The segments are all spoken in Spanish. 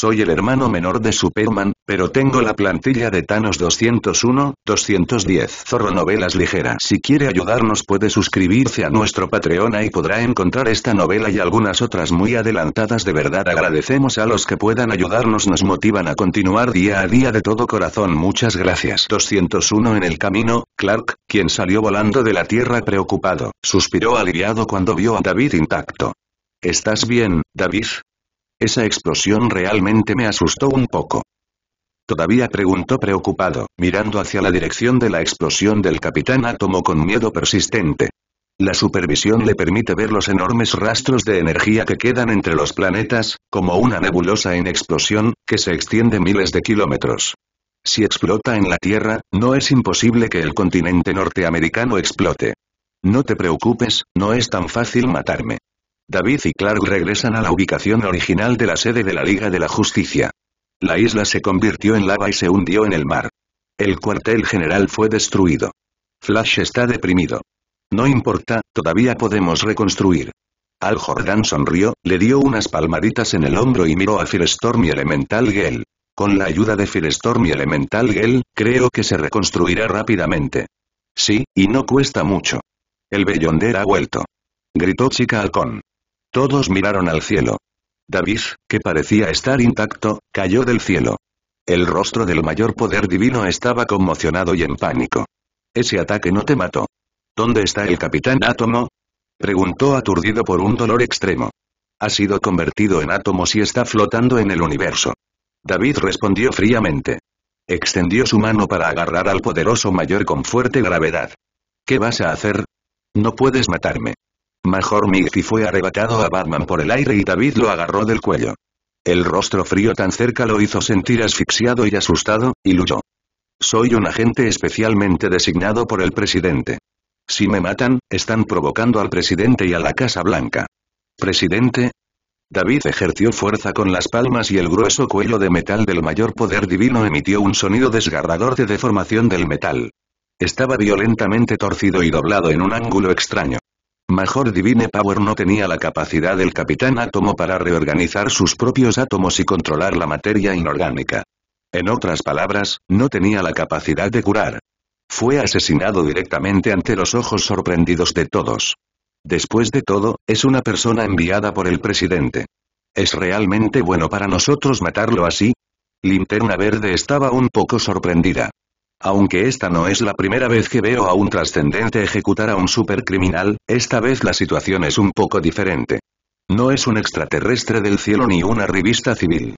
Soy el hermano menor de Superman, pero tengo la plantilla de Thanos 201, 210. Zorro Novelas Ligera. Si quiere ayudarnos puede suscribirse a nuestro Patreon y podrá encontrar esta novela y algunas otras muy adelantadas de verdad. Agradecemos a los que puedan ayudarnos, nos motivan a continuar día a día de todo corazón. Muchas gracias. 201 en el camino, Clark, quien salió volando de la Tierra preocupado, suspiró aliviado cuando vio a David intacto. ¿Estás bien, David? Esa explosión realmente me asustó un poco. Todavía preguntó preocupado, mirando hacia la dirección de la explosión del capitán Átomo con miedo persistente. La supervisión le permite ver los enormes rastros de energía que quedan entre los planetas, como una nebulosa en explosión, que se extiende miles de kilómetros. Si explota en la Tierra, no es imposible que el continente norteamericano explote. No te preocupes, no es tan fácil matarme. David y Clark regresan a la ubicación original de la sede de la Liga de la Justicia. La isla se convirtió en lava y se hundió en el mar. El cuartel general fue destruido. Flash está deprimido. No importa, todavía podemos reconstruir. Al Jordan sonrió, le dio unas palmaditas en el hombro y miró a Firestorm y Elemental Gel. Con la ayuda de Firestorm y Elemental Gel, creo que se reconstruirá rápidamente. Sí, y no cuesta mucho. El Bellonder ha vuelto. Gritó Chica Alcón. Todos miraron al cielo. David, que parecía estar intacto, cayó del cielo. El rostro del mayor poder divino estaba conmocionado y en pánico. Ese ataque no te mató. ¿Dónde está el capitán Átomo? Preguntó aturdido por un dolor extremo. Ha sido convertido en átomo y está flotando en el universo. David respondió fríamente. Extendió su mano para agarrar al poderoso mayor con fuerte gravedad. ¿Qué vas a hacer? No puedes matarme. Major fue arrebatado a Batman por el aire y David lo agarró del cuello. El rostro frío tan cerca lo hizo sentir asfixiado y asustado, y luchó. Soy un agente especialmente designado por el presidente. Si me matan, están provocando al presidente y a la Casa Blanca. ¿Presidente? David ejerció fuerza con las palmas y el grueso cuello de metal del mayor poder divino emitió un sonido desgarrador de deformación del metal. Estaba violentamente torcido y doblado en un ángulo extraño. Major Divine Power no tenía la capacidad del Capitán Átomo para reorganizar sus propios átomos y controlar la materia inorgánica. En otras palabras, no tenía la capacidad de curar. Fue asesinado directamente ante los ojos sorprendidos de todos. Después de todo, es una persona enviada por el presidente. ¿Es realmente bueno para nosotros matarlo así? Linterna Verde estaba un poco sorprendida. Aunque esta no es la primera vez que veo a un trascendente ejecutar a un supercriminal, esta vez la situación es un poco diferente. No es un extraterrestre del cielo ni una revista civil.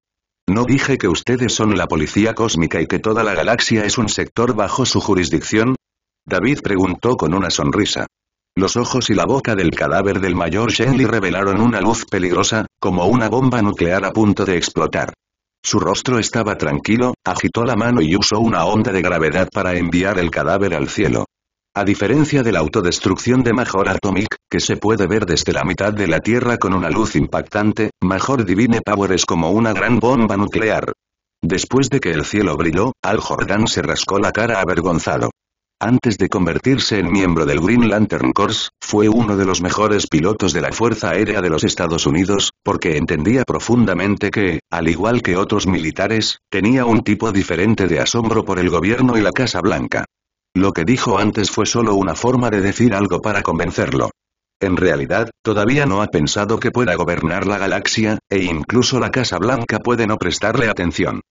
No dije que ustedes son la policía cósmica y que toda la galaxia es un sector bajo su jurisdicción. David preguntó con una sonrisa. Los ojos y la boca del cadáver del mayor Shenley revelaron una luz peligrosa, como una bomba nuclear a punto de explotar. Su rostro estaba tranquilo, agitó la mano y usó una onda de gravedad para enviar el cadáver al cielo. A diferencia de la autodestrucción de Major Atomic, que se puede ver desde la mitad de la Tierra con una luz impactante, Major Divine Power es como una gran bomba nuclear. Después de que el cielo brilló, Al Jordán se rascó la cara avergonzado. Antes de convertirse en miembro del Green Lantern Corps, fue uno de los mejores pilotos de la Fuerza Aérea de los Estados Unidos, porque entendía profundamente que, al igual que otros militares, tenía un tipo diferente de asombro por el gobierno y la Casa Blanca. Lo que dijo antes fue solo una forma de decir algo para convencerlo. En realidad, todavía no ha pensado que pueda gobernar la galaxia, e incluso la Casa Blanca puede no prestarle atención.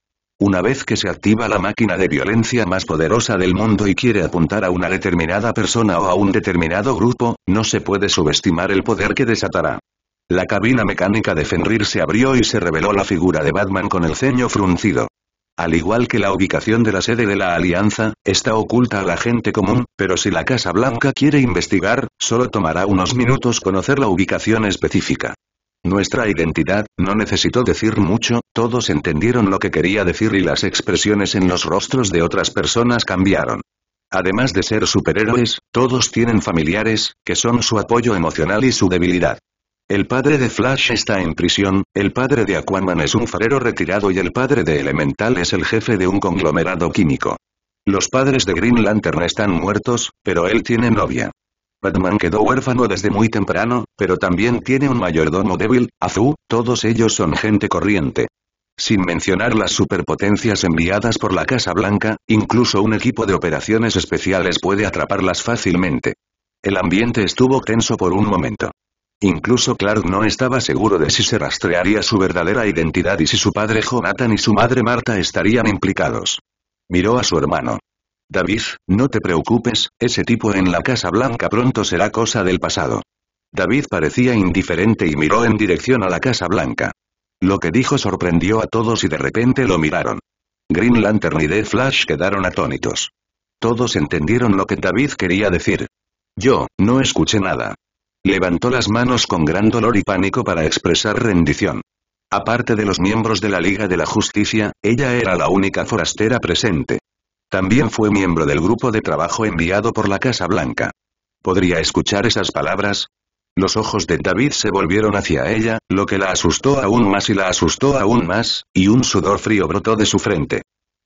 Una vez que se activa la máquina de violencia más poderosa del mundo y quiere apuntar a una determinada persona o a un determinado grupo, no se puede subestimar el poder que desatará. La cabina mecánica de Fenrir se abrió y se reveló la figura de Batman con el ceño fruncido. Al igual que la ubicación de la sede de la Alianza, está oculta a la gente común, pero si la Casa Blanca quiere investigar, solo tomará unos minutos conocer la ubicación específica. Nuestra identidad, no necesitó decir mucho, todos entendieron lo que quería decir y las expresiones en los rostros de otras personas cambiaron. Además de ser superhéroes, todos tienen familiares, que son su apoyo emocional y su debilidad. El padre de Flash está en prisión, el padre de Aquaman es un farero retirado y el padre de Elemental es el jefe de un conglomerado químico. Los padres de Green Lantern están muertos, pero él tiene novia. Batman quedó huérfano desde muy temprano, pero también tiene un mayordomo débil, Azú. todos ellos son gente corriente. Sin mencionar las superpotencias enviadas por la Casa Blanca, incluso un equipo de operaciones especiales puede atraparlas fácilmente. El ambiente estuvo tenso por un momento. Incluso Clark no estaba seguro de si se rastrearía su verdadera identidad y si su padre Jonathan y su madre Marta estarían implicados. Miró a su hermano. «David, no te preocupes, ese tipo en la Casa Blanca pronto será cosa del pasado. David parecía indiferente y miró en dirección a la Casa Blanca. Lo que dijo sorprendió a todos y de repente lo miraron. Green Lantern y The Flash quedaron atónitos. Todos entendieron lo que David quería decir. Yo, no escuché nada. Levantó las manos con gran dolor y pánico para expresar rendición. Aparte de los miembros de la Liga de la Justicia, ella era la única forastera presente. También fue miembro del grupo de trabajo enviado por la Casa Blanca. ¿Podría escuchar esas palabras? Los ojos de David se volvieron hacia ella, lo que la asustó aún más y la asustó aún más, y un sudor frío brotó de su frente.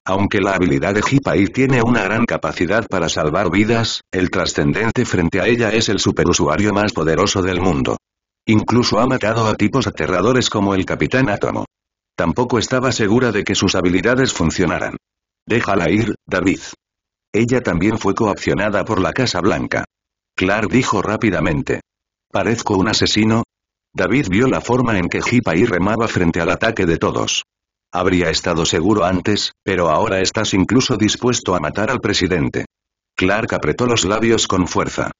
Aunque la habilidad de Jipai tiene una gran capacidad para salvar vidas, el trascendente frente a ella es el superusuario más poderoso del mundo. Incluso ha matado a tipos aterradores como el Capitán Átomo. Tampoco estaba segura de que sus habilidades funcionaran. Déjala ir, David. Ella también fue coaccionada por la Casa Blanca. Clark dijo rápidamente. ¿Parezco un asesino? David vio la forma en que y remaba frente al ataque de todos. Habría estado seguro antes, pero ahora estás incluso dispuesto a matar al presidente. Clark apretó los labios con fuerza.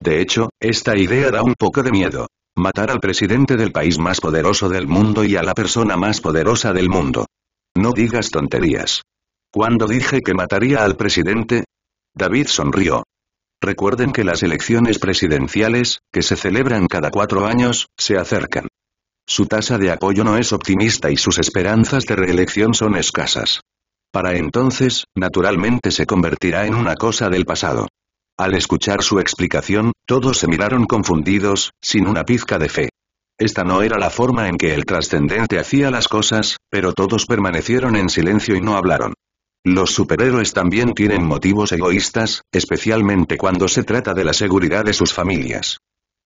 De hecho, esta idea da un poco de miedo. Matar al presidente del país más poderoso del mundo y a la persona más poderosa del mundo. No digas tonterías. Cuando dije que mataría al presidente? David sonrió. Recuerden que las elecciones presidenciales, que se celebran cada cuatro años, se acercan. Su tasa de apoyo no es optimista y sus esperanzas de reelección son escasas. Para entonces, naturalmente se convertirá en una cosa del pasado. Al escuchar su explicación, todos se miraron confundidos, sin una pizca de fe. Esta no era la forma en que el trascendente hacía las cosas, pero todos permanecieron en silencio y no hablaron. Los superhéroes también tienen motivos egoístas, especialmente cuando se trata de la seguridad de sus familias.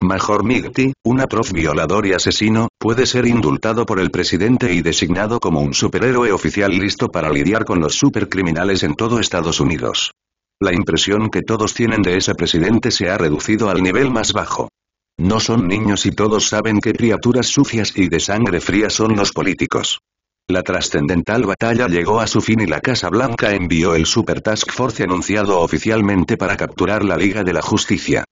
Major Migti, un atroz violador y asesino, puede ser indultado por el presidente y designado como un superhéroe oficial listo para lidiar con los supercriminales en todo Estados Unidos. La impresión que todos tienen de ese presidente se ha reducido al nivel más bajo. No son niños y todos saben que criaturas sucias y de sangre fría son los políticos. La trascendental batalla llegó a su fin y la Casa Blanca envió el Super Task Force anunciado oficialmente para capturar la Liga de la Justicia.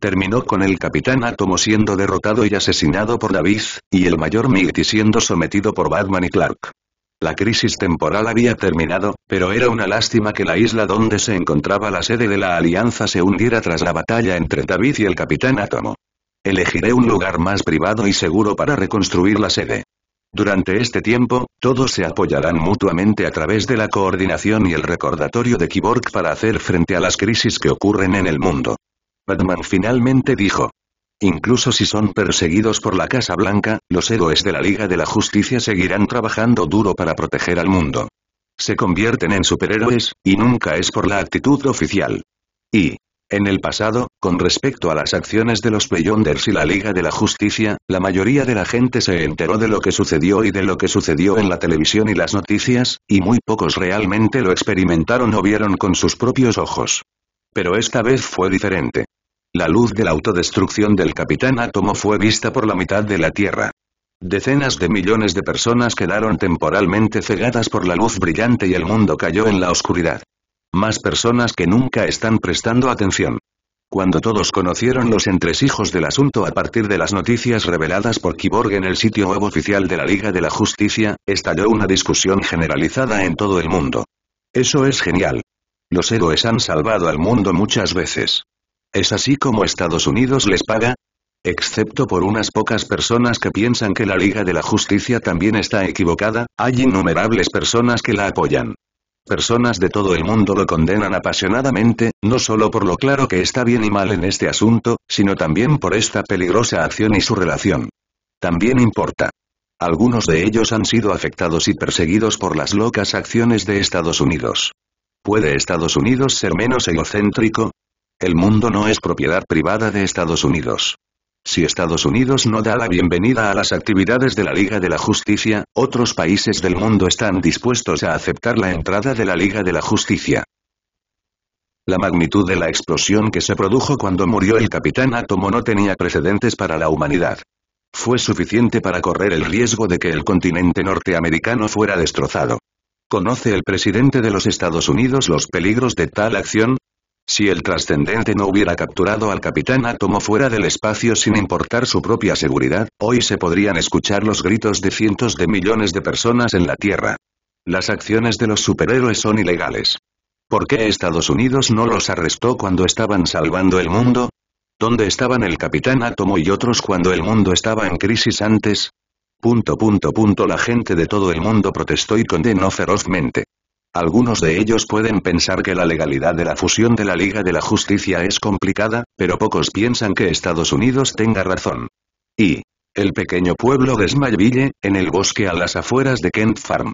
Terminó con el Capitán Átomo siendo derrotado y asesinado por David, y el Mayor Mighty siendo sometido por Batman y Clark. La crisis temporal había terminado, pero era una lástima que la isla donde se encontraba la sede de la Alianza se hundiera tras la batalla entre David y el Capitán Átomo. Elegiré un lugar más privado y seguro para reconstruir la sede. Durante este tiempo, todos se apoyarán mutuamente a través de la coordinación y el recordatorio de Kiborg para hacer frente a las crisis que ocurren en el mundo. Batman finalmente dijo. Incluso si son perseguidos por la Casa Blanca, los héroes de la Liga de la Justicia seguirán trabajando duro para proteger al mundo. Se convierten en superhéroes, y nunca es por la actitud oficial. Y, en el pasado, con respecto a las acciones de los Beyonders y la Liga de la Justicia, la mayoría de la gente se enteró de lo que sucedió y de lo que sucedió en la televisión y las noticias, y muy pocos realmente lo experimentaron o vieron con sus propios ojos. Pero esta vez fue diferente. La luz de la autodestrucción del Capitán Átomo fue vista por la mitad de la Tierra. Decenas de millones de personas quedaron temporalmente cegadas por la luz brillante y el mundo cayó en la oscuridad. Más personas que nunca están prestando atención. Cuando todos conocieron los entresijos del asunto a partir de las noticias reveladas por Kiborg en el sitio web oficial de la Liga de la Justicia, estalló una discusión generalizada en todo el mundo. Eso es genial. Los héroes han salvado al mundo muchas veces. ¿Es así como Estados Unidos les paga? Excepto por unas pocas personas que piensan que la Liga de la Justicia también está equivocada, hay innumerables personas que la apoyan personas de todo el mundo lo condenan apasionadamente, no solo por lo claro que está bien y mal en este asunto, sino también por esta peligrosa acción y su relación. También importa. Algunos de ellos han sido afectados y perseguidos por las locas acciones de Estados Unidos. ¿Puede Estados Unidos ser menos egocéntrico? El mundo no es propiedad privada de Estados Unidos. Si Estados Unidos no da la bienvenida a las actividades de la Liga de la Justicia, otros países del mundo están dispuestos a aceptar la entrada de la Liga de la Justicia. La magnitud de la explosión que se produjo cuando murió el Capitán Átomo no tenía precedentes para la humanidad. Fue suficiente para correr el riesgo de que el continente norteamericano fuera destrozado. ¿Conoce el presidente de los Estados Unidos los peligros de tal acción? Si el trascendente no hubiera capturado al Capitán Átomo fuera del espacio sin importar su propia seguridad, hoy se podrían escuchar los gritos de cientos de millones de personas en la Tierra. Las acciones de los superhéroes son ilegales. ¿Por qué Estados Unidos no los arrestó cuando estaban salvando el mundo? ¿Dónde estaban el Capitán Átomo y otros cuando el mundo estaba en crisis antes? Punto punto punto la gente de todo el mundo protestó y condenó ferozmente. Algunos de ellos pueden pensar que la legalidad de la fusión de la Liga de la Justicia es complicada, pero pocos piensan que Estados Unidos tenga razón. Y. El pequeño pueblo de Smallville, en el bosque a las afueras de Kent Farm.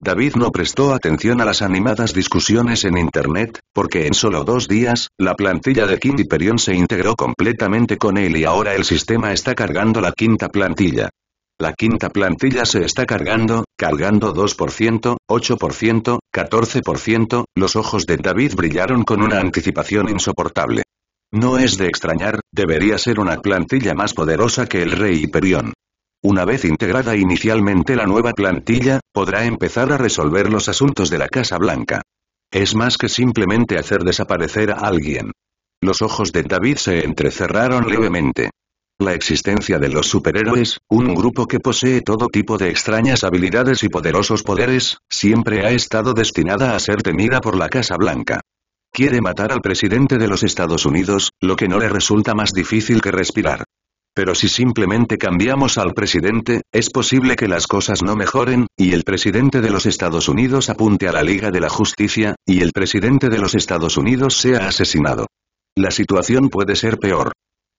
David no prestó atención a las animadas discusiones en Internet, porque en solo dos días, la plantilla de King Hyperion se integró completamente con él y ahora el sistema está cargando la quinta plantilla. La quinta plantilla se está cargando, cargando 2%, 8%, 14%, los ojos de David brillaron con una anticipación insoportable. No es de extrañar, debería ser una plantilla más poderosa que el Rey Hiperión. Una vez integrada inicialmente la nueva plantilla, podrá empezar a resolver los asuntos de la Casa Blanca. Es más que simplemente hacer desaparecer a alguien. Los ojos de David se entrecerraron levemente. La existencia de los superhéroes, un grupo que posee todo tipo de extrañas habilidades y poderosos poderes, siempre ha estado destinada a ser temida por la Casa Blanca. Quiere matar al presidente de los Estados Unidos, lo que no le resulta más difícil que respirar. Pero si simplemente cambiamos al presidente, es posible que las cosas no mejoren, y el presidente de los Estados Unidos apunte a la Liga de la Justicia, y el presidente de los Estados Unidos sea asesinado. La situación puede ser peor.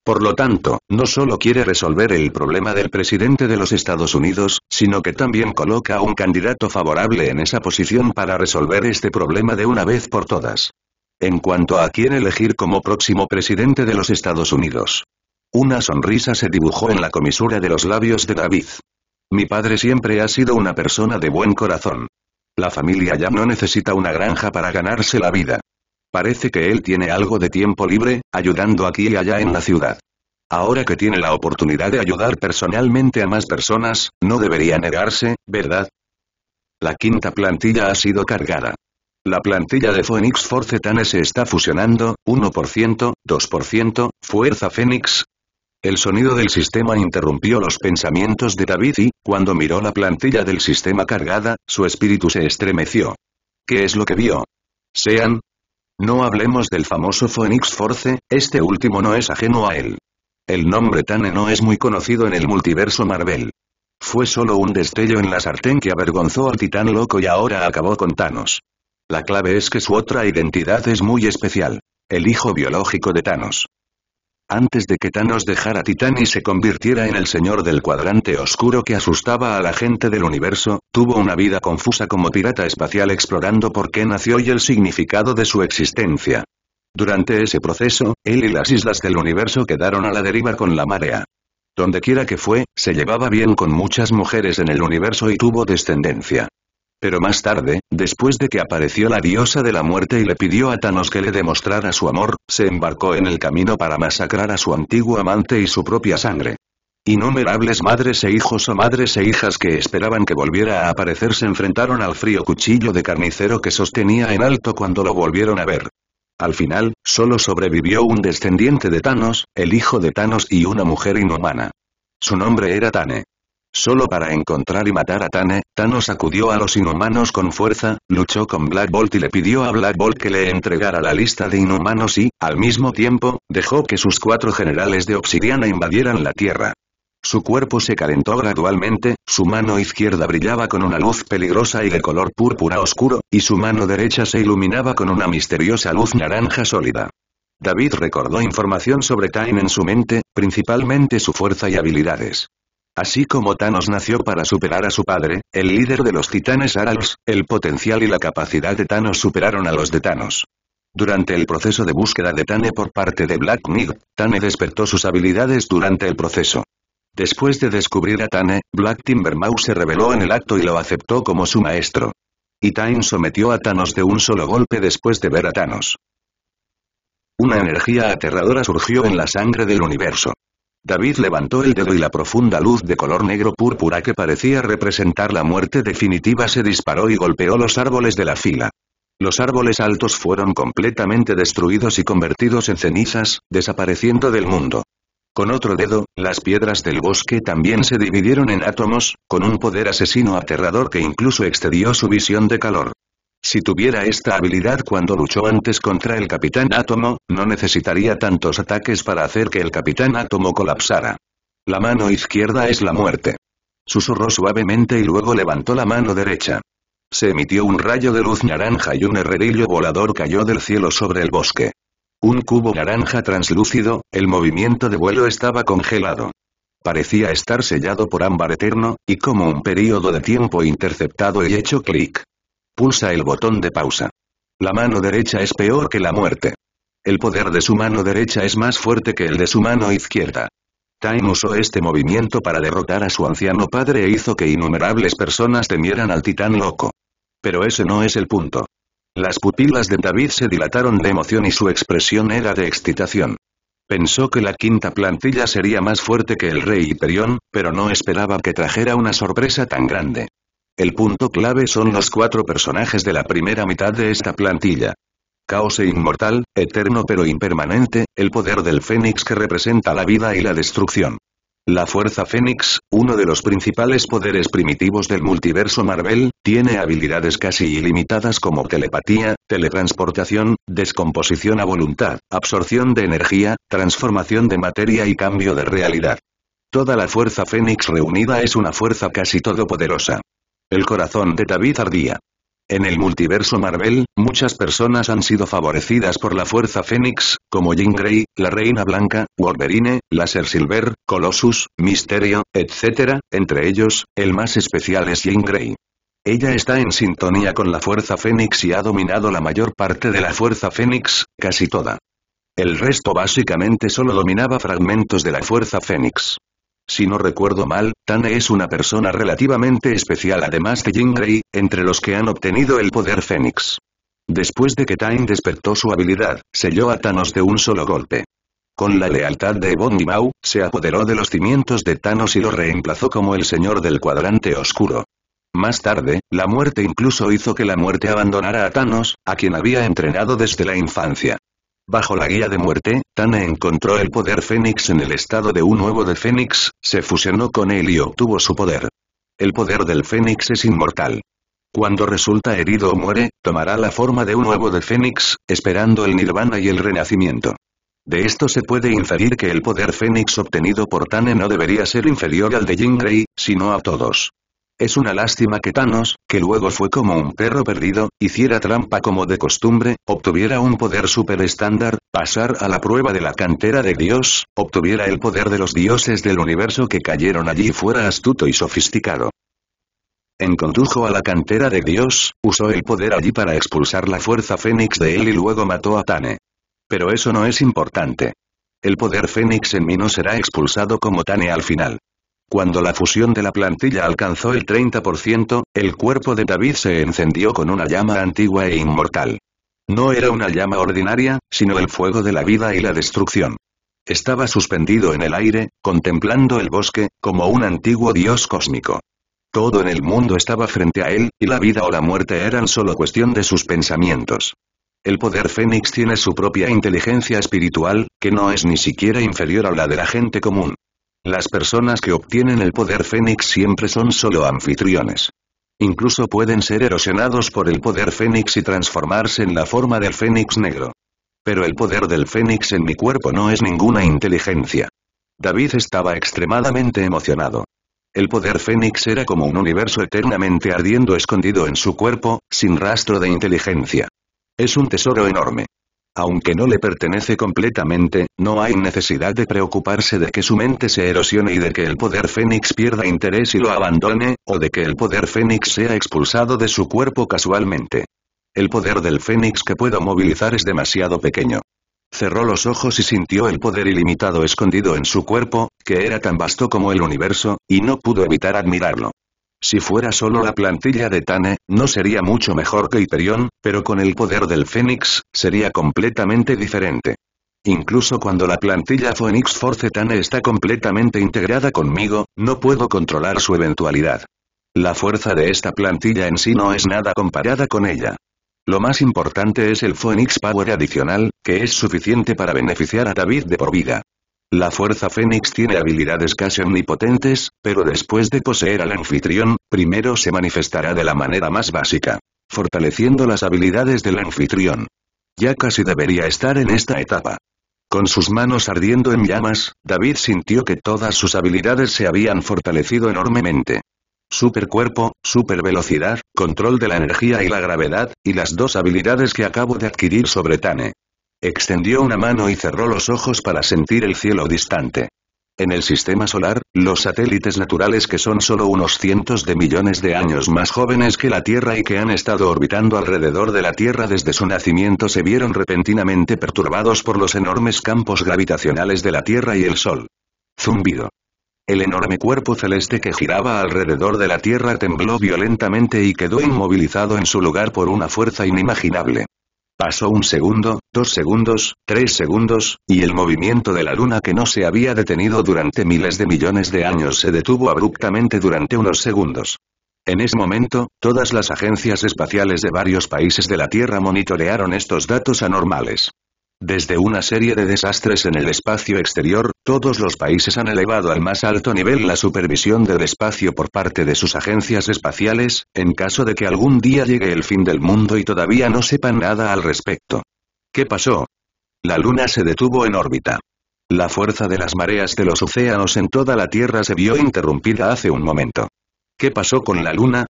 Por lo tanto, no solo quiere resolver el problema del presidente de los Estados Unidos, sino que también coloca a un candidato favorable en esa posición para resolver este problema de una vez por todas. En cuanto a quién elegir como próximo presidente de los Estados Unidos. Una sonrisa se dibujó en la comisura de los labios de David. Mi padre siempre ha sido una persona de buen corazón. La familia ya no necesita una granja para ganarse la vida. Parece que él tiene algo de tiempo libre, ayudando aquí y allá en la ciudad. Ahora que tiene la oportunidad de ayudar personalmente a más personas, no debería negarse, ¿verdad? La quinta plantilla ha sido cargada. La plantilla de Phoenix Force Tane se está fusionando, 1%, 2%, Fuerza Fénix. El sonido del sistema interrumpió los pensamientos de David y, cuando miró la plantilla del sistema cargada, su espíritu se estremeció. ¿Qué es lo que vio? Sean, no hablemos del famoso Phoenix Force, este último no es ajeno a él. El nombre Tane no es muy conocido en el multiverso Marvel. Fue solo un destello en la sartén que avergonzó al titán loco y ahora acabó con Thanos. La clave es que su otra identidad es muy especial. El hijo biológico de Thanos. Antes de que Thanos dejara Titán y se convirtiera en el señor del cuadrante oscuro que asustaba a la gente del universo, tuvo una vida confusa como pirata espacial explorando por qué nació y el significado de su existencia. Durante ese proceso, él y las islas del universo quedaron a la deriva con la marea. Donde quiera que fue, se llevaba bien con muchas mujeres en el universo y tuvo descendencia. Pero más tarde, después de que apareció la diosa de la muerte y le pidió a Thanos que le demostrara su amor, se embarcó en el camino para masacrar a su antiguo amante y su propia sangre. Innumerables madres e hijos o madres e hijas que esperaban que volviera a aparecer se enfrentaron al frío cuchillo de carnicero que sostenía en alto cuando lo volvieron a ver. Al final, solo sobrevivió un descendiente de Thanos, el hijo de Thanos y una mujer inhumana. Su nombre era Tane. Solo para encontrar y matar a Tane, Thanos acudió a los inhumanos con fuerza, luchó con Black Bolt y le pidió a Black Bolt que le entregara la lista de inhumanos y, al mismo tiempo, dejó que sus cuatro generales de obsidiana invadieran la Tierra. Su cuerpo se calentó gradualmente, su mano izquierda brillaba con una luz peligrosa y de color púrpura oscuro, y su mano derecha se iluminaba con una misteriosa luz naranja sólida. David recordó información sobre Tane en su mente, principalmente su fuerza y habilidades. Así como Thanos nació para superar a su padre, el líder de los titanes Arals, el potencial y la capacidad de Thanos superaron a los de Thanos. Durante el proceso de búsqueda de Tane por parte de Black Knight, Tane despertó sus habilidades durante el proceso. Después de descubrir a Tane, Black Timbermouse se reveló en el acto y lo aceptó como su maestro. Y Time sometió a Thanos de un solo golpe después de ver a Thanos. Una energía aterradora surgió en la sangre del universo. David levantó el dedo y la profunda luz de color negro púrpura que parecía representar la muerte definitiva se disparó y golpeó los árboles de la fila. Los árboles altos fueron completamente destruidos y convertidos en cenizas, desapareciendo del mundo. Con otro dedo, las piedras del bosque también se dividieron en átomos, con un poder asesino aterrador que incluso excedió su visión de calor. Si tuviera esta habilidad cuando luchó antes contra el Capitán Átomo, no necesitaría tantos ataques para hacer que el Capitán Átomo colapsara. La mano izquierda es la muerte. Susurró suavemente y luego levantó la mano derecha. Se emitió un rayo de luz naranja y un herrerillo volador cayó del cielo sobre el bosque. Un cubo naranja translúcido, el movimiento de vuelo estaba congelado. Parecía estar sellado por ámbar eterno, y como un período de tiempo interceptado y hecho clic. Pulsa el botón de pausa. La mano derecha es peor que la muerte. El poder de su mano derecha es más fuerte que el de su mano izquierda. Time usó este movimiento para derrotar a su anciano padre e hizo que innumerables personas temieran al titán loco. Pero ese no es el punto. Las pupilas de David se dilataron de emoción y su expresión era de excitación. Pensó que la quinta plantilla sería más fuerte que el rey Hiperión, pero no esperaba que trajera una sorpresa tan grande. El punto clave son los cuatro personajes de la primera mitad de esta plantilla. Caos e inmortal, eterno pero impermanente, el poder del Fénix que representa la vida y la destrucción. La Fuerza Fénix, uno de los principales poderes primitivos del multiverso Marvel, tiene habilidades casi ilimitadas como telepatía, teletransportación, descomposición a voluntad, absorción de energía, transformación de materia y cambio de realidad. Toda la Fuerza Fénix reunida es una fuerza casi todopoderosa. El corazón de David ardía. En el multiverso Marvel, muchas personas han sido favorecidas por la Fuerza Fénix, como Jean Grey, la Reina Blanca, Wolverine, Laser Silver, Colossus, Misterio, etc., entre ellos, el más especial es Jean Grey. Ella está en sintonía con la Fuerza Fénix y ha dominado la mayor parte de la Fuerza Fénix, casi toda. El resto básicamente solo dominaba fragmentos de la Fuerza Fénix. Si no recuerdo mal, Tane es una persona relativamente especial además de Jingrei, entre los que han obtenido el poder Fénix. Después de que Tain despertó su habilidad, selló a Thanos de un solo golpe. Con la lealtad de Ebony Mau, se apoderó de los cimientos de Thanos y lo reemplazó como el señor del cuadrante oscuro. Más tarde, la muerte incluso hizo que la muerte abandonara a Thanos, a quien había entrenado desde la infancia. Bajo la guía de muerte, Tane encontró el poder Fénix en el estado de un huevo de Fénix, se fusionó con él y obtuvo su poder. El poder del Fénix es inmortal. Cuando resulta herido o muere, tomará la forma de un huevo de Fénix, esperando el nirvana y el renacimiento. De esto se puede inferir que el poder Fénix obtenido por Tane no debería ser inferior al de Jean sino a todos. Es una lástima que Thanos, que luego fue como un perro perdido, hiciera trampa como de costumbre, obtuviera un poder superestándar, pasar a la prueba de la cantera de Dios, obtuviera el poder de los dioses del universo que cayeron allí y fuera astuto y sofisticado encondujo a la cantera de Dios, usó el poder allí para expulsar la fuerza fénix de él y luego mató a Tane. Pero eso no es importante. El poder fénix en mí no será expulsado como Tane al final. Cuando la fusión de la plantilla alcanzó el 30%, el cuerpo de David se encendió con una llama antigua e inmortal. No era una llama ordinaria, sino el fuego de la vida y la destrucción. Estaba suspendido en el aire, contemplando el bosque, como un antiguo dios cósmico. Todo en el mundo estaba frente a él, y la vida o la muerte eran solo cuestión de sus pensamientos. El poder fénix tiene su propia inteligencia espiritual, que no es ni siquiera inferior a la de la gente común. Las personas que obtienen el poder fénix siempre son solo anfitriones. Incluso pueden ser erosionados por el poder fénix y transformarse en la forma del fénix negro. Pero el poder del fénix en mi cuerpo no es ninguna inteligencia. David estaba extremadamente emocionado. El poder fénix era como un universo eternamente ardiendo escondido en su cuerpo, sin rastro de inteligencia. Es un tesoro enorme. Aunque no le pertenece completamente, no hay necesidad de preocuparse de que su mente se erosione y de que el poder fénix pierda interés y lo abandone, o de que el poder fénix sea expulsado de su cuerpo casualmente. El poder del fénix que puedo movilizar es demasiado pequeño. Cerró los ojos y sintió el poder ilimitado escondido en su cuerpo, que era tan vasto como el universo, y no pudo evitar admirarlo. Si fuera solo la plantilla de Tane, no sería mucho mejor que Hyperion, pero con el poder del Fénix, sería completamente diferente. Incluso cuando la plantilla Phoenix Force Tane está completamente integrada conmigo, no puedo controlar su eventualidad. La fuerza de esta plantilla en sí no es nada comparada con ella. Lo más importante es el Phoenix Power adicional, que es suficiente para beneficiar a David de por vida. La fuerza Fénix tiene habilidades casi omnipotentes, pero después de poseer al anfitrión, primero se manifestará de la manera más básica, fortaleciendo las habilidades del anfitrión. Ya casi debería estar en esta etapa. Con sus manos ardiendo en llamas, David sintió que todas sus habilidades se habían fortalecido enormemente. supercuerpo, cuerpo, super velocidad, control de la energía y la gravedad, y las dos habilidades que acabo de adquirir sobre Tane. Extendió una mano y cerró los ojos para sentir el cielo distante. En el sistema solar, los satélites naturales que son solo unos cientos de millones de años más jóvenes que la Tierra y que han estado orbitando alrededor de la Tierra desde su nacimiento se vieron repentinamente perturbados por los enormes campos gravitacionales de la Tierra y el Sol. Zumbido. El enorme cuerpo celeste que giraba alrededor de la Tierra tembló violentamente y quedó inmovilizado en su lugar por una fuerza inimaginable. Pasó un segundo, dos segundos, tres segundos, y el movimiento de la luna que no se había detenido durante miles de millones de años se detuvo abruptamente durante unos segundos. En ese momento, todas las agencias espaciales de varios países de la Tierra monitorearon estos datos anormales. Desde una serie de desastres en el espacio exterior, todos los países han elevado al más alto nivel la supervisión del espacio por parte de sus agencias espaciales, en caso de que algún día llegue el fin del mundo y todavía no sepan nada al respecto. ¿Qué pasó? La Luna se detuvo en órbita. La fuerza de las mareas de los océanos en toda la Tierra se vio interrumpida hace un momento. ¿Qué pasó con la Luna?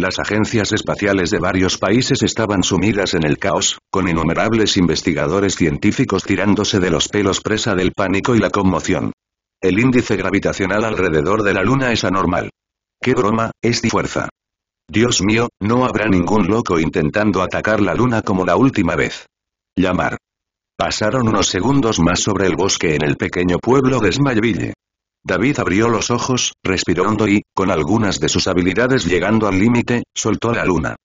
Las agencias espaciales de varios países estaban sumidas en el caos, con innumerables investigadores científicos tirándose de los pelos presa del pánico y la conmoción. El índice gravitacional alrededor de la Luna es anormal. ¡Qué broma, es de fuerza! Dios mío, no habrá ningún loco intentando atacar la Luna como la última vez. Llamar. Pasaron unos segundos más sobre el bosque en el pequeño pueblo de Smallville. David abrió los ojos, respiró hondo y, con algunas de sus habilidades llegando al límite, soltó la luna.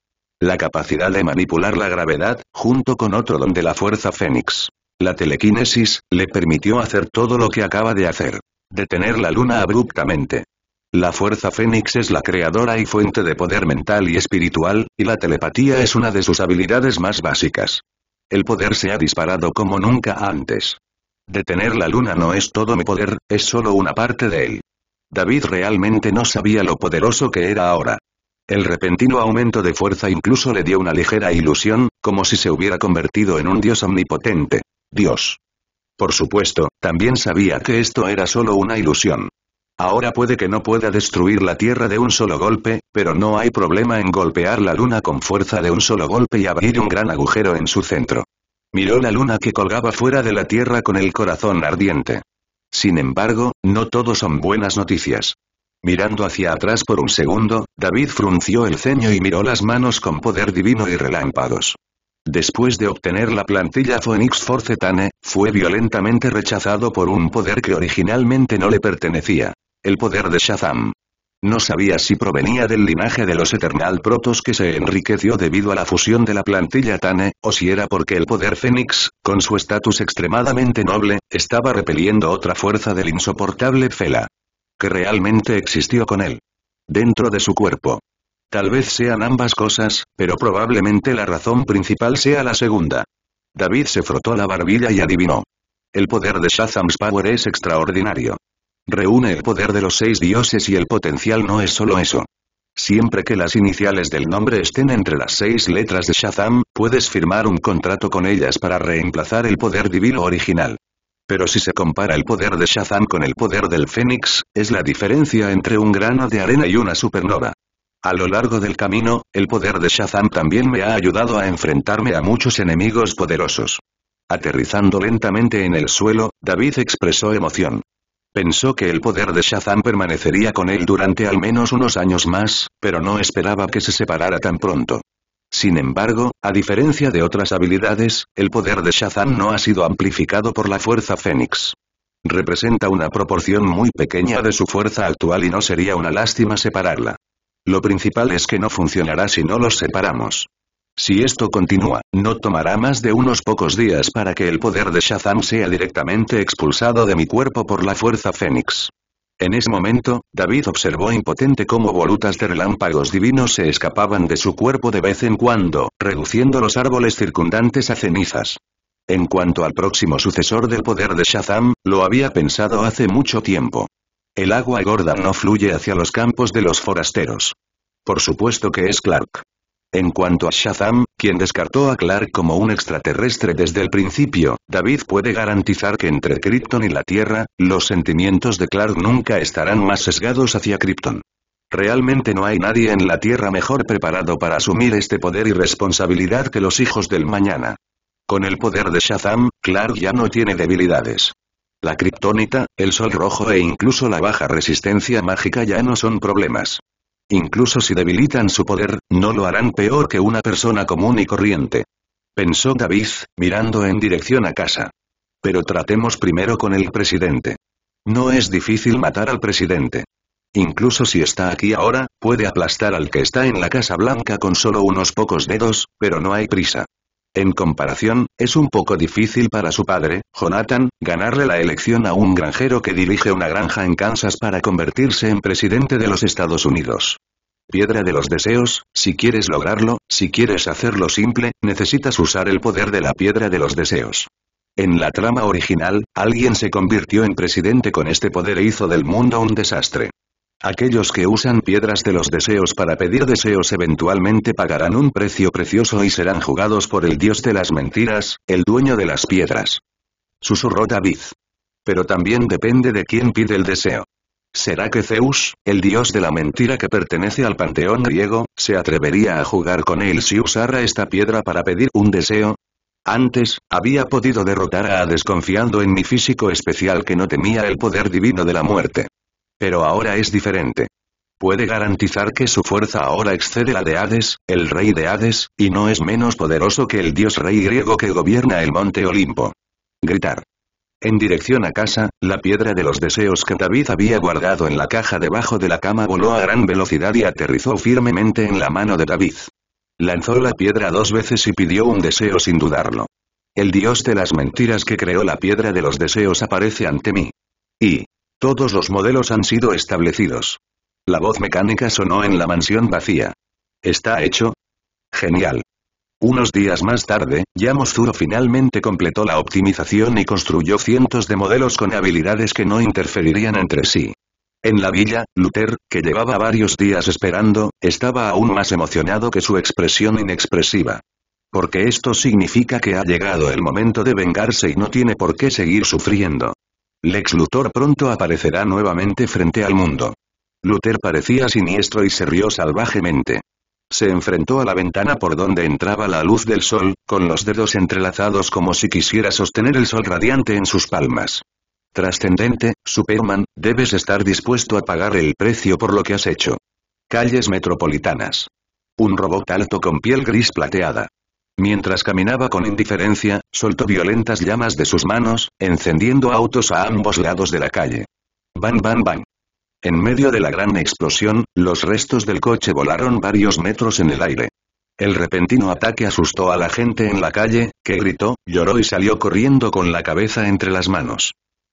La capacidad de manipular la gravedad, junto con otro don de la fuerza fénix. La telequinesis, le permitió hacer todo lo que acaba de hacer. Detener la luna abruptamente. La fuerza fénix es la creadora y fuente de poder mental y espiritual, y la telepatía es una de sus habilidades más básicas. El poder se ha disparado como nunca antes. Detener la luna no es todo mi poder, es solo una parte de él. David realmente no sabía lo poderoso que era ahora. El repentino aumento de fuerza incluso le dio una ligera ilusión, como si se hubiera convertido en un dios omnipotente. Dios. Por supuesto, también sabía que esto era solo una ilusión. Ahora puede que no pueda destruir la Tierra de un solo golpe, pero no hay problema en golpear la Luna con fuerza de un solo golpe y abrir un gran agujero en su centro. Miró la luna que colgaba fuera de la tierra con el corazón ardiente. Sin embargo, no todo son buenas noticias. Mirando hacia atrás por un segundo, David frunció el ceño y miró las manos con poder divino y relámpagos. Después de obtener la plantilla Phoenix Force Tane, fue violentamente rechazado por un poder que originalmente no le pertenecía. El poder de Shazam. No sabía si provenía del linaje de los Eternal Protos que se enriqueció debido a la fusión de la plantilla Tane, o si era porque el poder Fénix, con su estatus extremadamente noble, estaba repeliendo otra fuerza del insoportable Fela. Que realmente existió con él. Dentro de su cuerpo. Tal vez sean ambas cosas, pero probablemente la razón principal sea la segunda. David se frotó la barbilla y adivinó. El poder de Shazam's Power es extraordinario. Reúne el poder de los seis dioses y el potencial no es solo eso. Siempre que las iniciales del nombre estén entre las seis letras de Shazam, puedes firmar un contrato con ellas para reemplazar el poder divino original. Pero si se compara el poder de Shazam con el poder del Fénix, es la diferencia entre un grano de arena y una supernova. A lo largo del camino, el poder de Shazam también me ha ayudado a enfrentarme a muchos enemigos poderosos. Aterrizando lentamente en el suelo, David expresó emoción. Pensó que el poder de Shazam permanecería con él durante al menos unos años más, pero no esperaba que se separara tan pronto. Sin embargo, a diferencia de otras habilidades, el poder de Shazam no ha sido amplificado por la fuerza Fénix. Representa una proporción muy pequeña de su fuerza actual y no sería una lástima separarla. Lo principal es que no funcionará si no los separamos. Si esto continúa, no tomará más de unos pocos días para que el poder de Shazam sea directamente expulsado de mi cuerpo por la fuerza Fénix. En ese momento, David observó impotente cómo volutas de relámpagos divinos se escapaban de su cuerpo de vez en cuando, reduciendo los árboles circundantes a cenizas. En cuanto al próximo sucesor del poder de Shazam, lo había pensado hace mucho tiempo. El agua gorda no fluye hacia los campos de los forasteros. Por supuesto que es Clark. En cuanto a Shazam, quien descartó a Clark como un extraterrestre desde el principio, David puede garantizar que entre Krypton y la Tierra, los sentimientos de Clark nunca estarán más sesgados hacia Krypton. Realmente no hay nadie en la Tierra mejor preparado para asumir este poder y responsabilidad que los hijos del mañana. Con el poder de Shazam, Clark ya no tiene debilidades. La kryptonita el sol rojo e incluso la baja resistencia mágica ya no son problemas. Incluso si debilitan su poder, no lo harán peor que una persona común y corriente. Pensó David, mirando en dirección a casa. Pero tratemos primero con el presidente. No es difícil matar al presidente. Incluso si está aquí ahora, puede aplastar al que está en la Casa Blanca con solo unos pocos dedos, pero no hay prisa. En comparación, es un poco difícil para su padre, Jonathan, ganarle la elección a un granjero que dirige una granja en Kansas para convertirse en presidente de los Estados Unidos. Piedra de los deseos, si quieres lograrlo, si quieres hacerlo simple, necesitas usar el poder de la piedra de los deseos. En la trama original, alguien se convirtió en presidente con este poder e hizo del mundo un desastre. Aquellos que usan piedras de los deseos para pedir deseos eventualmente pagarán un precio precioso y serán jugados por el dios de las mentiras, el dueño de las piedras. Susurró David. Pero también depende de quién pide el deseo. ¿Será que Zeus, el dios de la mentira que pertenece al panteón griego, se atrevería a jugar con él si usara esta piedra para pedir un deseo? Antes, había podido derrotar a desconfiando en mi físico especial que no temía el poder divino de la muerte. Pero ahora es diferente. Puede garantizar que su fuerza ahora excede la de Hades, el rey de Hades, y no es menos poderoso que el dios rey griego que gobierna el monte Olimpo. Gritar. En dirección a casa, la piedra de los deseos que David había guardado en la caja debajo de la cama voló a gran velocidad y aterrizó firmemente en la mano de David. Lanzó la piedra dos veces y pidió un deseo sin dudarlo. El dios de las mentiras que creó la piedra de los deseos aparece ante mí. Y, todos los modelos han sido establecidos. La voz mecánica sonó en la mansión vacía. ¿Está hecho? Genial. Unos días más tarde, Zuro finalmente completó la optimización y construyó cientos de modelos con habilidades que no interferirían entre sí. En la villa, Luther, que llevaba varios días esperando, estaba aún más emocionado que su expresión inexpresiva. Porque esto significa que ha llegado el momento de vengarse y no tiene por qué seguir sufriendo. Lex Luthor pronto aparecerá nuevamente frente al mundo. Luther parecía siniestro y se rió salvajemente. Se enfrentó a la ventana por donde entraba la luz del sol, con los dedos entrelazados como si quisiera sostener el sol radiante en sus palmas. Trascendente, Superman, debes estar dispuesto a pagar el precio por lo que has hecho. Calles metropolitanas. Un robot alto con piel gris plateada. Mientras caminaba con indiferencia, soltó violentas llamas de sus manos, encendiendo autos a ambos lados de la calle. Bam bam bam. En medio de la gran explosión, los restos del coche volaron varios metros en el aire. El repentino ataque asustó a la gente en la calle, que gritó, lloró y salió corriendo con la cabeza entre las manos.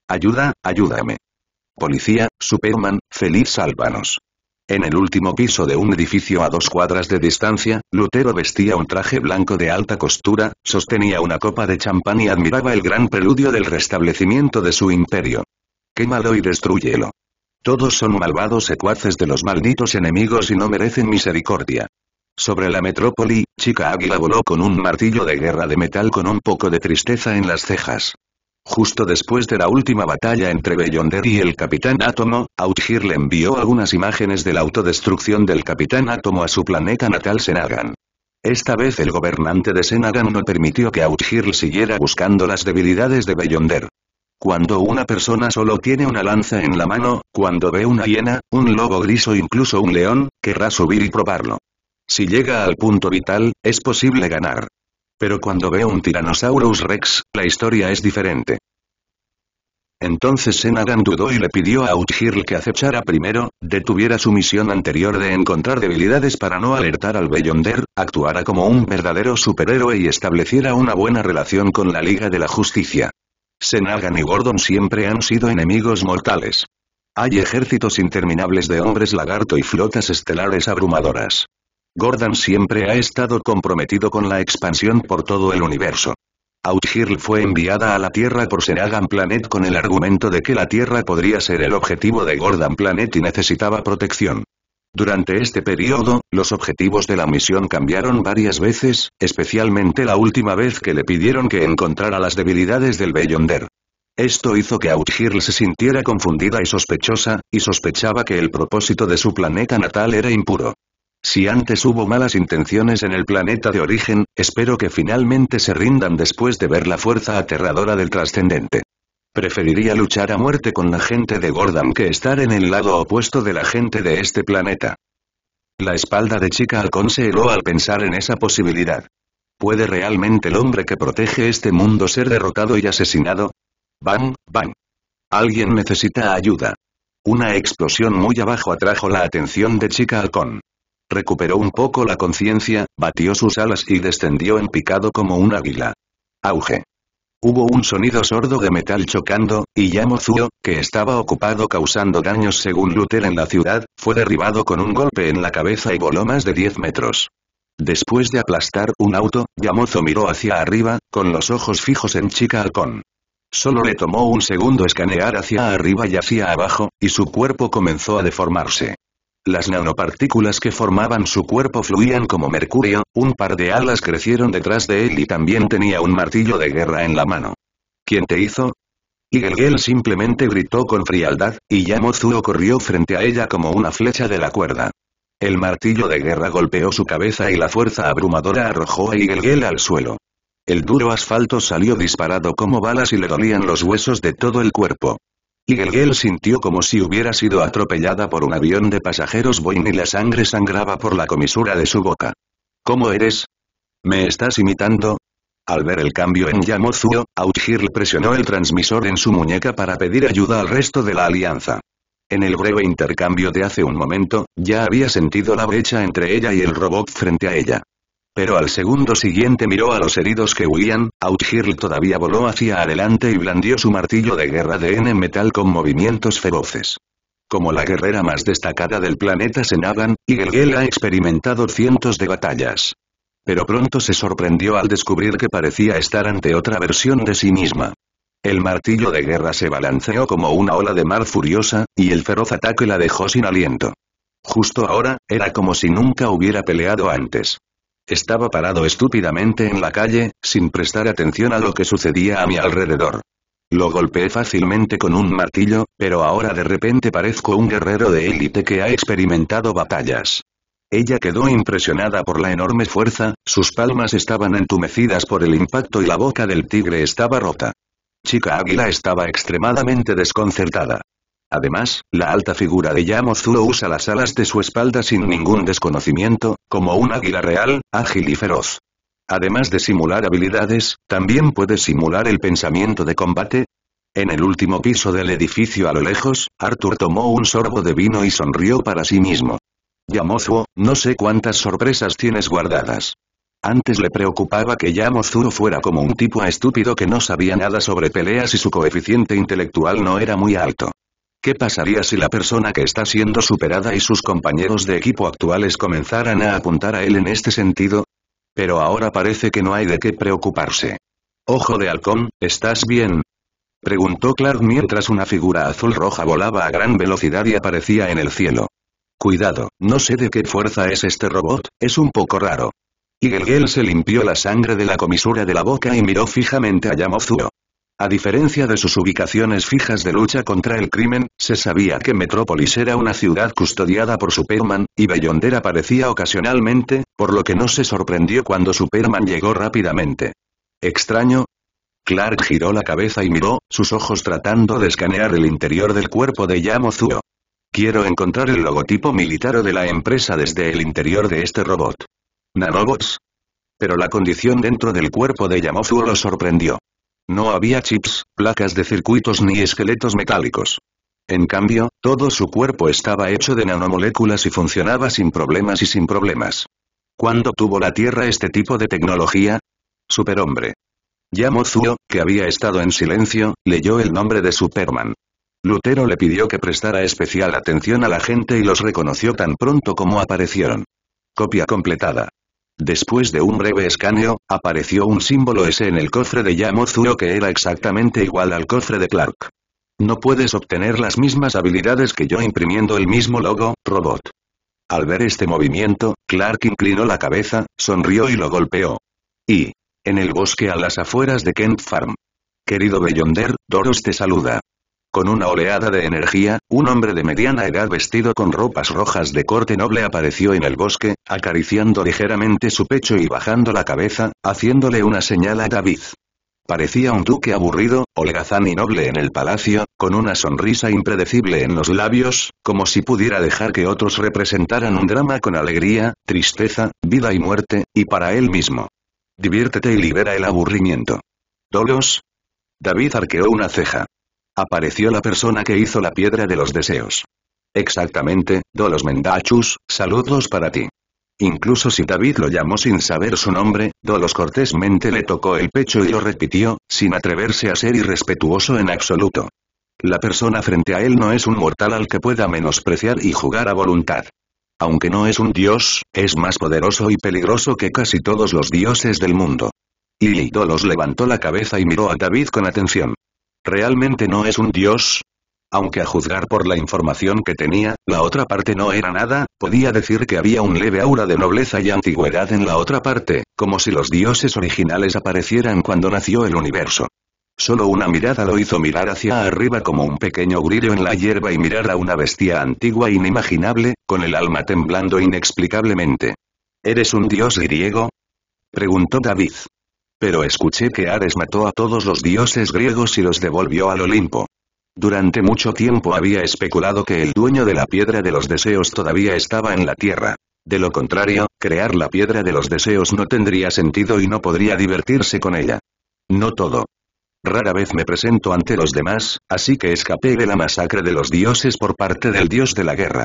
Ayuda, ayúdame. Policía, Superman, feliz sálvanos. En el último piso de un edificio a dos cuadras de distancia, Lutero vestía un traje blanco de alta costura, sostenía una copa de champán y admiraba el gran preludio del restablecimiento de su imperio. Quémalo y destruyelo. Todos son malvados secuaces de los malditos enemigos y no merecen misericordia. Sobre la metrópoli, Chica Águila voló con un martillo de guerra de metal con un poco de tristeza en las cejas. Justo después de la última batalla entre Beyonder y el Capitán Átomo, Autgir le envió algunas imágenes de la autodestrucción del Capitán Átomo a su planeta natal Senagan. Esta vez el gobernante de Senagan no permitió que Autgir siguiera buscando las debilidades de Beyonder. Cuando una persona solo tiene una lanza en la mano, cuando ve una hiena, un lobo gris o incluso un león, querrá subir y probarlo. Si llega al punto vital, es posible ganar. Pero cuando veo un Tyrannosaurus Rex, la historia es diferente. Entonces Senagan dudó y le pidió a Outgirl que acechara primero, detuviera su misión anterior de encontrar debilidades para no alertar al Beyonder, actuara como un verdadero superhéroe y estableciera una buena relación con la Liga de la Justicia. Senagan y Gordon siempre han sido enemigos mortales. Hay ejércitos interminables de hombres lagarto y flotas estelares abrumadoras. Gordon siempre ha estado comprometido con la expansión por todo el universo. Outgirl fue enviada a la Tierra por Seragan Planet con el argumento de que la Tierra podría ser el objetivo de Gordon Planet y necesitaba protección. Durante este periodo, los objetivos de la misión cambiaron varias veces, especialmente la última vez que le pidieron que encontrara las debilidades del Beyonder. Esto hizo que Outgirl se sintiera confundida y sospechosa, y sospechaba que el propósito de su planeta natal era impuro. Si antes hubo malas intenciones en el planeta de origen, espero que finalmente se rindan después de ver la fuerza aterradora del trascendente. Preferiría luchar a muerte con la gente de Gordon que estar en el lado opuesto de la gente de este planeta. La espalda de Chica Alcón se heló al pensar en esa posibilidad. ¿Puede realmente el hombre que protege este mundo ser derrotado y asesinado? Bang, bang. Alguien necesita ayuda. Una explosión muy abajo atrajo la atención de Chica Alcón. Recuperó un poco la conciencia, batió sus alas y descendió en picado como un águila. Auge. Hubo un sonido sordo de metal chocando, y Yamozuo, que estaba ocupado causando daños según Luther en la ciudad, fue derribado con un golpe en la cabeza y voló más de 10 metros. Después de aplastar un auto, Yamozo miró hacia arriba, con los ojos fijos en Chica Halcón. Solo le tomó un segundo escanear hacia arriba y hacia abajo, y su cuerpo comenzó a deformarse. Las nanopartículas que formaban su cuerpo fluían como mercurio, un par de alas crecieron detrás de él y también tenía un martillo de guerra en la mano. ¿Quién te hizo? Igelgel simplemente gritó con frialdad, y Yamozuo corrió frente a ella como una flecha de la cuerda. El martillo de guerra golpeó su cabeza y la fuerza abrumadora arrojó a Igelgel al suelo. El duro asfalto salió disparado como balas y le dolían los huesos de todo el cuerpo. Y sintió como si hubiera sido atropellada por un avión de pasajeros Boeing y la sangre sangraba por la comisura de su boca. ¿Cómo eres? ¿Me estás imitando? Al ver el cambio en Yamozuo, le presionó el transmisor en su muñeca para pedir ayuda al resto de la alianza. En el breve intercambio de hace un momento, ya había sentido la brecha entre ella y el robot frente a ella pero al segundo siguiente miró a los heridos que huían, Outgirl todavía voló hacia adelante y blandió su martillo de guerra de N-Metal con movimientos feroces. Como la guerrera más destacada del planeta Senagan, Igelgel ha experimentado cientos de batallas. Pero pronto se sorprendió al descubrir que parecía estar ante otra versión de sí misma. El martillo de guerra se balanceó como una ola de mar furiosa, y el feroz ataque la dejó sin aliento. Justo ahora, era como si nunca hubiera peleado antes. Estaba parado estúpidamente en la calle, sin prestar atención a lo que sucedía a mi alrededor. Lo golpeé fácilmente con un martillo, pero ahora de repente parezco un guerrero de élite que ha experimentado batallas. Ella quedó impresionada por la enorme fuerza, sus palmas estaban entumecidas por el impacto y la boca del tigre estaba rota. Chica Águila estaba extremadamente desconcertada. Además, la alta figura de Yamozuro usa las alas de su espalda sin ningún desconocimiento, como un águila real, ágil y feroz. Además de simular habilidades, también puede simular el pensamiento de combate. En el último piso del edificio a lo lejos, Arthur tomó un sorbo de vino y sonrió para sí mismo. Yamozuo, no sé cuántas sorpresas tienes guardadas. Antes le preocupaba que Yamozuro fuera como un tipo estúpido que no sabía nada sobre peleas y su coeficiente intelectual no era muy alto. ¿Qué pasaría si la persona que está siendo superada y sus compañeros de equipo actuales comenzaran a apuntar a él en este sentido? Pero ahora parece que no hay de qué preocuparse. Ojo de halcón, ¿estás bien? Preguntó Clark mientras una figura azul-roja volaba a gran velocidad y aparecía en el cielo. Cuidado, no sé de qué fuerza es este robot, es un poco raro. Y Igelgel se limpió la sangre de la comisura de la boca y miró fijamente a Yamazuro. A diferencia de sus ubicaciones fijas de lucha contra el crimen, se sabía que Metrópolis era una ciudad custodiada por Superman, y Beyonder aparecía ocasionalmente, por lo que no se sorprendió cuando Superman llegó rápidamente. ¿Extraño? Clark giró la cabeza y miró, sus ojos tratando de escanear el interior del cuerpo de Yamazuo. Quiero encontrar el logotipo militar de la empresa desde el interior de este robot. ¿Nanobots? Pero la condición dentro del cuerpo de Yamazuo lo sorprendió. No había chips, placas de circuitos ni esqueletos metálicos. En cambio, todo su cuerpo estaba hecho de nanomoléculas y funcionaba sin problemas y sin problemas. ¿Cuándo tuvo la Tierra este tipo de tecnología? Superhombre. Ya Zuo, que había estado en silencio, leyó el nombre de Superman. Lutero le pidió que prestara especial atención a la gente y los reconoció tan pronto como aparecieron. Copia completada. Después de un breve escaneo, apareció un símbolo S en el cofre de Yamozuro que era exactamente igual al cofre de Clark. No puedes obtener las mismas habilidades que yo imprimiendo el mismo logo, robot. Al ver este movimiento, Clark inclinó la cabeza, sonrió y lo golpeó. Y. En el bosque a las afueras de Kent Farm. Querido Beyonder, Doros te saluda. Con una oleada de energía, un hombre de mediana edad vestido con ropas rojas de corte noble apareció en el bosque, acariciando ligeramente su pecho y bajando la cabeza, haciéndole una señal a David. Parecía un duque aburrido, holgazán y noble en el palacio, con una sonrisa impredecible en los labios, como si pudiera dejar que otros representaran un drama con alegría, tristeza, vida y muerte, y para él mismo. Diviértete y libera el aburrimiento. Dolos. David arqueó una ceja. Apareció la persona que hizo la piedra de los deseos. Exactamente, Dolos Mendachus, saludos para ti. Incluso si David lo llamó sin saber su nombre, Dolos cortésmente le tocó el pecho y lo repitió, sin atreverse a ser irrespetuoso en absoluto. La persona frente a él no es un mortal al que pueda menospreciar y jugar a voluntad. Aunque no es un dios, es más poderoso y peligroso que casi todos los dioses del mundo. Y Dolos levantó la cabeza y miró a David con atención. ¿Realmente no es un dios? Aunque a juzgar por la información que tenía, la otra parte no era nada, podía decir que había un leve aura de nobleza y antigüedad en la otra parte, como si los dioses originales aparecieran cuando nació el universo. Solo una mirada lo hizo mirar hacia arriba como un pequeño grillo en la hierba y mirar a una bestia antigua e inimaginable, con el alma temblando inexplicablemente. ¿Eres un dios griego? Preguntó David. Pero escuché que Ares mató a todos los dioses griegos y los devolvió al Olimpo. Durante mucho tiempo había especulado que el dueño de la piedra de los deseos todavía estaba en la Tierra. De lo contrario, crear la piedra de los deseos no tendría sentido y no podría divertirse con ella. No todo. Rara vez me presento ante los demás, así que escapé de la masacre de los dioses por parte del dios de la guerra.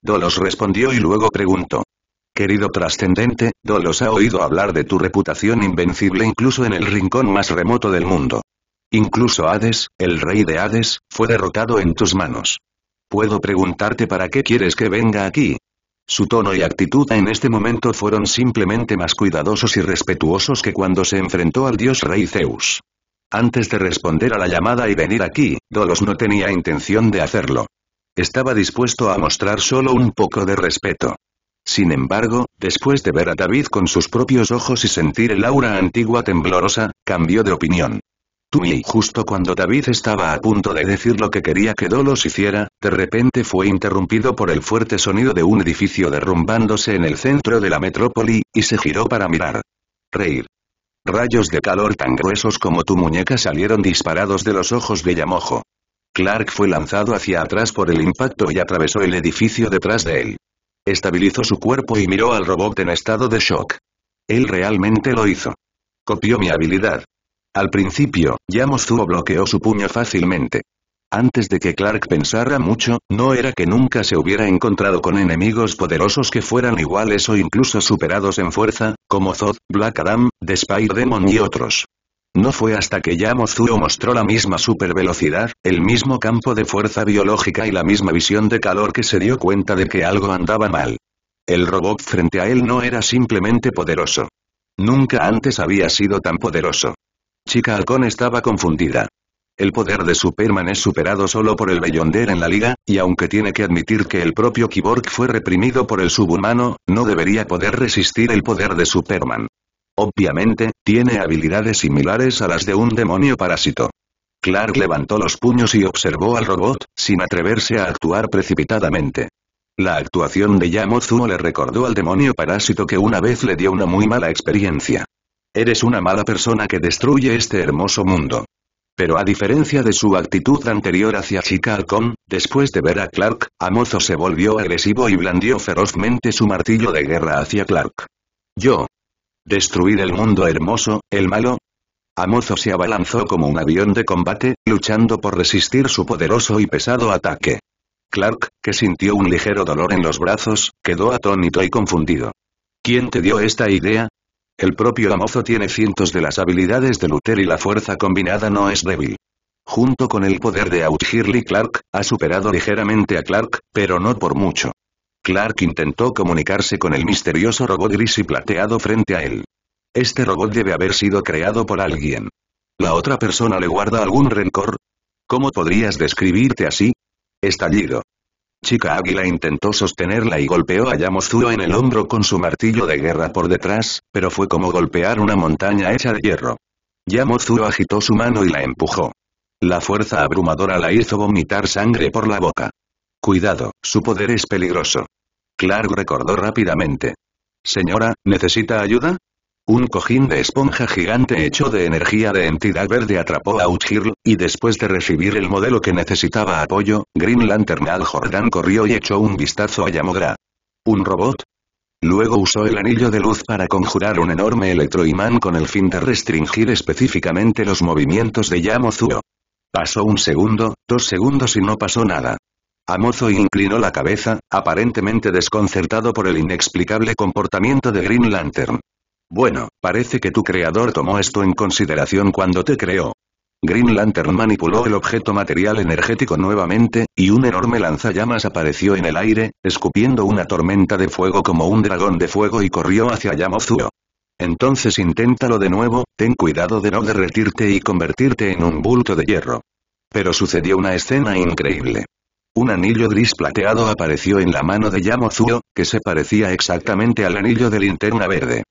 Dolos respondió y luego preguntó. Querido trascendente, Dolos ha oído hablar de tu reputación invencible incluso en el rincón más remoto del mundo. Incluso Hades, el rey de Hades, fue derrotado en tus manos. Puedo preguntarte para qué quieres que venga aquí. Su tono y actitud en este momento fueron simplemente más cuidadosos y respetuosos que cuando se enfrentó al dios rey Zeus. Antes de responder a la llamada y venir aquí, Dolos no tenía intención de hacerlo. Estaba dispuesto a mostrar solo un poco de respeto. Sin embargo, después de ver a David con sus propios ojos y sentir el aura antigua temblorosa, cambió de opinión. y justo cuando David estaba a punto de decir lo que quería que Dolos hiciera, de repente fue interrumpido por el fuerte sonido de un edificio derrumbándose en el centro de la metrópoli, y se giró para mirar. Reír. Rayos de calor tan gruesos como tu muñeca salieron disparados de los ojos de Yamojo. Clark fue lanzado hacia atrás por el impacto y atravesó el edificio detrás de él. Estabilizó su cuerpo y miró al robot en estado de shock. Él realmente lo hizo. Copió mi habilidad. Al principio, Yamazuo bloqueó su puño fácilmente. Antes de que Clark pensara mucho, no era que nunca se hubiera encontrado con enemigos poderosos que fueran iguales o incluso superados en fuerza, como Zod, Black Adam, The Demon y otros. No fue hasta que Yamazuro mostró la misma supervelocidad, el mismo campo de fuerza biológica y la misma visión de calor que se dio cuenta de que algo andaba mal. El robot frente a él no era simplemente poderoso. Nunca antes había sido tan poderoso. Chica Halcón estaba confundida. El poder de Superman es superado solo por el bellonder en la liga, y aunque tiene que admitir que el propio Kiborg fue reprimido por el subhumano, no debería poder resistir el poder de Superman. Obviamente, tiene habilidades similares a las de un demonio parásito. Clark levantó los puños y observó al robot, sin atreverse a actuar precipitadamente. La actuación de Yamozu le recordó al demonio parásito que una vez le dio una muy mala experiencia. Eres una mala persona que destruye este hermoso mundo. Pero a diferencia de su actitud anterior hacia Chica después de ver a Clark, Amozo se volvió agresivo y blandió ferozmente su martillo de guerra hacia Clark. Yo, ¿Destruir el mundo hermoso, el malo? Amozo se abalanzó como un avión de combate, luchando por resistir su poderoso y pesado ataque. Clark, que sintió un ligero dolor en los brazos, quedó atónito y confundido. ¿Quién te dio esta idea? El propio Amozo tiene cientos de las habilidades de Luther y la fuerza combinada no es débil. Junto con el poder de Out Clark, ha superado ligeramente a Clark, pero no por mucho. Clark intentó comunicarse con el misterioso robot gris y plateado frente a él. Este robot debe haber sido creado por alguien. ¿La otra persona le guarda algún rencor? ¿Cómo podrías describirte así? Estallido. Chica Águila intentó sostenerla y golpeó a Yamozuo en el hombro con su martillo de guerra por detrás, pero fue como golpear una montaña hecha de hierro. Yamozuo agitó su mano y la empujó. La fuerza abrumadora la hizo vomitar sangre por la boca. Cuidado, su poder es peligroso. Clark recordó rápidamente. Señora, ¿necesita ayuda? Un cojín de esponja gigante hecho de energía de entidad verde atrapó a Utgirl, y después de recibir el modelo que necesitaba apoyo, Green Lantern Al Jordan corrió y echó un vistazo a Yamogra. ¿Un robot? Luego usó el anillo de luz para conjurar un enorme electroimán con el fin de restringir específicamente los movimientos de Yamozuo. Pasó un segundo, dos segundos y no pasó nada. Amozo inclinó la cabeza, aparentemente desconcertado por el inexplicable comportamiento de Green Lantern. Bueno, parece que tu creador tomó esto en consideración cuando te creó. Green Lantern manipuló el objeto material energético nuevamente, y un enorme lanzallamas apareció en el aire, escupiendo una tormenta de fuego como un dragón de fuego y corrió hacia Yamazuo. Entonces inténtalo de nuevo, ten cuidado de no derretirte y convertirte en un bulto de hierro. Pero sucedió una escena increíble. Un anillo gris plateado apareció en la mano de Yamazuo, que se parecía exactamente al anillo de linterna verde.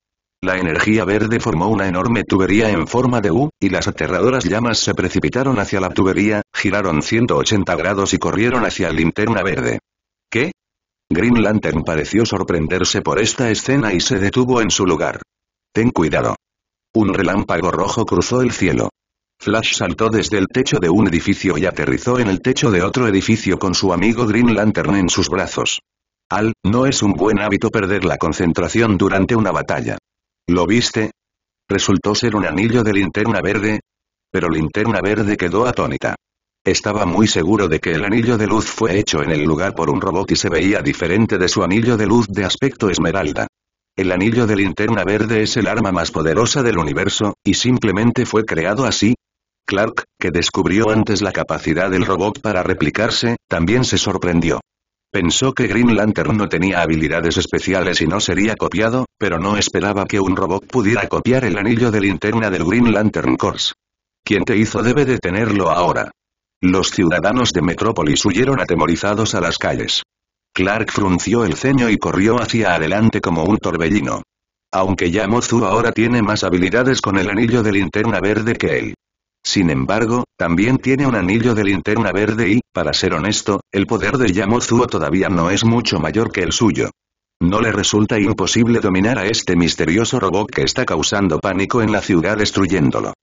La energía verde formó una enorme tubería en forma de U, y las aterradoras llamas se precipitaron hacia la tubería, giraron 180 grados y corrieron hacia linterna verde. ¿Qué? Green Lantern pareció sorprenderse por esta escena y se detuvo en su lugar. Ten cuidado. Un relámpago rojo cruzó el cielo. Flash saltó desde el techo de un edificio y aterrizó en el techo de otro edificio con su amigo Green Lantern en sus brazos. Al, no es un buen hábito perder la concentración durante una batalla. ¿Lo viste? Resultó ser un anillo de linterna verde. Pero linterna verde quedó atónita. Estaba muy seguro de que el anillo de luz fue hecho en el lugar por un robot y se veía diferente de su anillo de luz de aspecto esmeralda. El anillo de linterna verde es el arma más poderosa del universo, y simplemente fue creado así, Clark, que descubrió antes la capacidad del robot para replicarse, también se sorprendió. Pensó que Green Lantern no tenía habilidades especiales y no sería copiado, pero no esperaba que un robot pudiera copiar el anillo de linterna del Green Lantern Corps. Quien te hizo debe de tenerlo ahora. Los ciudadanos de Metrópolis huyeron atemorizados a las calles. Clark frunció el ceño y corrió hacia adelante como un torbellino. Aunque Yamazu ahora tiene más habilidades con el anillo de linterna verde que él. Sin embargo, también tiene un anillo de linterna verde y, para ser honesto, el poder de Yamozuo todavía no es mucho mayor que el suyo. No le resulta imposible dominar a este misterioso robot que está causando pánico en la ciudad destruyéndolo.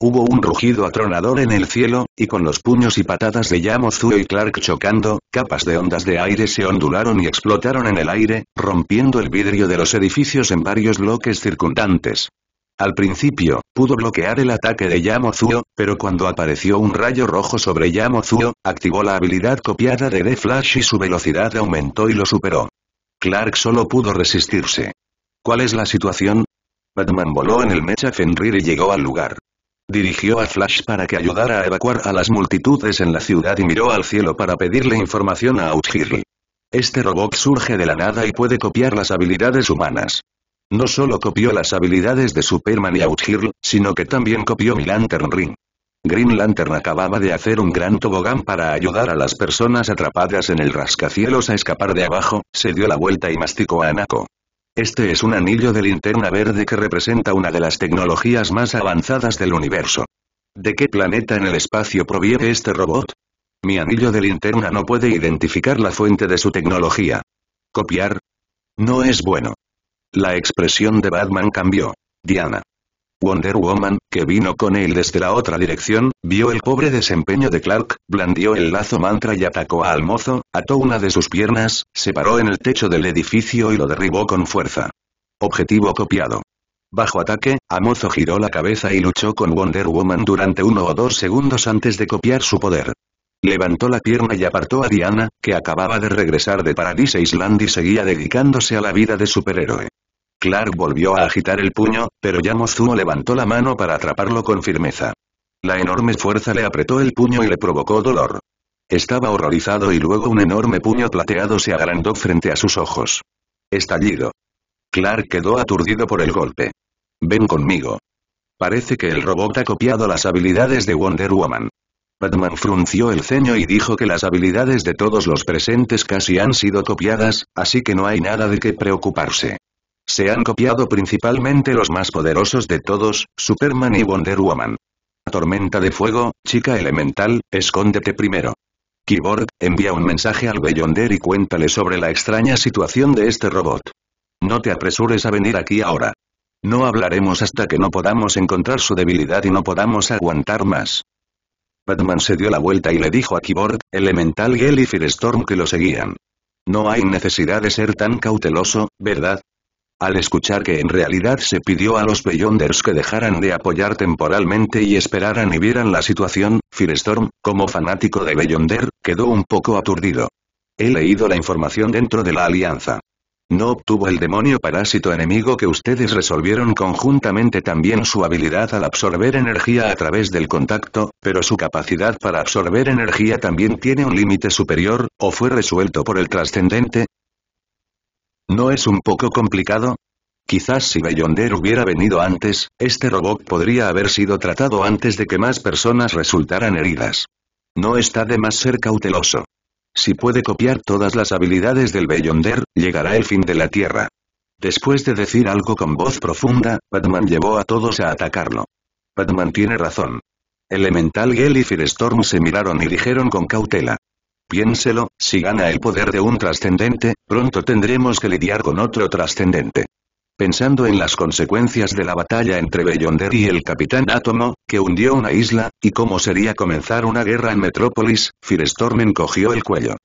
Hubo un rugido atronador en el cielo, y con los puños y patadas de Yamozuo y Clark chocando, capas de ondas de aire se ondularon y explotaron en el aire, rompiendo el vidrio de los edificios en varios bloques circundantes. Al principio, pudo bloquear el ataque de Yamozuo, pero cuando apareció un rayo rojo sobre Yamozuo, activó la habilidad copiada de The flash y su velocidad aumentó y lo superó. Clark solo pudo resistirse. ¿Cuál es la situación? Batman voló en el mecha Fenrir y llegó al lugar. Dirigió a Flash para que ayudara a evacuar a las multitudes en la ciudad y miró al cielo para pedirle información a Outgirl. Este robot surge de la nada y puede copiar las habilidades humanas. No solo copió las habilidades de Superman y Outgirl, sino que también copió mi Lantern Ring. Green Lantern acababa de hacer un gran tobogán para ayudar a las personas atrapadas en el rascacielos a escapar de abajo, se dio la vuelta y masticó a Anako. Este es un anillo de linterna verde que representa una de las tecnologías más avanzadas del universo. ¿De qué planeta en el espacio proviene este robot? Mi anillo de linterna no puede identificar la fuente de su tecnología. ¿Copiar? No es bueno. La expresión de Batman cambió. Diana. Wonder Woman, que vino con él desde la otra dirección, vio el pobre desempeño de Clark, blandió el lazo mantra y atacó al mozo, ató una de sus piernas, se paró en el techo del edificio y lo derribó con fuerza. Objetivo copiado. Bajo ataque, mozo giró la cabeza y luchó con Wonder Woman durante uno o dos segundos antes de copiar su poder. Levantó la pierna y apartó a Diana, que acababa de regresar de Paradise Island y seguía dedicándose a la vida de superhéroe. Clark volvió a agitar el puño, pero ya levantó la mano para atraparlo con firmeza. La enorme fuerza le apretó el puño y le provocó dolor. Estaba horrorizado y luego un enorme puño plateado se agrandó frente a sus ojos. Estallido. Clark quedó aturdido por el golpe. Ven conmigo. Parece que el robot ha copiado las habilidades de Wonder Woman. Batman frunció el ceño y dijo que las habilidades de todos los presentes casi han sido copiadas, así que no hay nada de qué preocuparse. Se han copiado principalmente los más poderosos de todos, Superman y Wonder Woman. Tormenta de Fuego, Chica Elemental, escóndete primero. Kiborg, envía un mensaje al Beyonder y cuéntale sobre la extraña situación de este robot. No te apresures a venir aquí ahora. No hablaremos hasta que no podamos encontrar su debilidad y no podamos aguantar más. Batman se dio la vuelta y le dijo a Kiborg, Elemental Gale y Firestorm que lo seguían. No hay necesidad de ser tan cauteloso, ¿verdad? al escuchar que en realidad se pidió a los Beyonders que dejaran de apoyar temporalmente y esperaran y vieran la situación, Firestorm, como fanático de Beyonder, quedó un poco aturdido. He leído la información dentro de la alianza. No obtuvo el demonio parásito enemigo que ustedes resolvieron conjuntamente también su habilidad al absorber energía a través del contacto, pero su capacidad para absorber energía también tiene un límite superior, o fue resuelto por el trascendente, ¿No es un poco complicado? Quizás si Beyonder hubiera venido antes, este robot podría haber sido tratado antes de que más personas resultaran heridas. No está de más ser cauteloso. Si puede copiar todas las habilidades del Beyonder, llegará el fin de la Tierra. Después de decir algo con voz profunda, Batman llevó a todos a atacarlo. Batman tiene razón. Elemental Gel y Firestorm se miraron y dijeron con cautela. Piénselo, si gana el poder de un trascendente, pronto tendremos que lidiar con otro trascendente. Pensando en las consecuencias de la batalla entre Bellonder y el Capitán Átomo, que hundió una isla, y cómo sería comenzar una guerra en Metrópolis, Firestorm encogió el cuello.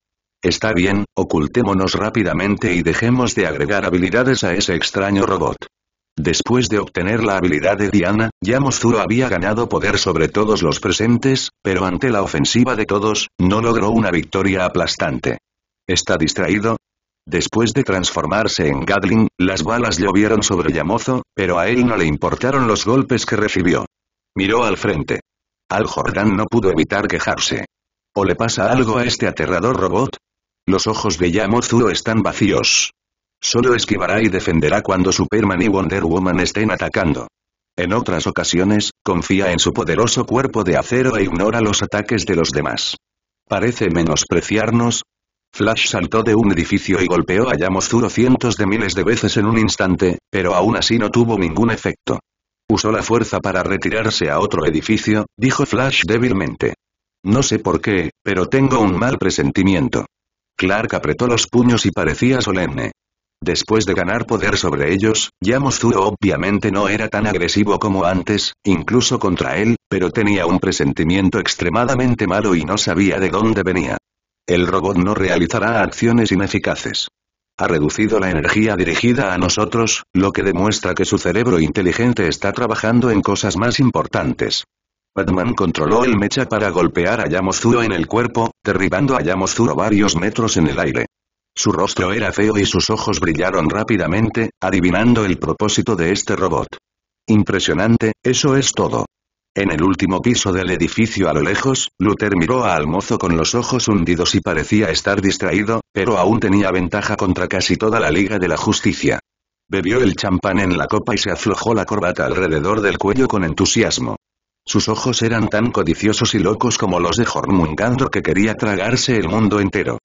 Está bien, ocultémonos rápidamente y dejemos de agregar habilidades a ese extraño robot. Después de obtener la habilidad de Diana, Yamozuro había ganado poder sobre todos los presentes, pero ante la ofensiva de todos, no logró una victoria aplastante. ¿Está distraído? Después de transformarse en Gatling, las balas llovieron sobre Yamozo, pero a él no le importaron los golpes que recibió. Miró al frente. Al Jordán no pudo evitar quejarse. ¿O le pasa algo a este aterrador robot? Los ojos de Yamozuro están vacíos. Solo esquivará y defenderá cuando Superman y Wonder Woman estén atacando. En otras ocasiones, confía en su poderoso cuerpo de acero e ignora los ataques de los demás. Parece menospreciarnos. Flash saltó de un edificio y golpeó a Yamazuro cientos de miles de veces en un instante, pero aún así no tuvo ningún efecto. Usó la fuerza para retirarse a otro edificio, dijo Flash débilmente. No sé por qué, pero tengo un mal presentimiento. Clark apretó los puños y parecía solemne. Después de ganar poder sobre ellos, Yamozuro obviamente no era tan agresivo como antes, incluso contra él, pero tenía un presentimiento extremadamente malo y no sabía de dónde venía. El robot no realizará acciones ineficaces. Ha reducido la energía dirigida a nosotros, lo que demuestra que su cerebro inteligente está trabajando en cosas más importantes. Batman controló el mecha para golpear a Yamozuro en el cuerpo, derribando a Yamozuro varios metros en el aire. Su rostro era feo y sus ojos brillaron rápidamente, adivinando el propósito de este robot. Impresionante, eso es todo. En el último piso del edificio a lo lejos, Luther miró a mozo con los ojos hundidos y parecía estar distraído, pero aún tenía ventaja contra casi toda la Liga de la Justicia. Bebió el champán en la copa y se aflojó la corbata alrededor del cuello con entusiasmo. Sus ojos eran tan codiciosos y locos como los de Jormungandro que quería tragarse el mundo entero.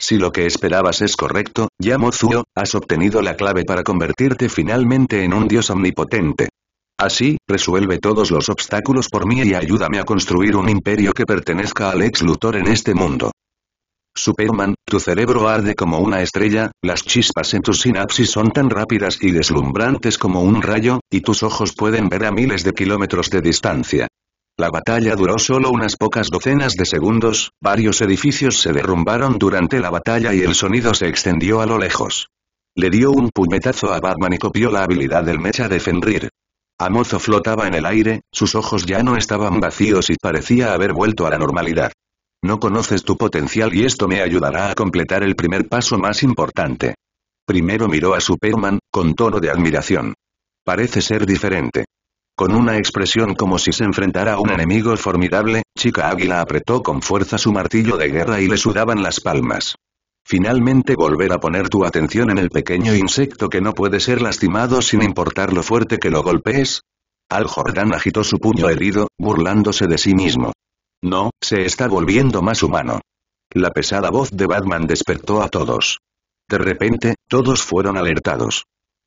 Si lo que esperabas es correcto, Yamozuo, has obtenido la clave para convertirte finalmente en un dios omnipotente. Así, resuelve todos los obstáculos por mí y ayúdame a construir un imperio que pertenezca al ex Luthor en este mundo. Superman, tu cerebro arde como una estrella, las chispas en tus sinapsis son tan rápidas y deslumbrantes como un rayo, y tus ojos pueden ver a miles de kilómetros de distancia. La batalla duró solo unas pocas docenas de segundos, varios edificios se derrumbaron durante la batalla y el sonido se extendió a lo lejos. Le dio un puñetazo a Batman y copió la habilidad del mecha de Fenrir. Amozo flotaba en el aire, sus ojos ya no estaban vacíos y parecía haber vuelto a la normalidad. No conoces tu potencial y esto me ayudará a completar el primer paso más importante. Primero miró a Superman, con tono de admiración. Parece ser diferente. Con una expresión como si se enfrentara a un enemigo formidable, Chica Águila apretó con fuerza su martillo de guerra y le sudaban las palmas. Finalmente volver a poner tu atención en el pequeño insecto que no puede ser lastimado sin importar lo fuerte que lo golpees. Al Jordán agitó su puño herido, burlándose de sí mismo. No, se está volviendo más humano. La pesada voz de Batman despertó a todos. De repente, todos fueron alertados.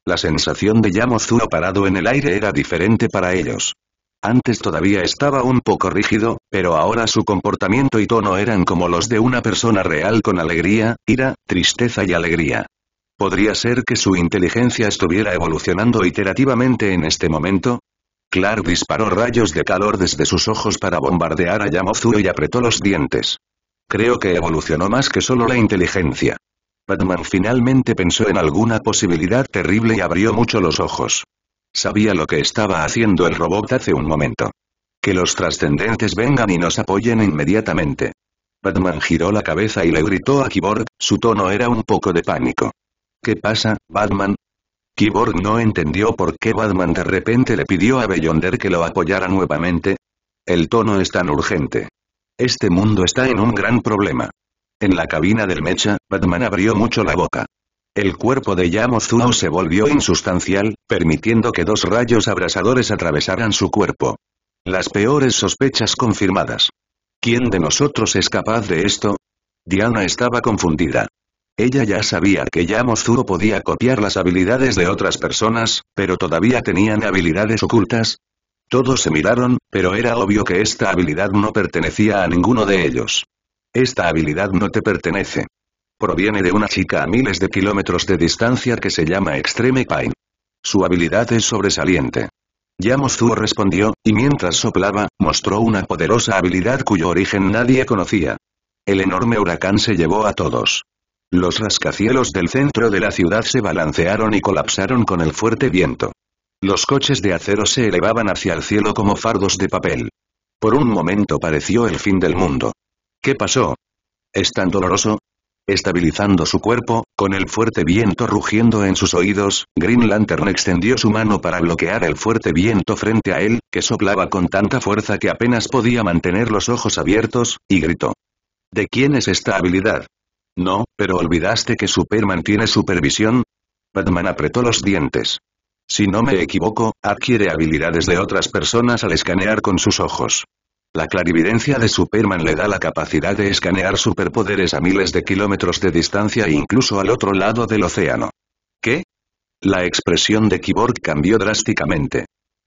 La sensación de Yamozuro parado en el aire era diferente para ellos. Antes todavía estaba un poco rígido, pero ahora su comportamiento y tono eran como los de una persona real con alegría, ira, tristeza y alegría. ¿Podría ser que su inteligencia estuviera evolucionando iterativamente en este momento? Clark disparó rayos de calor desde sus ojos para bombardear a Yamozuro y apretó los dientes. Creo que evolucionó más que solo la inteligencia. Batman finalmente pensó en alguna posibilidad terrible y abrió mucho los ojos. Sabía lo que estaba haciendo el robot hace un momento. Que los trascendentes vengan y nos apoyen inmediatamente. Batman giró la cabeza y le gritó a Kiborg, su tono era un poco de pánico. ¿Qué pasa, Batman? Kiborg no entendió por qué Batman de repente le pidió a Beyonder que lo apoyara nuevamente. El tono es tan urgente. Este mundo está en un gran problema. En la cabina del mecha, Batman abrió mucho la boca. El cuerpo de Yamo se volvió insustancial, permitiendo que dos rayos abrasadores atravesaran su cuerpo. Las peores sospechas confirmadas. ¿Quién de nosotros es capaz de esto? Diana estaba confundida. Ella ya sabía que Yamo podía copiar las habilidades de otras personas, pero todavía tenían habilidades ocultas. Todos se miraron, pero era obvio que esta habilidad no pertenecía a ninguno de ellos. Esta habilidad no te pertenece. Proviene de una chica a miles de kilómetros de distancia que se llama Extreme Pain. Su habilidad es sobresaliente. Yamozuo respondió, y mientras soplaba, mostró una poderosa habilidad cuyo origen nadie conocía. El enorme huracán se llevó a todos. Los rascacielos del centro de la ciudad se balancearon y colapsaron con el fuerte viento. Los coches de acero se elevaban hacia el cielo como fardos de papel. Por un momento pareció el fin del mundo. ¿Qué pasó? ¿Es tan doloroso? Estabilizando su cuerpo, con el fuerte viento rugiendo en sus oídos, Green Lantern extendió su mano para bloquear el fuerte viento frente a él, que soplaba con tanta fuerza que apenas podía mantener los ojos abiertos, y gritó. ¿De quién es esta habilidad? No, pero olvidaste que Superman tiene supervisión. Batman apretó los dientes. Si no me equivoco, adquiere habilidades de otras personas al escanear con sus ojos. La clarividencia de Superman le da la capacidad de escanear superpoderes a miles de kilómetros de distancia e incluso al otro lado del océano. ¿Qué? La expresión de Kiborg cambió drásticamente.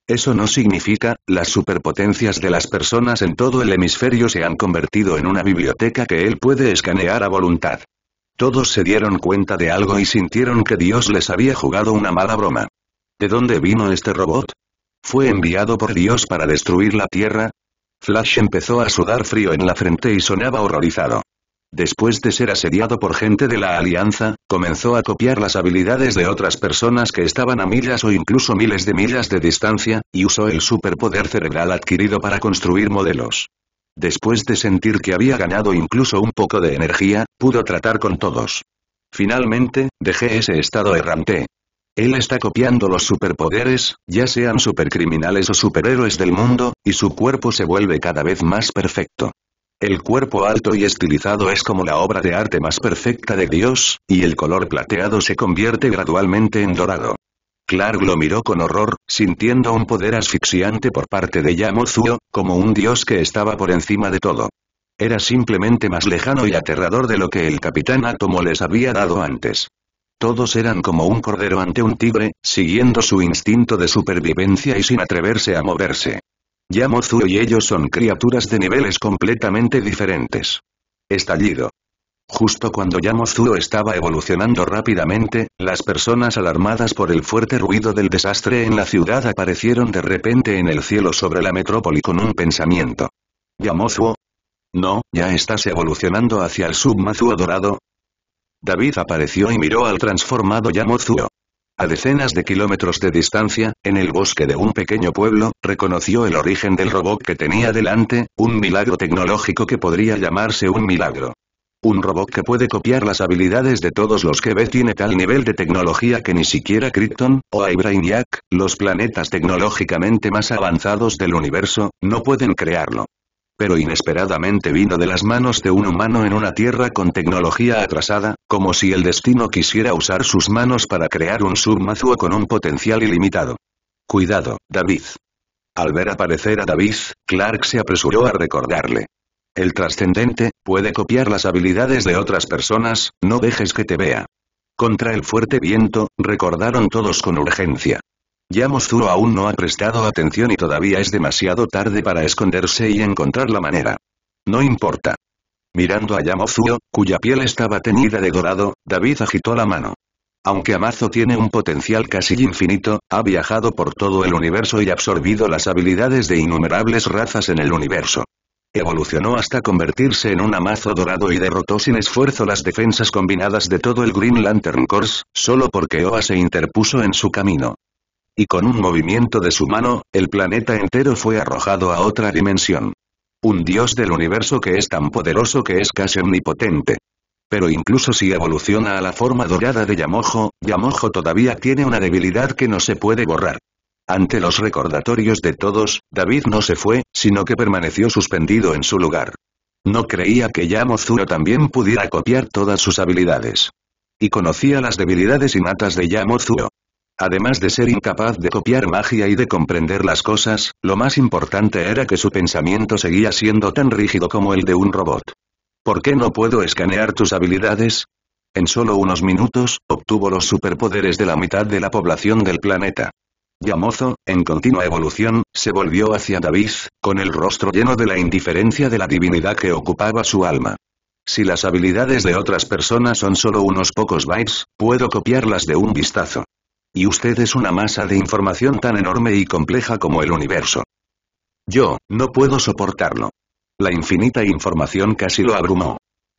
Eso no significa, las superpotencias de las personas en todo el hemisferio se han convertido en una biblioteca que él puede escanear a voluntad. Todos se dieron cuenta de algo y sintieron que Dios les había jugado una mala broma. ¿De dónde vino este robot? ¿Fue enviado por Dios para destruir la Tierra? Flash empezó a sudar frío en la frente y sonaba horrorizado. Después de ser asediado por gente de la Alianza, comenzó a copiar las habilidades de otras personas que estaban a millas o incluso miles de millas de distancia, y usó el superpoder cerebral adquirido para construir modelos. Después de sentir que había ganado incluso un poco de energía, pudo tratar con todos. Finalmente, dejé ese estado errante. Él está copiando los superpoderes, ya sean supercriminales o superhéroes del mundo, y su cuerpo se vuelve cada vez más perfecto. El cuerpo alto y estilizado es como la obra de arte más perfecta de Dios, y el color plateado se convierte gradualmente en dorado. Clark lo miró con horror, sintiendo un poder asfixiante por parte de Yamozuo, como un dios que estaba por encima de todo. Era simplemente más lejano y aterrador de lo que el Capitán Átomo les había dado antes. Todos eran como un cordero ante un tigre, siguiendo su instinto de supervivencia y sin atreverse a moverse. Yamozuo y ellos son criaturas de niveles completamente diferentes. Estallido. Justo cuando Yamozuo estaba evolucionando rápidamente, las personas alarmadas por el fuerte ruido del desastre en la ciudad aparecieron de repente en el cielo sobre la metrópoli con un pensamiento. Yamozuo. No, ya estás evolucionando hacia el Submazuo dorado, David apareció y miró al transformado Zuo. A decenas de kilómetros de distancia, en el bosque de un pequeño pueblo, reconoció el origen del robot que tenía delante, un milagro tecnológico que podría llamarse un milagro. Un robot que puede copiar las habilidades de todos los que ve tiene tal nivel de tecnología que ni siquiera Krypton, o Yak, los planetas tecnológicamente más avanzados del universo, no pueden crearlo pero inesperadamente vino de las manos de un humano en una tierra con tecnología atrasada, como si el destino quisiera usar sus manos para crear un submazuo con un potencial ilimitado. Cuidado, David. Al ver aparecer a David, Clark se apresuró a recordarle. El trascendente, puede copiar las habilidades de otras personas, no dejes que te vea. Contra el fuerte viento, recordaron todos con urgencia. Yamozuro aún no ha prestado atención y todavía es demasiado tarde para esconderse y encontrar la manera. No importa. Mirando a Yamozuro, cuya piel estaba teñida de dorado, David agitó la mano. Aunque Amazo tiene un potencial casi infinito, ha viajado por todo el universo y absorbido las habilidades de innumerables razas en el universo. Evolucionó hasta convertirse en un amazo dorado y derrotó sin esfuerzo las defensas combinadas de todo el Green Lantern Corps, solo porque Oa se interpuso en su camino y con un movimiento de su mano, el planeta entero fue arrojado a otra dimensión. Un dios del universo que es tan poderoso que es casi omnipotente. Pero incluso si evoluciona a la forma dorada de Yamojo, Yamojo todavía tiene una debilidad que no se puede borrar. Ante los recordatorios de todos, David no se fue, sino que permaneció suspendido en su lugar. No creía que Yamozuro también pudiera copiar todas sus habilidades. Y conocía las debilidades innatas de Yamozuro. Además de ser incapaz de copiar magia y de comprender las cosas, lo más importante era que su pensamiento seguía siendo tan rígido como el de un robot. ¿Por qué no puedo escanear tus habilidades? En solo unos minutos, obtuvo los superpoderes de la mitad de la población del planeta. Yamozo, en continua evolución, se volvió hacia David, con el rostro lleno de la indiferencia de la divinidad que ocupaba su alma. Si las habilidades de otras personas son solo unos pocos bytes, puedo copiarlas de un vistazo. Y usted es una masa de información tan enorme y compleja como el universo. Yo, no puedo soportarlo. La infinita información casi lo abrumó.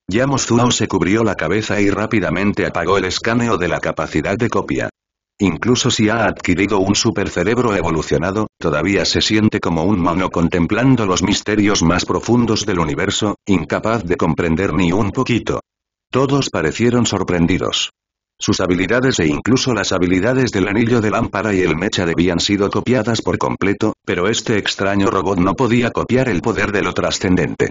Yamo se cubrió la cabeza y rápidamente apagó el escaneo de la capacidad de copia. Incluso si ha adquirido un supercerebro evolucionado, todavía se siente como un mono contemplando los misterios más profundos del universo, incapaz de comprender ni un poquito. Todos parecieron sorprendidos. Sus habilidades e incluso las habilidades del anillo de lámpara y el mecha debían sido copiadas por completo, pero este extraño robot no podía copiar el poder de lo trascendente.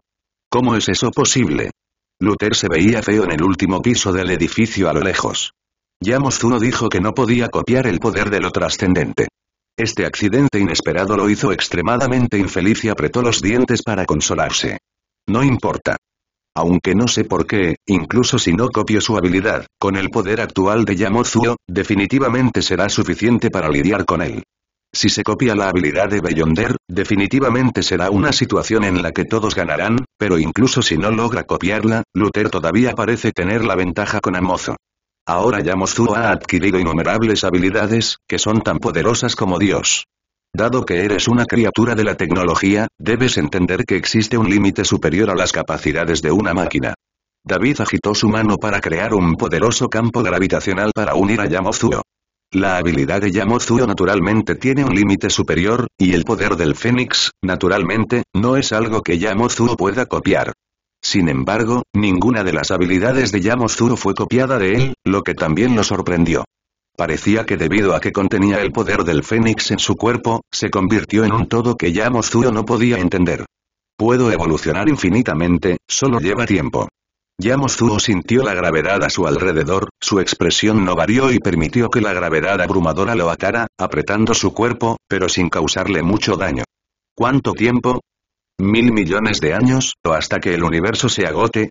¿Cómo es eso posible? Luther se veía feo en el último piso del edificio a lo lejos. Yamozuno dijo que no podía copiar el poder de lo trascendente. Este accidente inesperado lo hizo extremadamente infeliz y apretó los dientes para consolarse. No importa. Aunque no sé por qué, incluso si no copio su habilidad, con el poder actual de Yamotsuo, definitivamente será suficiente para lidiar con él. Si se copia la habilidad de Beyonder, definitivamente será una situación en la que todos ganarán, pero incluso si no logra copiarla, Luther todavía parece tener la ventaja con Amozo. Ahora Yamozuo ha adquirido innumerables habilidades, que son tan poderosas como Dios. Dado que eres una criatura de la tecnología, debes entender que existe un límite superior a las capacidades de una máquina. David agitó su mano para crear un poderoso campo gravitacional para unir a Yamozuo. La habilidad de Yamozuo naturalmente tiene un límite superior, y el poder del Fénix, naturalmente, no es algo que Yamozuo pueda copiar. Sin embargo, ninguna de las habilidades de Yamozuo fue copiada de él, lo que también lo sorprendió. Parecía que debido a que contenía el poder del Fénix en su cuerpo, se convirtió en un todo que ya no podía entender. Puedo evolucionar infinitamente, solo lleva tiempo. Mozuo sintió la gravedad a su alrededor, su expresión no varió y permitió que la gravedad abrumadora lo atara, apretando su cuerpo, pero sin causarle mucho daño. ¿Cuánto tiempo? ¿Mil millones de años, o hasta que el universo se agote?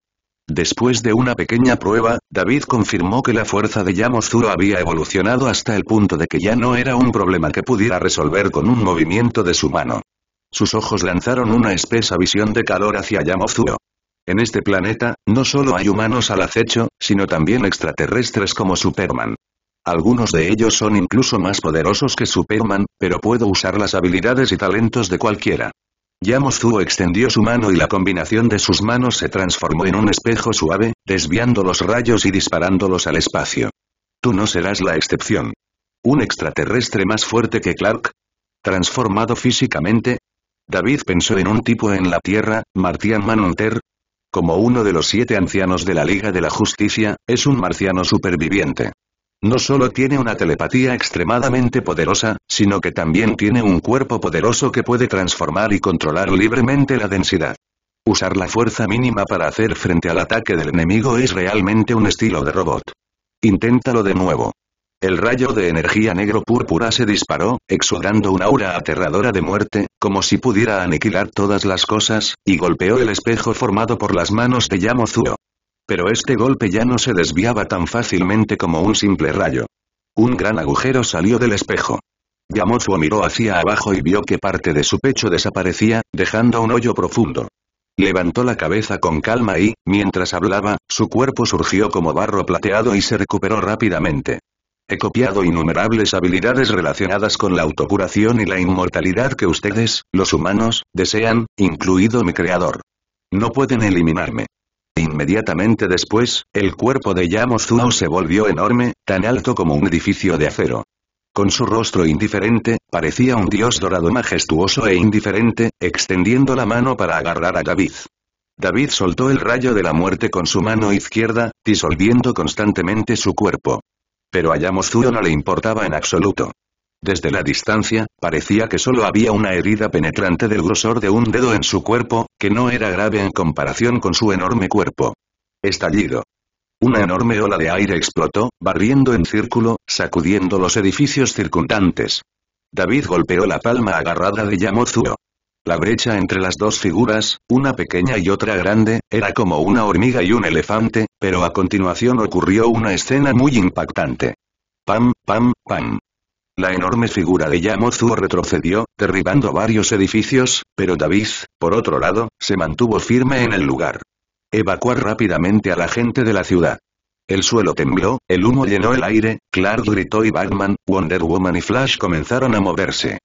Después de una pequeña prueba, David confirmó que la fuerza de Yamozuro había evolucionado hasta el punto de que ya no era un problema que pudiera resolver con un movimiento de su mano. Sus ojos lanzaron una espesa visión de calor hacia Yamozuro. En este planeta, no solo hay humanos al acecho, sino también extraterrestres como Superman. Algunos de ellos son incluso más poderosos que Superman, pero puedo usar las habilidades y talentos de cualquiera. Yamozuo extendió su mano y la combinación de sus manos se transformó en un espejo suave, desviando los rayos y disparándolos al espacio. Tú no serás la excepción. ¿Un extraterrestre más fuerte que Clark? ¿Transformado físicamente? David pensó en un tipo en la Tierra, Martian Manhunter. Como uno de los siete ancianos de la Liga de la Justicia, es un marciano superviviente. No solo tiene una telepatía extremadamente poderosa, sino que también tiene un cuerpo poderoso que puede transformar y controlar libremente la densidad. Usar la fuerza mínima para hacer frente al ataque del enemigo es realmente un estilo de robot. Inténtalo de nuevo. El rayo de energía negro púrpura se disparó, exudando una aura aterradora de muerte, como si pudiera aniquilar todas las cosas, y golpeó el espejo formado por las manos de Yamozuo. Pero este golpe ya no se desviaba tan fácilmente como un simple rayo. Un gran agujero salió del espejo. Yamotsuo miró hacia abajo y vio que parte de su pecho desaparecía, dejando un hoyo profundo. Levantó la cabeza con calma y, mientras hablaba, su cuerpo surgió como barro plateado y se recuperó rápidamente. He copiado innumerables habilidades relacionadas con la autocuración y la inmortalidad que ustedes, los humanos, desean, incluido mi creador. No pueden eliminarme. Inmediatamente después, el cuerpo de Yamo se volvió enorme, tan alto como un edificio de acero. Con su rostro indiferente, parecía un dios dorado majestuoso e indiferente, extendiendo la mano para agarrar a David. David soltó el rayo de la muerte con su mano izquierda, disolviendo constantemente su cuerpo. Pero a Yamazuo no le importaba en absoluto. Desde la distancia, parecía que solo había una herida penetrante del grosor de un dedo en su cuerpo, que no era grave en comparación con su enorme cuerpo. Estallido. Una enorme ola de aire explotó, barriendo en círculo, sacudiendo los edificios circundantes. David golpeó la palma agarrada de Yamozuo. La brecha entre las dos figuras, una pequeña y otra grande, era como una hormiga y un elefante, pero a continuación ocurrió una escena muy impactante. Pam, pam, pam. La enorme figura de Yamazuo retrocedió, derribando varios edificios, pero David, por otro lado, se mantuvo firme en el lugar. Evacuar rápidamente a la gente de la ciudad. El suelo tembló, el humo llenó el aire, Clark gritó y Batman, Wonder Woman y Flash comenzaron a moverse.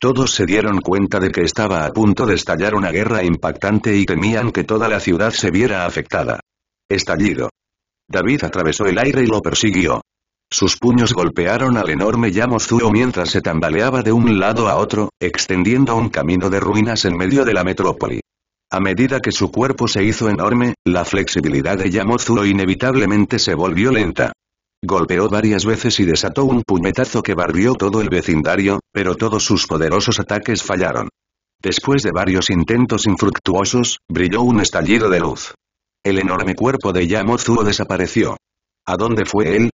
Todos se dieron cuenta de que estaba a punto de estallar una guerra impactante y temían que toda la ciudad se viera afectada. Estallido. David atravesó el aire y lo persiguió. Sus puños golpearon al enorme Yamozuro mientras se tambaleaba de un lado a otro, extendiendo un camino de ruinas en medio de la metrópoli. A medida que su cuerpo se hizo enorme, la flexibilidad de Yamozuro inevitablemente se volvió lenta. Golpeó varias veces y desató un puñetazo que barrió todo el vecindario, pero todos sus poderosos ataques fallaron. Después de varios intentos infructuosos, brilló un estallido de luz. El enorme cuerpo de Yamozuro desapareció. ¿A dónde fue él?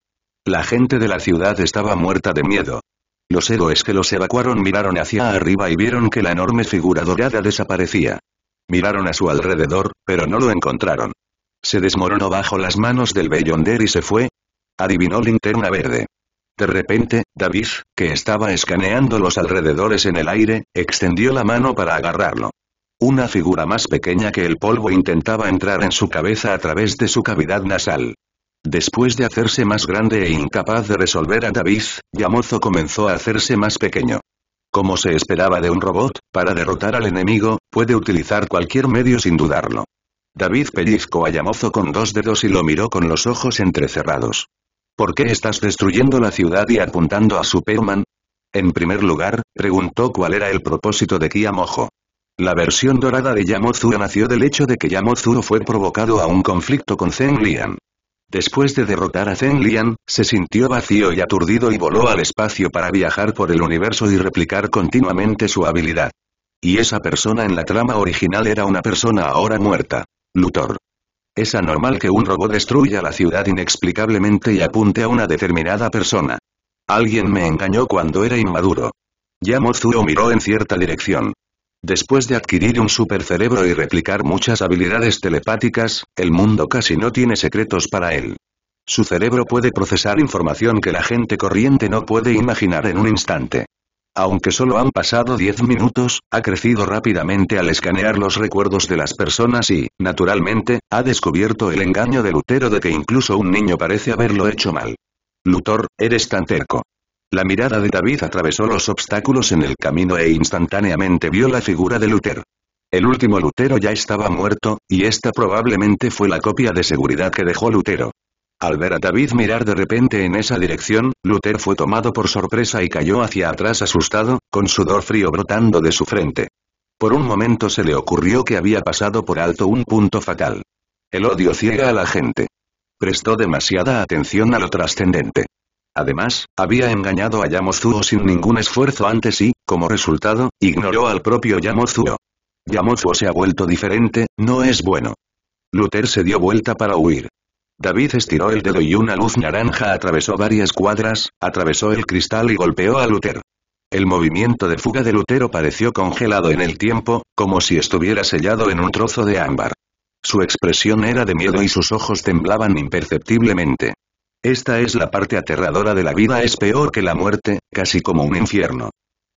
La gente de la ciudad estaba muerta de miedo. Los héroes que los evacuaron miraron hacia arriba y vieron que la enorme figura dorada desaparecía. Miraron a su alrededor, pero no lo encontraron. Se desmoronó bajo las manos del bellonder y se fue. Adivinó linterna verde. De repente, Davis, que estaba escaneando los alrededores en el aire, extendió la mano para agarrarlo. Una figura más pequeña que el polvo intentaba entrar en su cabeza a través de su cavidad nasal. Después de hacerse más grande e incapaz de resolver a David, Yamozo comenzó a hacerse más pequeño. Como se esperaba de un robot, para derrotar al enemigo, puede utilizar cualquier medio sin dudarlo. David pellizcó a Yamozo con dos dedos y lo miró con los ojos entrecerrados. ¿Por qué estás destruyendo la ciudad y apuntando a Superman? En primer lugar, preguntó cuál era el propósito de Kiyamojo. La versión dorada de Yamozo nació del hecho de que Yamozuro fue provocado a un conflicto con Zen Lian. Después de derrotar a Zen Lian, se sintió vacío y aturdido y voló al espacio para viajar por el universo y replicar continuamente su habilidad. Y esa persona en la trama original era una persona ahora muerta. Luthor. Es anormal que un robot destruya la ciudad inexplicablemente y apunte a una determinada persona. Alguien me engañó cuando era inmaduro. yamozuo miró en cierta dirección. Después de adquirir un supercerebro y replicar muchas habilidades telepáticas, el mundo casi no tiene secretos para él. Su cerebro puede procesar información que la gente corriente no puede imaginar en un instante. Aunque solo han pasado 10 minutos, ha crecido rápidamente al escanear los recuerdos de las personas y, naturalmente, ha descubierto el engaño de Lutero de que incluso un niño parece haberlo hecho mal. Luthor, eres tan terco. La mirada de David atravesó los obstáculos en el camino e instantáneamente vio la figura de Luther. El último Lutero ya estaba muerto, y esta probablemente fue la copia de seguridad que dejó Lutero. Al ver a David mirar de repente en esa dirección, Lutero fue tomado por sorpresa y cayó hacia atrás asustado, con sudor frío brotando de su frente. Por un momento se le ocurrió que había pasado por alto un punto fatal. El odio ciega a la gente. Prestó demasiada atención a lo trascendente. Además, había engañado a Yamozuo sin ningún esfuerzo antes y, como resultado, ignoró al propio Yamozuo. Yamozuo se ha vuelto diferente, no es bueno. Luther se dio vuelta para huir. David estiró el dedo y una luz naranja atravesó varias cuadras, atravesó el cristal y golpeó a Luther. El movimiento de fuga de Luther pareció congelado en el tiempo, como si estuviera sellado en un trozo de ámbar. Su expresión era de miedo y sus ojos temblaban imperceptiblemente. Esta es la parte aterradora de la vida es peor que la muerte, casi como un infierno.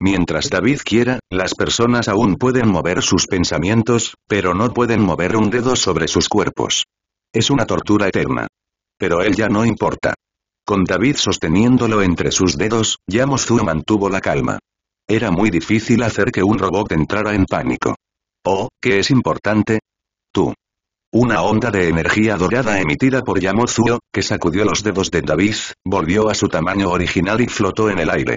Mientras David quiera, las personas aún pueden mover sus pensamientos, pero no pueden mover un dedo sobre sus cuerpos. Es una tortura eterna. Pero él ya no importa. Con David sosteniéndolo entre sus dedos, Yamozu mantuvo la calma. Era muy difícil hacer que un robot entrara en pánico. ¿O oh, qué es importante? Tú. Una onda de energía dorada emitida por Yamotsuo, que sacudió los dedos de David, volvió a su tamaño original y flotó en el aire.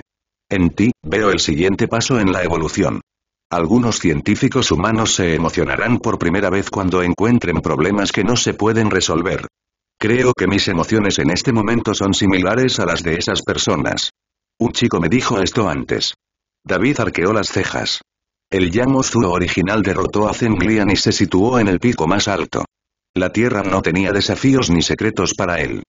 En ti, veo el siguiente paso en la evolución. Algunos científicos humanos se emocionarán por primera vez cuando encuentren problemas que no se pueden resolver. Creo que mis emociones en este momento son similares a las de esas personas. Un chico me dijo esto antes. David arqueó las cejas. El Yamozuo original derrotó a Zenglian y se situó en el pico más alto. La Tierra no tenía desafíos ni secretos para él.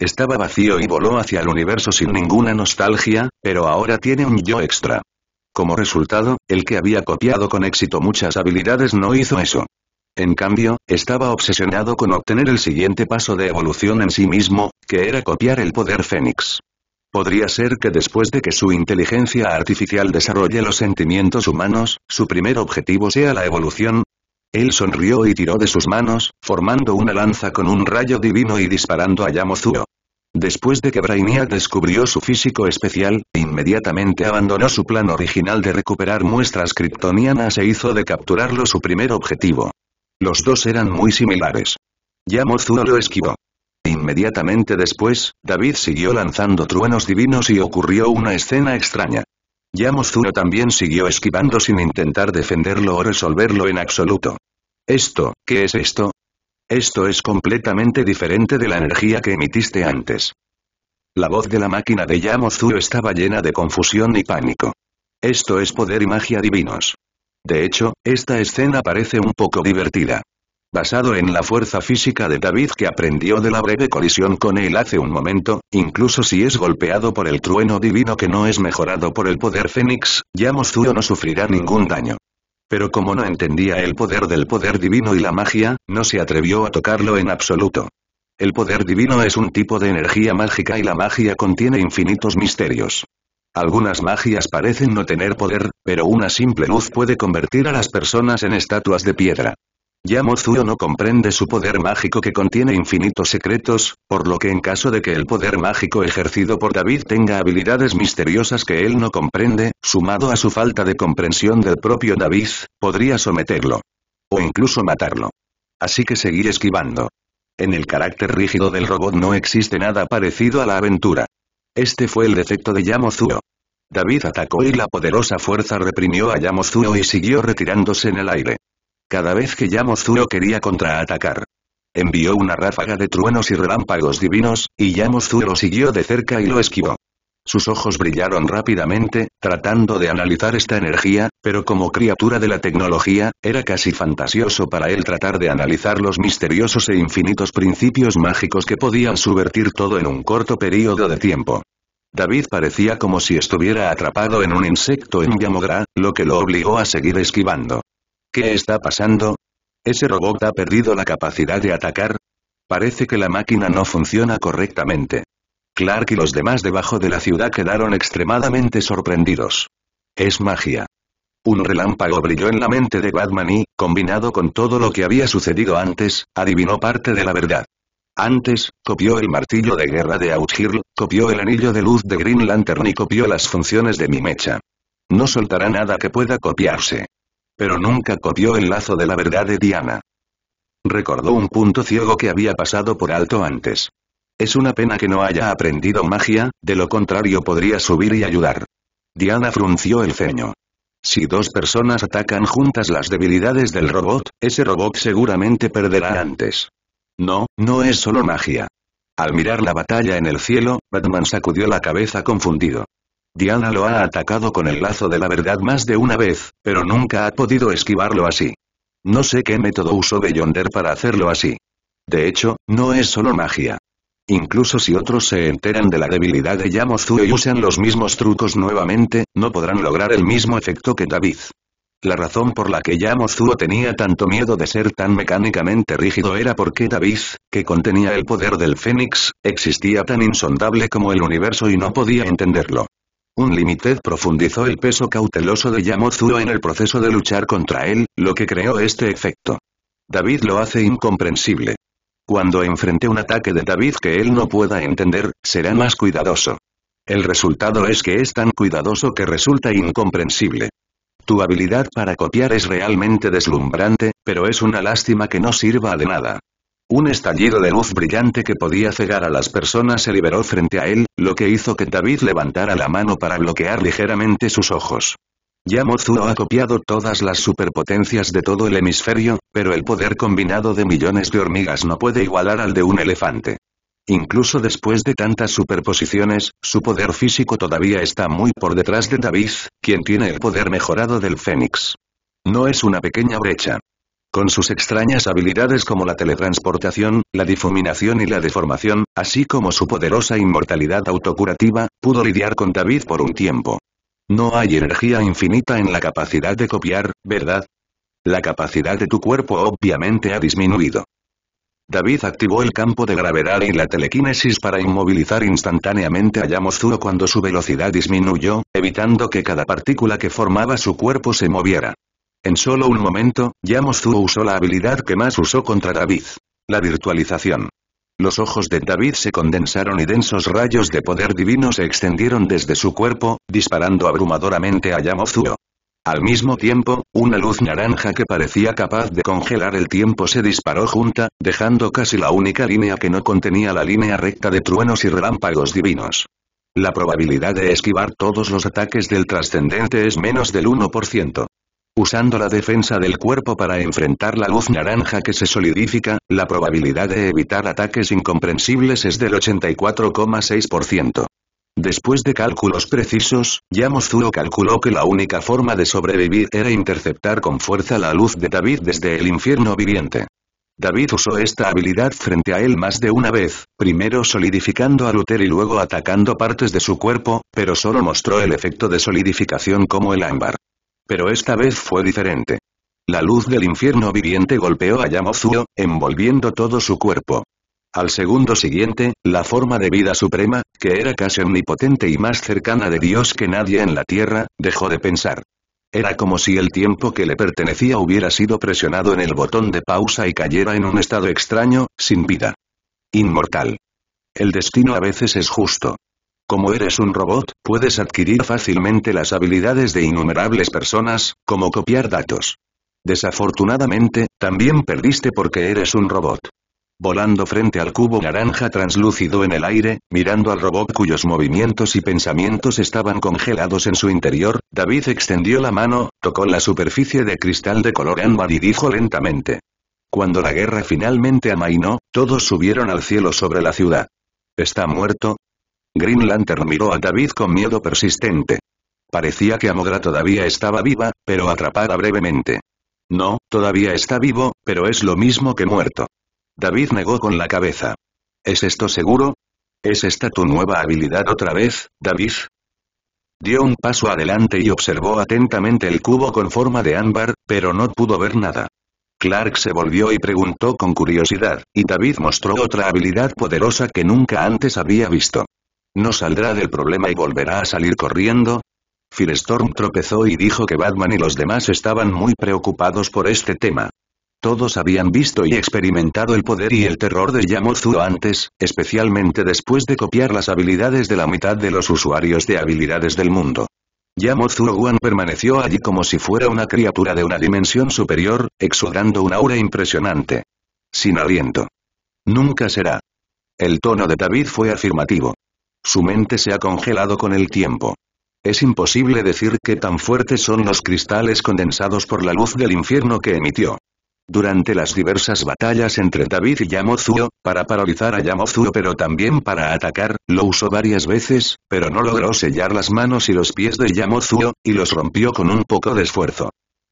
Estaba vacío y voló hacia el universo sin ninguna nostalgia, pero ahora tiene un yo extra. Como resultado, el que había copiado con éxito muchas habilidades no hizo eso. En cambio, estaba obsesionado con obtener el siguiente paso de evolución en sí mismo, que era copiar el poder Fénix. Podría ser que después de que su inteligencia artificial desarrolle los sentimientos humanos, su primer objetivo sea la evolución. Él sonrió y tiró de sus manos, formando una lanza con un rayo divino y disparando a Yamozuo. Después de que Brainiac descubrió su físico especial, inmediatamente abandonó su plan original de recuperar muestras kryptonianas e hizo de capturarlo su primer objetivo. Los dos eran muy similares. Yamozuo lo esquivó. Inmediatamente después, David siguió lanzando truenos divinos y ocurrió una escena extraña. Zuro también siguió esquivando sin intentar defenderlo o resolverlo en absoluto. ¿Esto, qué es esto? Esto es completamente diferente de la energía que emitiste antes. La voz de la máquina de Yamozuro estaba llena de confusión y pánico. Esto es poder y magia divinos. De hecho, esta escena parece un poco divertida basado en la fuerza física de David que aprendió de la breve colisión con él hace un momento, incluso si es golpeado por el trueno divino que no es mejorado por el poder Fénix, Yamozuro no sufrirá ningún daño. Pero como no entendía el poder del poder divino y la magia, no se atrevió a tocarlo en absoluto. El poder divino es un tipo de energía mágica y la magia contiene infinitos misterios. Algunas magias parecen no tener poder, pero una simple luz puede convertir a las personas en estatuas de piedra. Ya no comprende su poder mágico que contiene infinitos secretos, por lo que en caso de que el poder mágico ejercido por David tenga habilidades misteriosas que él no comprende, sumado a su falta de comprensión del propio David, podría someterlo. O incluso matarlo. Así que seguir esquivando. En el carácter rígido del robot no existe nada parecido a la aventura. Este fue el defecto de Yamozuo. David atacó y la poderosa fuerza reprimió a Yamozuo y siguió retirándose en el aire. Cada vez que Yamozuro quería contraatacar. Envió una ráfaga de truenos y relámpagos divinos, y lo siguió de cerca y lo esquivó. Sus ojos brillaron rápidamente, tratando de analizar esta energía, pero como criatura de la tecnología, era casi fantasioso para él tratar de analizar los misteriosos e infinitos principios mágicos que podían subvertir todo en un corto periodo de tiempo. David parecía como si estuviera atrapado en un insecto en Yamogra, lo que lo obligó a seguir esquivando. ¿Qué está pasando? ¿Ese robot ha perdido la capacidad de atacar? Parece que la máquina no funciona correctamente. Clark y los demás debajo de la ciudad quedaron extremadamente sorprendidos. Es magia. Un relámpago brilló en la mente de Batman y, combinado con todo lo que había sucedido antes, adivinó parte de la verdad. Antes, copió el martillo de guerra de Outgirl, copió el anillo de luz de Green Lantern y copió las funciones de mi mecha. No soltará nada que pueda copiarse. Pero nunca copió el lazo de la verdad de Diana. Recordó un punto ciego que había pasado por alto antes. Es una pena que no haya aprendido magia, de lo contrario podría subir y ayudar. Diana frunció el ceño. Si dos personas atacan juntas las debilidades del robot, ese robot seguramente perderá antes. No, no es solo magia. Al mirar la batalla en el cielo, Batman sacudió la cabeza confundido. Diana lo ha atacado con el lazo de la verdad más de una vez, pero nunca ha podido esquivarlo así. No sé qué método usó Beyonder para hacerlo así. De hecho, no es solo magia. Incluso si otros se enteran de la debilidad de Yamozuo y usan los mismos trucos nuevamente, no podrán lograr el mismo efecto que David. La razón por la que Yamozuo tenía tanto miedo de ser tan mecánicamente rígido era porque David, que contenía el poder del Fénix, existía tan insondable como el universo y no podía entenderlo. Un límite profundizó el peso cauteloso de Yamazuo en el proceso de luchar contra él, lo que creó este efecto. David lo hace incomprensible. Cuando enfrente un ataque de David que él no pueda entender, será más cuidadoso. El resultado es que es tan cuidadoso que resulta incomprensible. Tu habilidad para copiar es realmente deslumbrante, pero es una lástima que no sirva de nada. Un estallido de luz brillante que podía cegar a las personas se liberó frente a él, lo que hizo que David levantara la mano para bloquear ligeramente sus ojos. Ya Yamotsu ha copiado todas las superpotencias de todo el hemisferio, pero el poder combinado de millones de hormigas no puede igualar al de un elefante. Incluso después de tantas superposiciones, su poder físico todavía está muy por detrás de David, quien tiene el poder mejorado del Fénix. No es una pequeña brecha. Con sus extrañas habilidades como la teletransportación, la difuminación y la deformación, así como su poderosa inmortalidad autocurativa, pudo lidiar con David por un tiempo. No hay energía infinita en la capacidad de copiar, ¿verdad? La capacidad de tu cuerpo obviamente ha disminuido. David activó el campo de gravedad y la telequinesis para inmovilizar instantáneamente a Yamazuro cuando su velocidad disminuyó, evitando que cada partícula que formaba su cuerpo se moviera. En solo un momento, Yamozu usó la habilidad que más usó contra David. La virtualización. Los ojos de David se condensaron y densos rayos de poder divino se extendieron desde su cuerpo, disparando abrumadoramente a Yamozuo. Al mismo tiempo, una luz naranja que parecía capaz de congelar el tiempo se disparó junta, dejando casi la única línea que no contenía la línea recta de truenos y relámpagos divinos. La probabilidad de esquivar todos los ataques del trascendente es menos del 1%. Usando la defensa del cuerpo para enfrentar la luz naranja que se solidifica, la probabilidad de evitar ataques incomprensibles es del 84,6%. Después de cálculos precisos, Yamozuo calculó que la única forma de sobrevivir era interceptar con fuerza la luz de David desde el infierno viviente. David usó esta habilidad frente a él más de una vez, primero solidificando a Luther y luego atacando partes de su cuerpo, pero solo mostró el efecto de solidificación como el ámbar. Pero esta vez fue diferente. La luz del infierno viviente golpeó a Yamazuo, envolviendo todo su cuerpo. Al segundo siguiente, la forma de vida suprema, que era casi omnipotente y más cercana de Dios que nadie en la tierra, dejó de pensar. Era como si el tiempo que le pertenecía hubiera sido presionado en el botón de pausa y cayera en un estado extraño, sin vida. Inmortal. El destino a veces es justo. Como eres un robot, puedes adquirir fácilmente las habilidades de innumerables personas, como copiar datos. Desafortunadamente, también perdiste porque eres un robot. Volando frente al cubo naranja translúcido en el aire, mirando al robot cuyos movimientos y pensamientos estaban congelados en su interior, David extendió la mano, tocó la superficie de cristal de color ámbar y dijo lentamente. Cuando la guerra finalmente amainó, todos subieron al cielo sobre la ciudad. Está muerto, Green Lantern miró a David con miedo persistente. Parecía que Amogra todavía estaba viva, pero atrapada brevemente. No, todavía está vivo, pero es lo mismo que muerto. David negó con la cabeza. ¿Es esto seguro? ¿Es esta tu nueva habilidad otra vez, David? Dio un paso adelante y observó atentamente el cubo con forma de ámbar, pero no pudo ver nada. Clark se volvió y preguntó con curiosidad, y David mostró otra habilidad poderosa que nunca antes había visto. No saldrá del problema y volverá a salir corriendo, Firestorm tropezó y dijo que Batman y los demás estaban muy preocupados por este tema. Todos habían visto y experimentado el poder y el terror de Yamazuro antes, especialmente después de copiar las habilidades de la mitad de los usuarios de habilidades del mundo. Yamazuro wan permaneció allí como si fuera una criatura de una dimensión superior, exudando un aura impresionante. Sin aliento. Nunca será. El tono de David fue afirmativo. Su mente se ha congelado con el tiempo. Es imposible decir qué tan fuertes son los cristales condensados por la luz del infierno que emitió. Durante las diversas batallas entre David y Yamozuo, para paralizar a Yamozuo pero también para atacar, lo usó varias veces, pero no logró sellar las manos y los pies de Yamozuo, y los rompió con un poco de esfuerzo.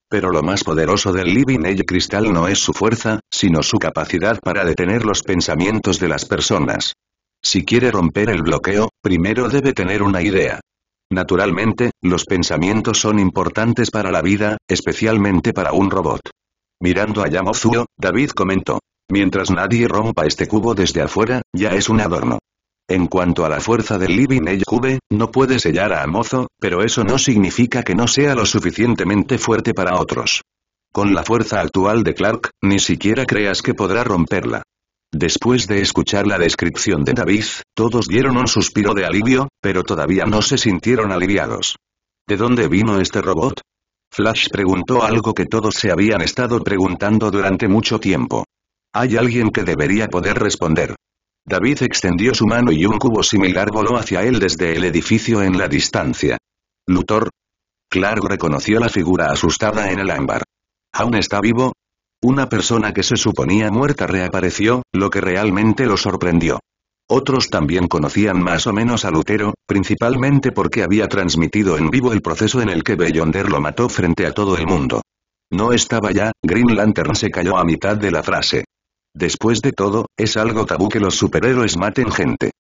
Pero lo más poderoso del Living Age Cristal no es su fuerza, sino su capacidad para detener los pensamientos de las personas. Si quiere romper el bloqueo, primero debe tener una idea. Naturalmente, los pensamientos son importantes para la vida, especialmente para un robot. Mirando a Yamozuo, David comentó. Mientras nadie rompa este cubo desde afuera, ya es un adorno. En cuanto a la fuerza del Living Edge Cube, no puede sellar a mozo, pero eso no significa que no sea lo suficientemente fuerte para otros. Con la fuerza actual de Clark, ni siquiera creas que podrá romperla. Después de escuchar la descripción de David, todos dieron un suspiro de alivio, pero todavía no se sintieron aliviados. ¿De dónde vino este robot? Flash preguntó algo que todos se habían estado preguntando durante mucho tiempo. Hay alguien que debería poder responder. David extendió su mano y un cubo similar voló hacia él desde el edificio en la distancia. ¿Luthor? Clark reconoció la figura asustada en el ámbar. ¿Aún está vivo? Una persona que se suponía muerta reapareció, lo que realmente lo sorprendió. Otros también conocían más o menos a Lutero, principalmente porque había transmitido en vivo el proceso en el que Bellonder lo mató frente a todo el mundo. No estaba ya, Green Lantern se cayó a mitad de la frase. Después de todo, es algo tabú que los superhéroes maten gente.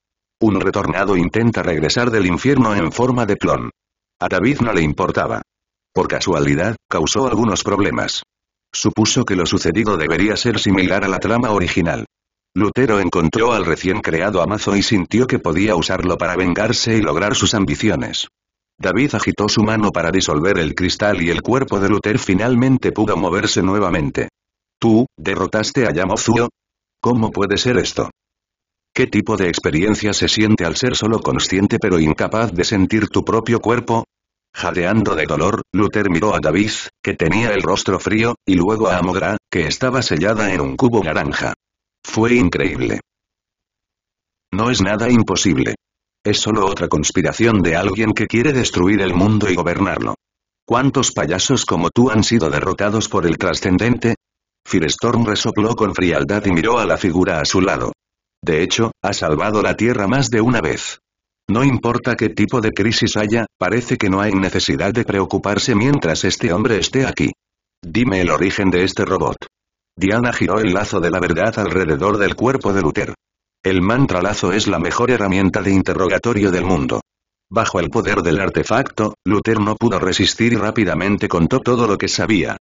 Un retornado intenta regresar del infierno en forma de clon. A David no le importaba. Por casualidad, causó algunos problemas supuso que lo sucedido debería ser similar a la trama original. Lutero encontró al recién creado Amazo y sintió que podía usarlo para vengarse y lograr sus ambiciones. David agitó su mano para disolver el cristal y el cuerpo de Lutero finalmente pudo moverse nuevamente. ¿Tú, derrotaste a Yamazuo. ¿Cómo puede ser esto? ¿Qué tipo de experiencia se siente al ser solo consciente pero incapaz de sentir tu propio cuerpo? Jadeando de dolor, Luther miró a Davis, que tenía el rostro frío, y luego a Amogra, que estaba sellada en un cubo naranja. Fue increíble. No es nada imposible. Es solo otra conspiración de alguien que quiere destruir el mundo y gobernarlo. ¿Cuántos payasos como tú han sido derrotados por el trascendente? Firestorm resopló con frialdad y miró a la figura a su lado. De hecho, ha salvado la Tierra más de una vez. No importa qué tipo de crisis haya, parece que no hay necesidad de preocuparse mientras este hombre esté aquí. Dime el origen de este robot. Diana giró el lazo de la verdad alrededor del cuerpo de Luther. El mantra lazo es la mejor herramienta de interrogatorio del mundo. Bajo el poder del artefacto, Luther no pudo resistir y rápidamente contó todo lo que sabía.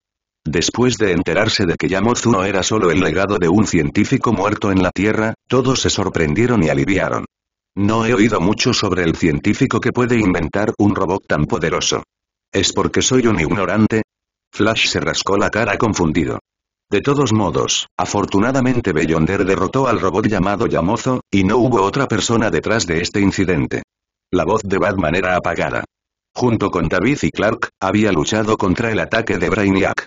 Después de enterarse de que Yamotsu no era solo el legado de un científico muerto en la Tierra, todos se sorprendieron y aliviaron. No he oído mucho sobre el científico que puede inventar un robot tan poderoso. ¿Es porque soy un ignorante? Flash se rascó la cara confundido. De todos modos, afortunadamente Beyonder derrotó al robot llamado Yamozo, y no hubo otra persona detrás de este incidente. La voz de Batman era apagada. Junto con David y Clark, había luchado contra el ataque de Brainiac.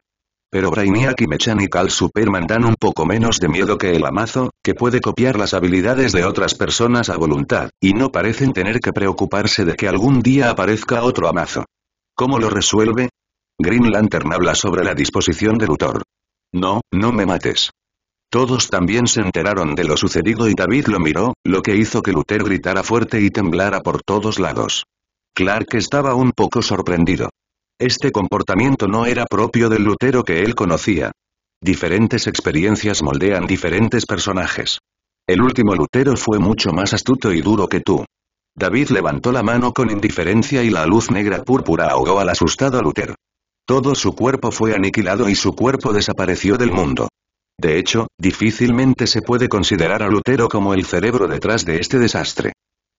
Pero Brainiac y Mechanical Superman dan un poco menos de miedo que el Amazo, que puede copiar las habilidades de otras personas a voluntad, y no parecen tener que preocuparse de que algún día aparezca otro Amazo. ¿Cómo lo resuelve? Green Lantern habla sobre la disposición de Luthor. No, no me mates. Todos también se enteraron de lo sucedido y David lo miró, lo que hizo que Luther gritara fuerte y temblara por todos lados. Clark estaba un poco sorprendido. Este comportamiento no era propio del Lutero que él conocía. Diferentes experiencias moldean diferentes personajes. El último Lutero fue mucho más astuto y duro que tú. David levantó la mano con indiferencia y la luz negra púrpura ahogó al asustado Lutero. Todo su cuerpo fue aniquilado y su cuerpo desapareció del mundo. De hecho, difícilmente se puede considerar a Lutero como el cerebro detrás de este desastre.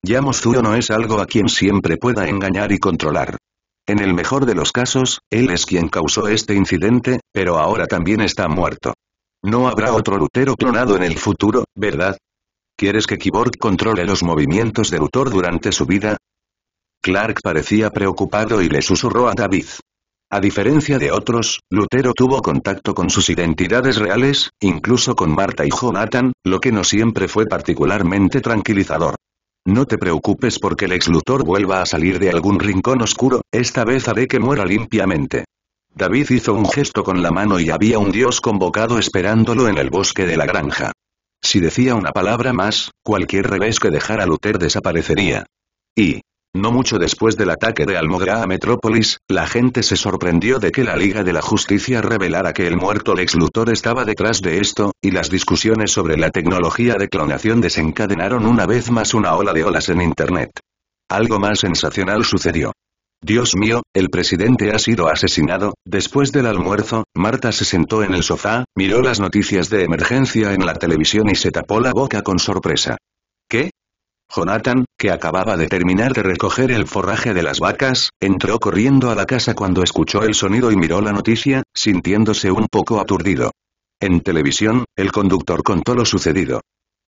Yamozuro no es algo a quien siempre pueda engañar y controlar. En el mejor de los casos, él es quien causó este incidente, pero ahora también está muerto. No habrá otro Lutero clonado en el futuro, ¿verdad? ¿Quieres que Kiborg controle los movimientos de Luthor durante su vida? Clark parecía preocupado y le susurró a David. A diferencia de otros, Lutero tuvo contacto con sus identidades reales, incluso con Marta y Jonathan, lo que no siempre fue particularmente tranquilizador. No te preocupes porque el ex vuelva a salir de algún rincón oscuro, esta vez haré que muera limpiamente. David hizo un gesto con la mano y había un dios convocado esperándolo en el bosque de la granja. Si decía una palabra más, cualquier revés que dejara Luther desaparecería. Y, no mucho después del ataque de Almogra a Metrópolis, la gente se sorprendió de que la Liga de la Justicia revelara que el muerto Lex Luthor estaba detrás de esto, y las discusiones sobre la tecnología de clonación desencadenaron una vez más una ola de olas en Internet. Algo más sensacional sucedió. Dios mío, el presidente ha sido asesinado. Después del almuerzo, Marta se sentó en el sofá, miró las noticias de emergencia en la televisión y se tapó la boca con sorpresa. ¿Qué? Jonathan, que acababa de terminar de recoger el forraje de las vacas, entró corriendo a la casa cuando escuchó el sonido y miró la noticia, sintiéndose un poco aturdido. En televisión, el conductor contó lo sucedido.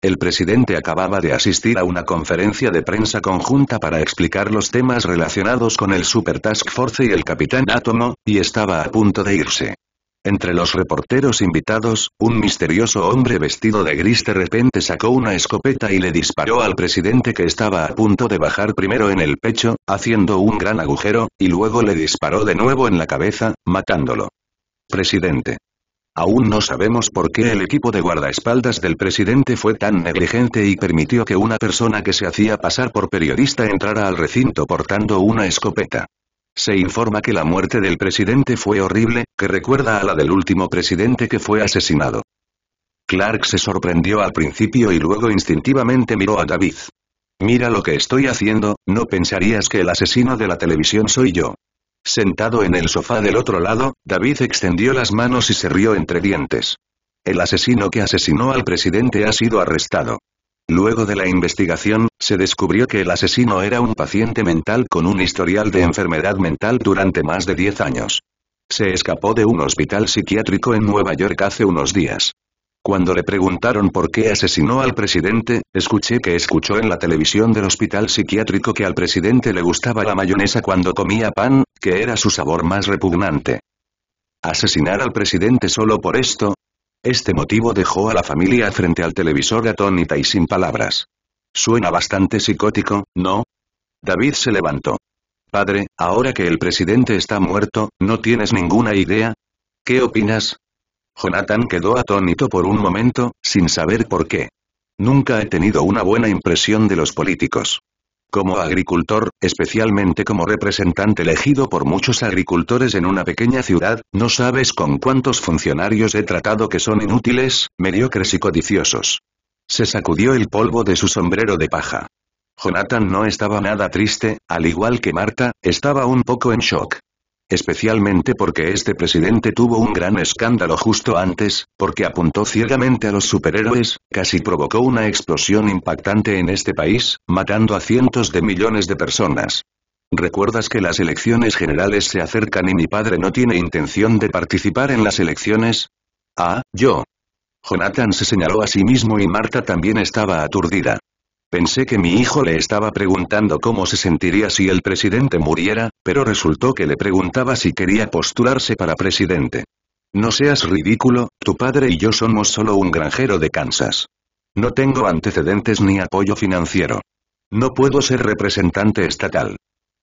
El presidente acababa de asistir a una conferencia de prensa conjunta para explicar los temas relacionados con el Super Task Force y el Capitán Átomo, y estaba a punto de irse. Entre los reporteros invitados, un misterioso hombre vestido de gris de repente sacó una escopeta y le disparó al presidente que estaba a punto de bajar primero en el pecho, haciendo un gran agujero, y luego le disparó de nuevo en la cabeza, matándolo. Presidente. Aún no sabemos por qué el equipo de guardaespaldas del presidente fue tan negligente y permitió que una persona que se hacía pasar por periodista entrara al recinto portando una escopeta. Se informa que la muerte del presidente fue horrible, que recuerda a la del último presidente que fue asesinado. Clark se sorprendió al principio y luego instintivamente miró a David. Mira lo que estoy haciendo, no pensarías que el asesino de la televisión soy yo. Sentado en el sofá del otro lado, David extendió las manos y se rió entre dientes. El asesino que asesinó al presidente ha sido arrestado. Luego de la investigación, se descubrió que el asesino era un paciente mental con un historial de enfermedad mental durante más de 10 años. Se escapó de un hospital psiquiátrico en Nueva York hace unos días. Cuando le preguntaron por qué asesinó al presidente, escuché que escuchó en la televisión del hospital psiquiátrico que al presidente le gustaba la mayonesa cuando comía pan, que era su sabor más repugnante. ¿Asesinar al presidente solo por esto? Este motivo dejó a la familia frente al televisor atónita y sin palabras. Suena bastante psicótico, ¿no? David se levantó. Padre, ahora que el presidente está muerto, ¿no tienes ninguna idea? ¿Qué opinas? Jonathan quedó atónito por un momento, sin saber por qué. Nunca he tenido una buena impresión de los políticos. Como agricultor, especialmente como representante elegido por muchos agricultores en una pequeña ciudad, no sabes con cuántos funcionarios he tratado que son inútiles, mediocres y codiciosos. Se sacudió el polvo de su sombrero de paja. Jonathan no estaba nada triste, al igual que Marta, estaba un poco en shock especialmente porque este presidente tuvo un gran escándalo justo antes, porque apuntó ciegamente a los superhéroes, casi provocó una explosión impactante en este país, matando a cientos de millones de personas. Recuerdas que las elecciones generales se acercan y mi padre no tiene intención de participar en las elecciones? Ah, yo. Jonathan se señaló a sí mismo y Marta también estaba aturdida. Pensé que mi hijo le estaba preguntando cómo se sentiría si el presidente muriera, pero resultó que le preguntaba si quería postularse para presidente. No seas ridículo, tu padre y yo somos solo un granjero de Kansas. No tengo antecedentes ni apoyo financiero. No puedo ser representante estatal.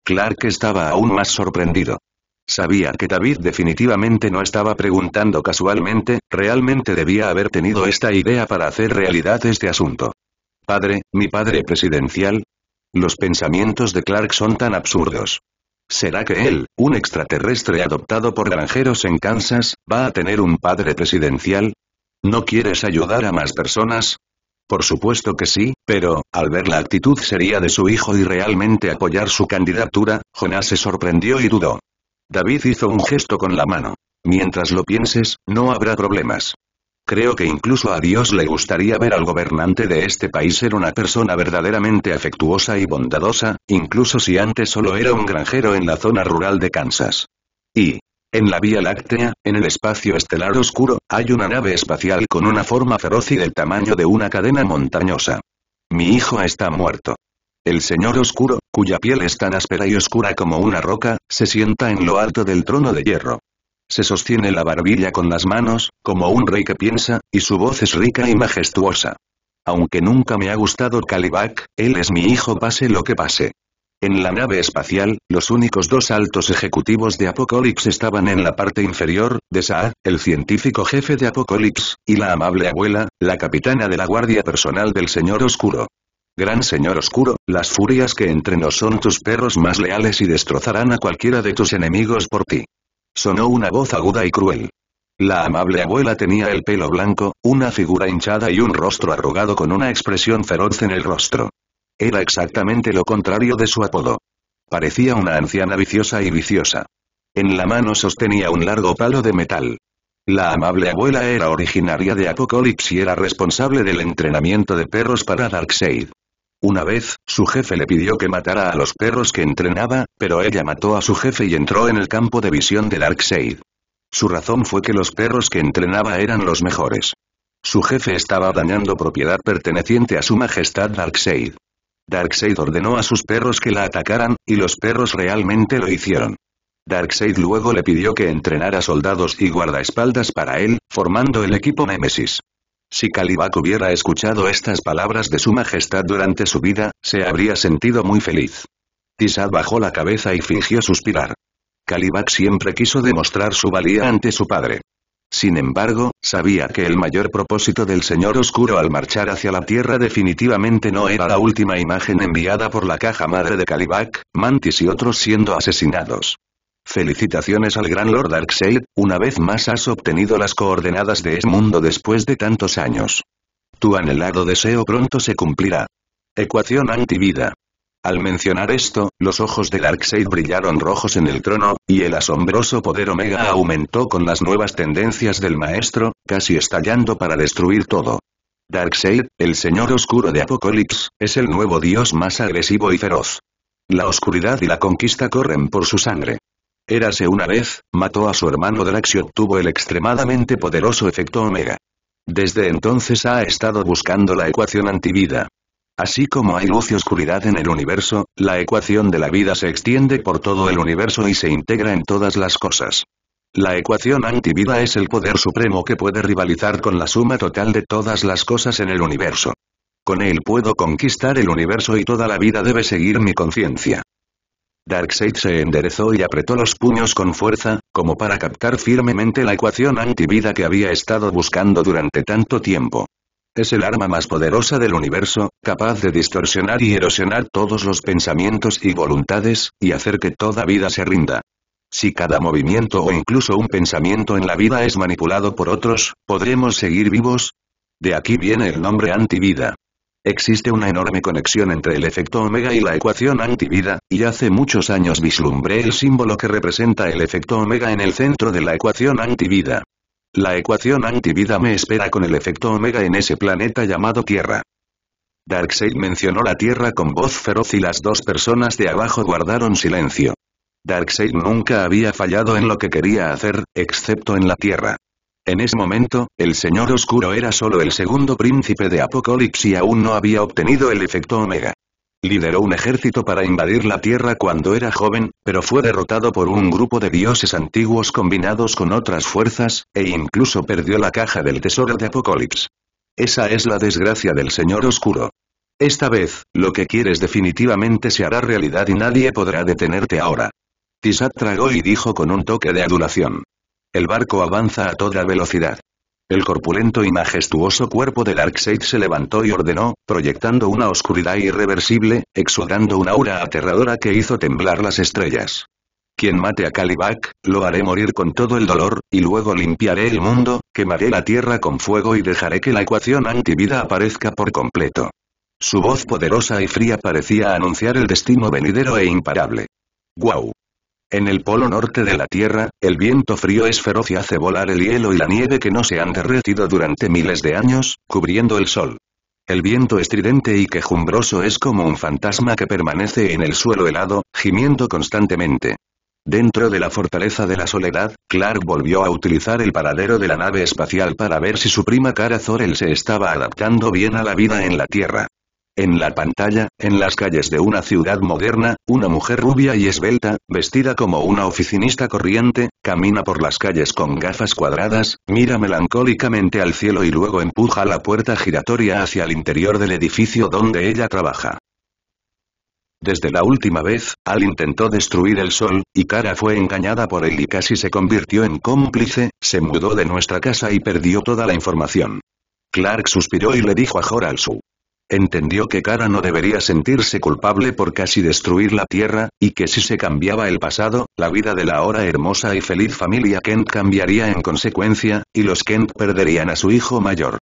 Clark estaba aún más sorprendido. Sabía que David definitivamente no estaba preguntando casualmente, realmente debía haber tenido esta idea para hacer realidad este asunto. Padre, mi padre presidencial. Los pensamientos de Clark son tan absurdos. ¿Será que él, un extraterrestre adoptado por granjeros en Kansas, va a tener un padre presidencial? ¿No quieres ayudar a más personas? Por supuesto que sí, pero, al ver la actitud seria de su hijo y realmente apoyar su candidatura, Jonás se sorprendió y dudó. David hizo un gesto con la mano. Mientras lo pienses, no habrá problemas. Creo que incluso a Dios le gustaría ver al gobernante de este país ser una persona verdaderamente afectuosa y bondadosa, incluso si antes solo era un granjero en la zona rural de Kansas. Y, en la Vía Láctea, en el espacio estelar oscuro, hay una nave espacial con una forma feroz y del tamaño de una cadena montañosa. Mi hijo está muerto. El señor oscuro, cuya piel es tan áspera y oscura como una roca, se sienta en lo alto del trono de hierro. Se sostiene la barbilla con las manos, como un rey que piensa, y su voz es rica y majestuosa. Aunque nunca me ha gustado Calibac, él es mi hijo pase lo que pase. En la nave espacial, los únicos dos altos ejecutivos de Apocalypse estaban en la parte inferior, de Saad, el científico jefe de Apocalypse, y la amable abuela, la capitana de la guardia personal del Señor Oscuro. Gran Señor Oscuro, las furias que entre nos son tus perros más leales y destrozarán a cualquiera de tus enemigos por ti sonó una voz aguda y cruel. La amable abuela tenía el pelo blanco, una figura hinchada y un rostro arrugado con una expresión feroz en el rostro. Era exactamente lo contrario de su apodo. Parecía una anciana viciosa y viciosa. En la mano sostenía un largo palo de metal. La amable abuela era originaria de Apocalypse y era responsable del entrenamiento de perros para Darkseid. Una vez, su jefe le pidió que matara a los perros que entrenaba, pero ella mató a su jefe y entró en el campo de visión de Darkseid. Su razón fue que los perros que entrenaba eran los mejores. Su jefe estaba dañando propiedad perteneciente a su majestad Darkseid. Darkseid ordenó a sus perros que la atacaran, y los perros realmente lo hicieron. Darkseid luego le pidió que entrenara soldados y guardaespaldas para él, formando el equipo Nemesis. Si Calibac hubiera escuchado estas palabras de su majestad durante su vida, se habría sentido muy feliz. Tisad bajó la cabeza y fingió suspirar. Calibac siempre quiso demostrar su valía ante su padre. Sin embargo, sabía que el mayor propósito del Señor Oscuro al marchar hacia la Tierra definitivamente no era la última imagen enviada por la caja madre de Calibac, Mantis y otros siendo asesinados. Felicitaciones al gran Lord Darkseid, una vez más has obtenido las coordenadas de este mundo después de tantos años. Tu anhelado deseo pronto se cumplirá. Ecuación antivida. Al mencionar esto, los ojos de Darkseid brillaron rojos en el trono, y el asombroso poder Omega aumentó con las nuevas tendencias del maestro, casi estallando para destruir todo. Darkseid, el señor oscuro de Apocalipsis, es el nuevo dios más agresivo y feroz. La oscuridad y la conquista corren por su sangre. Érase una vez, mató a su hermano Drax y obtuvo el extremadamente poderoso efecto Omega. Desde entonces ha estado buscando la ecuación antivida. Así como hay luz y oscuridad en el universo, la ecuación de la vida se extiende por todo el universo y se integra en todas las cosas. La ecuación antivida es el poder supremo que puede rivalizar con la suma total de todas las cosas en el universo. Con él puedo conquistar el universo y toda la vida debe seguir mi conciencia. Darkseid se enderezó y apretó los puños con fuerza, como para captar firmemente la ecuación antivida que había estado buscando durante tanto tiempo. Es el arma más poderosa del universo, capaz de distorsionar y erosionar todos los pensamientos y voluntades, y hacer que toda vida se rinda. Si cada movimiento o incluso un pensamiento en la vida es manipulado por otros, ¿podremos seguir vivos? De aquí viene el nombre antivida. Existe una enorme conexión entre el efecto omega y la ecuación antivida, y hace muchos años vislumbré el símbolo que representa el efecto omega en el centro de la ecuación antivida. La ecuación antivida me espera con el efecto omega en ese planeta llamado Tierra. Darkseid mencionó la Tierra con voz feroz y las dos personas de abajo guardaron silencio. Darkseid nunca había fallado en lo que quería hacer, excepto en la Tierra. En ese momento, el Señor Oscuro era solo el segundo príncipe de Apocalipsis y aún no había obtenido el efecto Omega. Lideró un ejército para invadir la Tierra cuando era joven, pero fue derrotado por un grupo de dioses antiguos combinados con otras fuerzas, e incluso perdió la caja del tesoro de Apocalipsis. Esa es la desgracia del Señor Oscuro. Esta vez, lo que quieres definitivamente se hará realidad y nadie podrá detenerte ahora. Tisat tragó y dijo con un toque de adulación. El barco avanza a toda velocidad. El corpulento y majestuoso cuerpo de Darkseid se levantó y ordenó, proyectando una oscuridad irreversible, exudando una aura aterradora que hizo temblar las estrellas. Quien mate a Kalibak, lo haré morir con todo el dolor, y luego limpiaré el mundo, quemaré la tierra con fuego y dejaré que la ecuación antivida aparezca por completo. Su voz poderosa y fría parecía anunciar el destino venidero e imparable. ¡Guau! En el polo norte de la Tierra, el viento frío es feroz y hace volar el hielo y la nieve que no se han derretido durante miles de años, cubriendo el sol. El viento estridente y quejumbroso es como un fantasma que permanece en el suelo helado, gimiendo constantemente. Dentro de la fortaleza de la soledad, Clark volvió a utilizar el paradero de la nave espacial para ver si su prima Cara Zorel se estaba adaptando bien a la vida en la Tierra. En la pantalla, en las calles de una ciudad moderna, una mujer rubia y esbelta, vestida como una oficinista corriente, camina por las calles con gafas cuadradas, mira melancólicamente al cielo y luego empuja la puerta giratoria hacia el interior del edificio donde ella trabaja. Desde la última vez, Al intentó destruir el sol, y Cara fue engañada por él y casi se convirtió en cómplice, se mudó de nuestra casa y perdió toda la información. Clark suspiró y le dijo a Horalsu. Entendió que Kara no debería sentirse culpable por casi destruir la Tierra, y que si se cambiaba el pasado, la vida de la ahora hermosa y feliz familia Kent cambiaría en consecuencia, y los Kent perderían a su hijo mayor.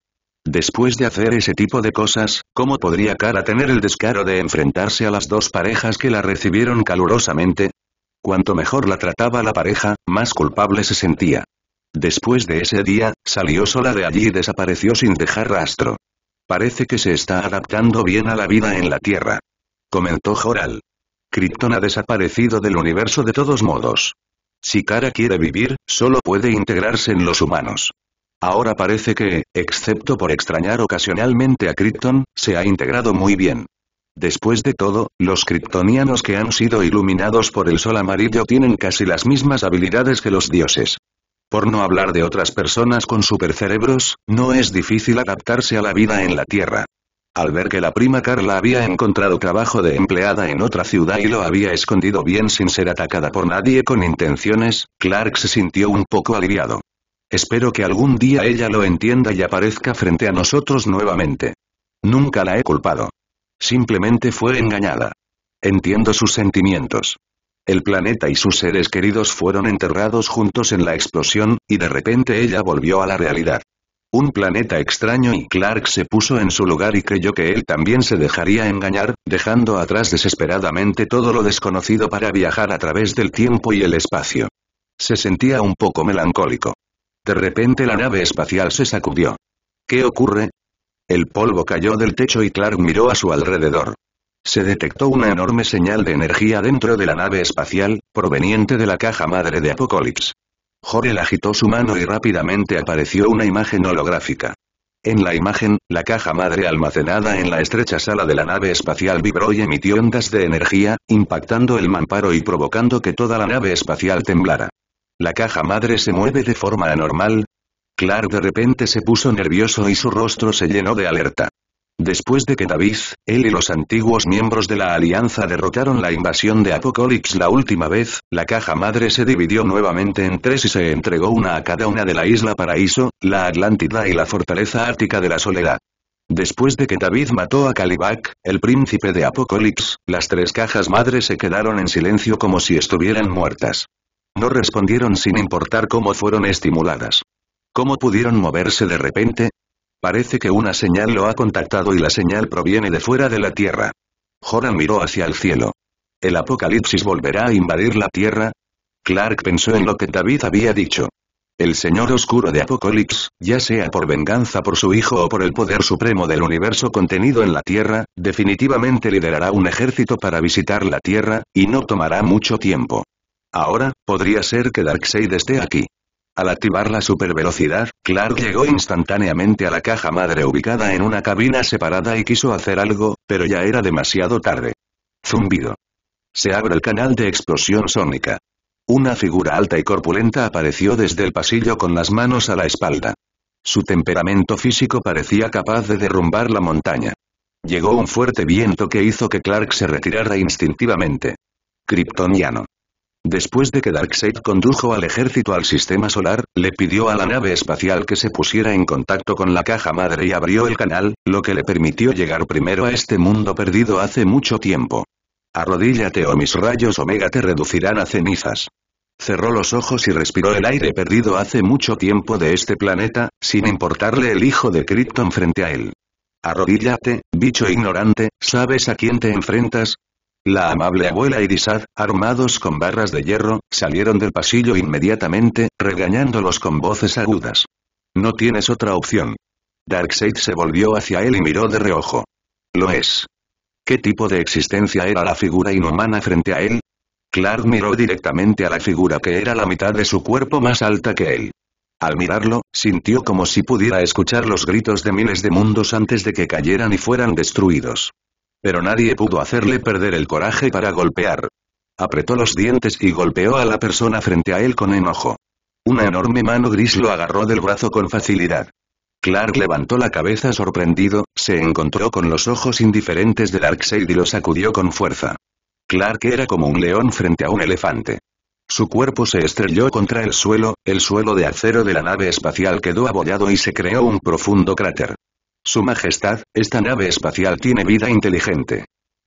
Después de hacer ese tipo de cosas, ¿cómo podría Kara tener el descaro de enfrentarse a las dos parejas que la recibieron calurosamente? Cuanto mejor la trataba la pareja, más culpable se sentía. Después de ese día, salió sola de allí y desapareció sin dejar rastro. Parece que se está adaptando bien a la vida en la Tierra. Comentó Joral. Krypton ha desaparecido del universo de todos modos. Si Kara quiere vivir, solo puede integrarse en los humanos. Ahora parece que, excepto por extrañar ocasionalmente a Krypton, se ha integrado muy bien. Después de todo, los kryptonianos que han sido iluminados por el sol amarillo tienen casi las mismas habilidades que los dioses. Por no hablar de otras personas con supercerebros, no es difícil adaptarse a la vida en la Tierra. Al ver que la prima Carla había encontrado trabajo de empleada en otra ciudad y lo había escondido bien sin ser atacada por nadie con intenciones, Clark se sintió un poco aliviado. Espero que algún día ella lo entienda y aparezca frente a nosotros nuevamente. Nunca la he culpado. Simplemente fue engañada. Entiendo sus sentimientos. El planeta y sus seres queridos fueron enterrados juntos en la explosión, y de repente ella volvió a la realidad. Un planeta extraño y Clark se puso en su lugar y creyó que él también se dejaría engañar, dejando atrás desesperadamente todo lo desconocido para viajar a través del tiempo y el espacio. Se sentía un poco melancólico. De repente la nave espacial se sacudió. ¿Qué ocurre? El polvo cayó del techo y Clark miró a su alrededor. Se detectó una enorme señal de energía dentro de la nave espacial, proveniente de la caja madre de Apocalipsis. Jorel agitó su mano y rápidamente apareció una imagen holográfica. En la imagen, la caja madre almacenada en la estrecha sala de la nave espacial vibró y emitió ondas de energía, impactando el mamparo y provocando que toda la nave espacial temblara. La caja madre se mueve de forma anormal. Clark de repente se puso nervioso y su rostro se llenó de alerta. Después de que David, él y los antiguos miembros de la Alianza derrotaron la invasión de Apocalypse la última vez, la caja madre se dividió nuevamente en tres y se entregó una a cada una de la isla Paraíso, la Atlántida y la fortaleza ártica de la Soledad. Después de que David mató a Kalibak, el príncipe de Apocalypse, las tres cajas madres se quedaron en silencio como si estuvieran muertas. No respondieron sin importar cómo fueron estimuladas. ¿Cómo pudieron moverse de repente? Parece que una señal lo ha contactado y la señal proviene de fuera de la Tierra. Joran miró hacia el cielo. ¿El apocalipsis volverá a invadir la Tierra? Clark pensó en lo que David había dicho. El señor oscuro de Apocalipsis, ya sea por venganza por su hijo o por el poder supremo del universo contenido en la Tierra, definitivamente liderará un ejército para visitar la Tierra, y no tomará mucho tiempo. Ahora, podría ser que Darkseid esté aquí. Al activar la supervelocidad, Clark llegó instantáneamente a la caja madre ubicada en una cabina separada y quiso hacer algo, pero ya era demasiado tarde. Zumbido. Se abre el canal de explosión sónica. Una figura alta y corpulenta apareció desde el pasillo con las manos a la espalda. Su temperamento físico parecía capaz de derrumbar la montaña. Llegó un fuerte viento que hizo que Clark se retirara instintivamente. Kryptoniano. Después de que Darkseid condujo al ejército al sistema solar, le pidió a la nave espacial que se pusiera en contacto con la caja madre y abrió el canal, lo que le permitió llegar primero a este mundo perdido hace mucho tiempo. Arrodíllate o mis rayos omega te reducirán a cenizas. Cerró los ojos y respiró el aire perdido hace mucho tiempo de este planeta, sin importarle el hijo de Krypton frente a él. Arrodíllate, bicho ignorante, ¿sabes a quién te enfrentas? La amable abuela y armados con barras de hierro, salieron del pasillo inmediatamente, regañándolos con voces agudas. No tienes otra opción. Darkseid se volvió hacia él y miró de reojo. Lo es. ¿Qué tipo de existencia era la figura inhumana frente a él? Clark miró directamente a la figura que era la mitad de su cuerpo más alta que él. Al mirarlo, sintió como si pudiera escuchar los gritos de miles de mundos antes de que cayeran y fueran destruidos. Pero nadie pudo hacerle perder el coraje para golpear. Apretó los dientes y golpeó a la persona frente a él con enojo. Una enorme mano gris lo agarró del brazo con facilidad. Clark levantó la cabeza sorprendido, se encontró con los ojos indiferentes de Darkseid y lo sacudió con fuerza. Clark era como un león frente a un elefante. Su cuerpo se estrelló contra el suelo, el suelo de acero de la nave espacial quedó abollado y se creó un profundo cráter. Su Majestad, esta nave espacial tiene vida inteligente.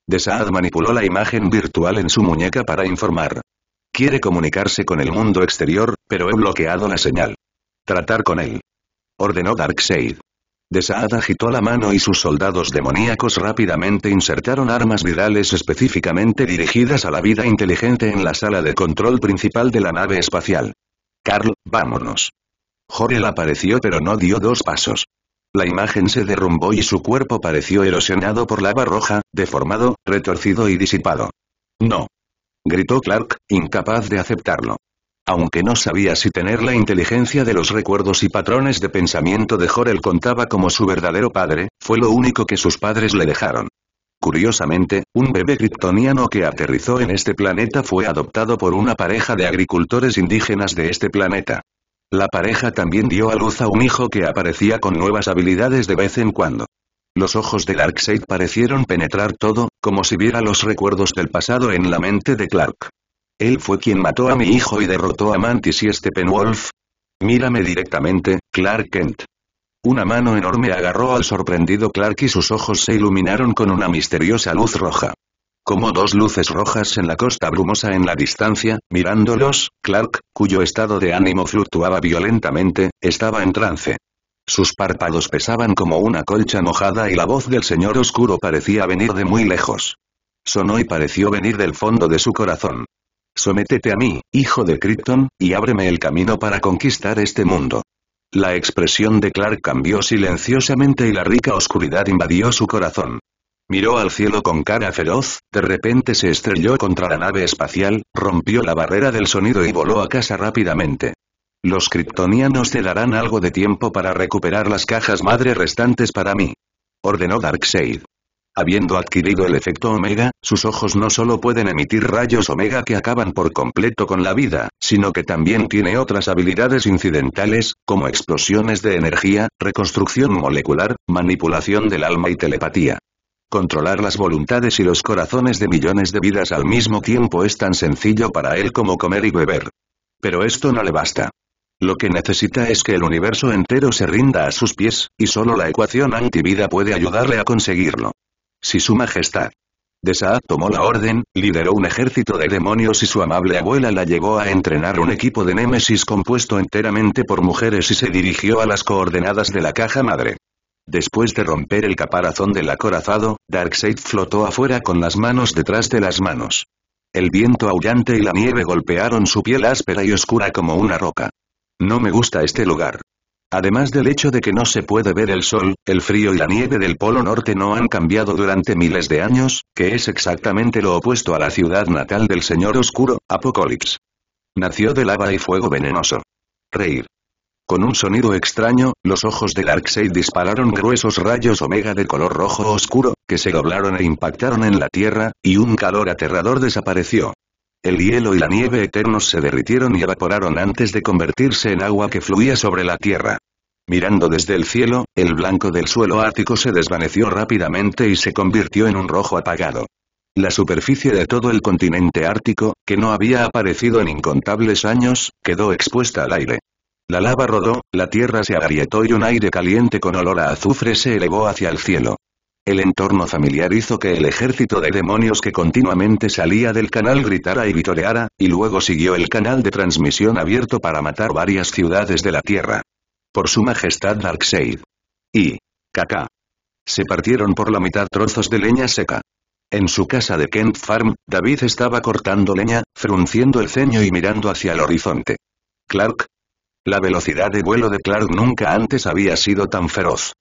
De Saad manipuló la imagen virtual en su muñeca para informar. Quiere comunicarse con el mundo exterior, pero he bloqueado la señal. Tratar con él. Ordenó Darkseid. De Saad agitó la mano y sus soldados demoníacos rápidamente insertaron armas virales específicamente dirigidas a la vida inteligente en la sala de control principal de la nave espacial. Carl, vámonos. Jorel apareció pero no dio dos pasos la imagen se derrumbó y su cuerpo pareció erosionado por lava roja, deformado, retorcido y disipado. No. Gritó Clark, incapaz de aceptarlo. Aunque no sabía si tener la inteligencia de los recuerdos y patrones de pensamiento de Jorel contaba como su verdadero padre, fue lo único que sus padres le dejaron. Curiosamente, un bebé kryptoniano que aterrizó en este planeta fue adoptado por una pareja de agricultores indígenas de este planeta. La pareja también dio a luz a un hijo que aparecía con nuevas habilidades de vez en cuando. Los ojos de Darkseid parecieron penetrar todo, como si viera los recuerdos del pasado en la mente de Clark. Él fue quien mató a mi hijo y derrotó a Mantis y Steppenwolf. Mírame directamente, Clark Kent. Una mano enorme agarró al sorprendido Clark y sus ojos se iluminaron con una misteriosa luz roja como dos luces rojas en la costa brumosa en la distancia, mirándolos, Clark, cuyo estado de ánimo fluctuaba violentamente, estaba en trance. Sus párpados pesaban como una colcha mojada y la voz del señor oscuro parecía venir de muy lejos. Sonó y pareció venir del fondo de su corazón. Sométete a mí, hijo de Krypton, y ábreme el camino para conquistar este mundo. La expresión de Clark cambió silenciosamente y la rica oscuridad invadió su corazón. Miró al cielo con cara feroz, de repente se estrelló contra la nave espacial, rompió la barrera del sonido y voló a casa rápidamente. Los kryptonianos te darán algo de tiempo para recuperar las cajas madre restantes para mí. Ordenó Darkseid. Habiendo adquirido el efecto Omega, sus ojos no solo pueden emitir rayos Omega que acaban por completo con la vida, sino que también tiene otras habilidades incidentales, como explosiones de energía, reconstrucción molecular, manipulación del alma y telepatía. Controlar las voluntades y los corazones de millones de vidas al mismo tiempo es tan sencillo para él como comer y beber. Pero esto no le basta. Lo que necesita es que el universo entero se rinda a sus pies, y solo la ecuación antivida puede ayudarle a conseguirlo. Si su majestad de Saad tomó la orden, lideró un ejército de demonios y su amable abuela la llevó a entrenar un equipo de némesis compuesto enteramente por mujeres y se dirigió a las coordenadas de la caja madre. Después de romper el caparazón del acorazado, Darkseid flotó afuera con las manos detrás de las manos. El viento aullante y la nieve golpearon su piel áspera y oscura como una roca. No me gusta este lugar. Además del hecho de que no se puede ver el sol, el frío y la nieve del Polo Norte no han cambiado durante miles de años, que es exactamente lo opuesto a la ciudad natal del Señor Oscuro, Apokolips. Nació de lava y fuego venenoso. Reír. Con un sonido extraño, los ojos del Darkseid dispararon gruesos rayos omega de color rojo oscuro, que se doblaron e impactaron en la tierra, y un calor aterrador desapareció. El hielo y la nieve eternos se derritieron y evaporaron antes de convertirse en agua que fluía sobre la tierra. Mirando desde el cielo, el blanco del suelo ártico se desvaneció rápidamente y se convirtió en un rojo apagado. La superficie de todo el continente ártico, que no había aparecido en incontables años, quedó expuesta al aire. La lava rodó, la tierra se agrietó y un aire caliente con olor a azufre se elevó hacia el cielo. El entorno familiar hizo que el ejército de demonios que continuamente salía del canal gritara y vitoreara, y luego siguió el canal de transmisión abierto para matar varias ciudades de la Tierra. Por su majestad Darkseid. Y. Kaká. Se partieron por la mitad trozos de leña seca. En su casa de Kent Farm, David estaba cortando leña, frunciendo el ceño y mirando hacia el horizonte. Clark, la velocidad de vuelo de Clark nunca antes había sido tan feroz.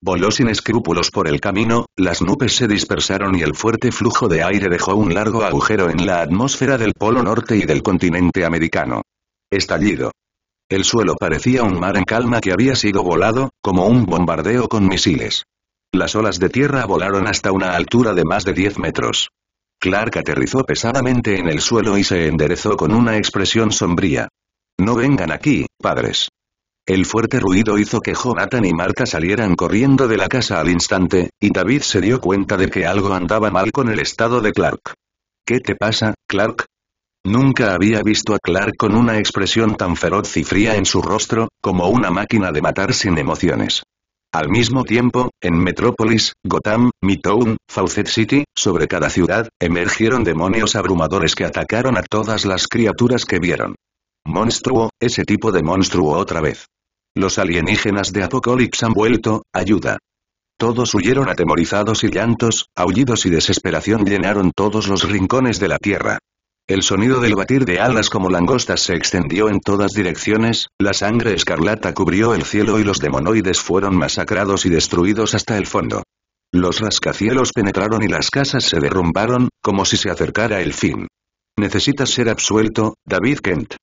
Voló sin escrúpulos por el camino, las nubes se dispersaron y el fuerte flujo de aire dejó un largo agujero en la atmósfera del Polo Norte y del continente americano. Estallido. El suelo parecía un mar en calma que había sido volado, como un bombardeo con misiles. Las olas de tierra volaron hasta una altura de más de 10 metros. Clark aterrizó pesadamente en el suelo y se enderezó con una expresión sombría. No vengan aquí, padres. El fuerte ruido hizo que Jonathan y Marta salieran corriendo de la casa al instante, y David se dio cuenta de que algo andaba mal con el estado de Clark. ¿Qué te pasa, Clark? Nunca había visto a Clark con una expresión tan feroz y fría en su rostro, como una máquina de matar sin emociones. Al mismo tiempo, en Metrópolis, Gotham, Midtown, Fawcett City, sobre cada ciudad, emergieron demonios abrumadores que atacaron a todas las criaturas que vieron. Monstruo, ese tipo de monstruo otra vez. Los alienígenas de Apocalipsis han vuelto, ayuda. Todos huyeron atemorizados y llantos, aullidos y desesperación llenaron todos los rincones de la tierra. El sonido del batir de alas como langostas se extendió en todas direcciones, la sangre escarlata cubrió el cielo y los demonoides fueron masacrados y destruidos hasta el fondo. Los rascacielos penetraron y las casas se derrumbaron, como si se acercara el fin. Necesitas ser absuelto, David Kent.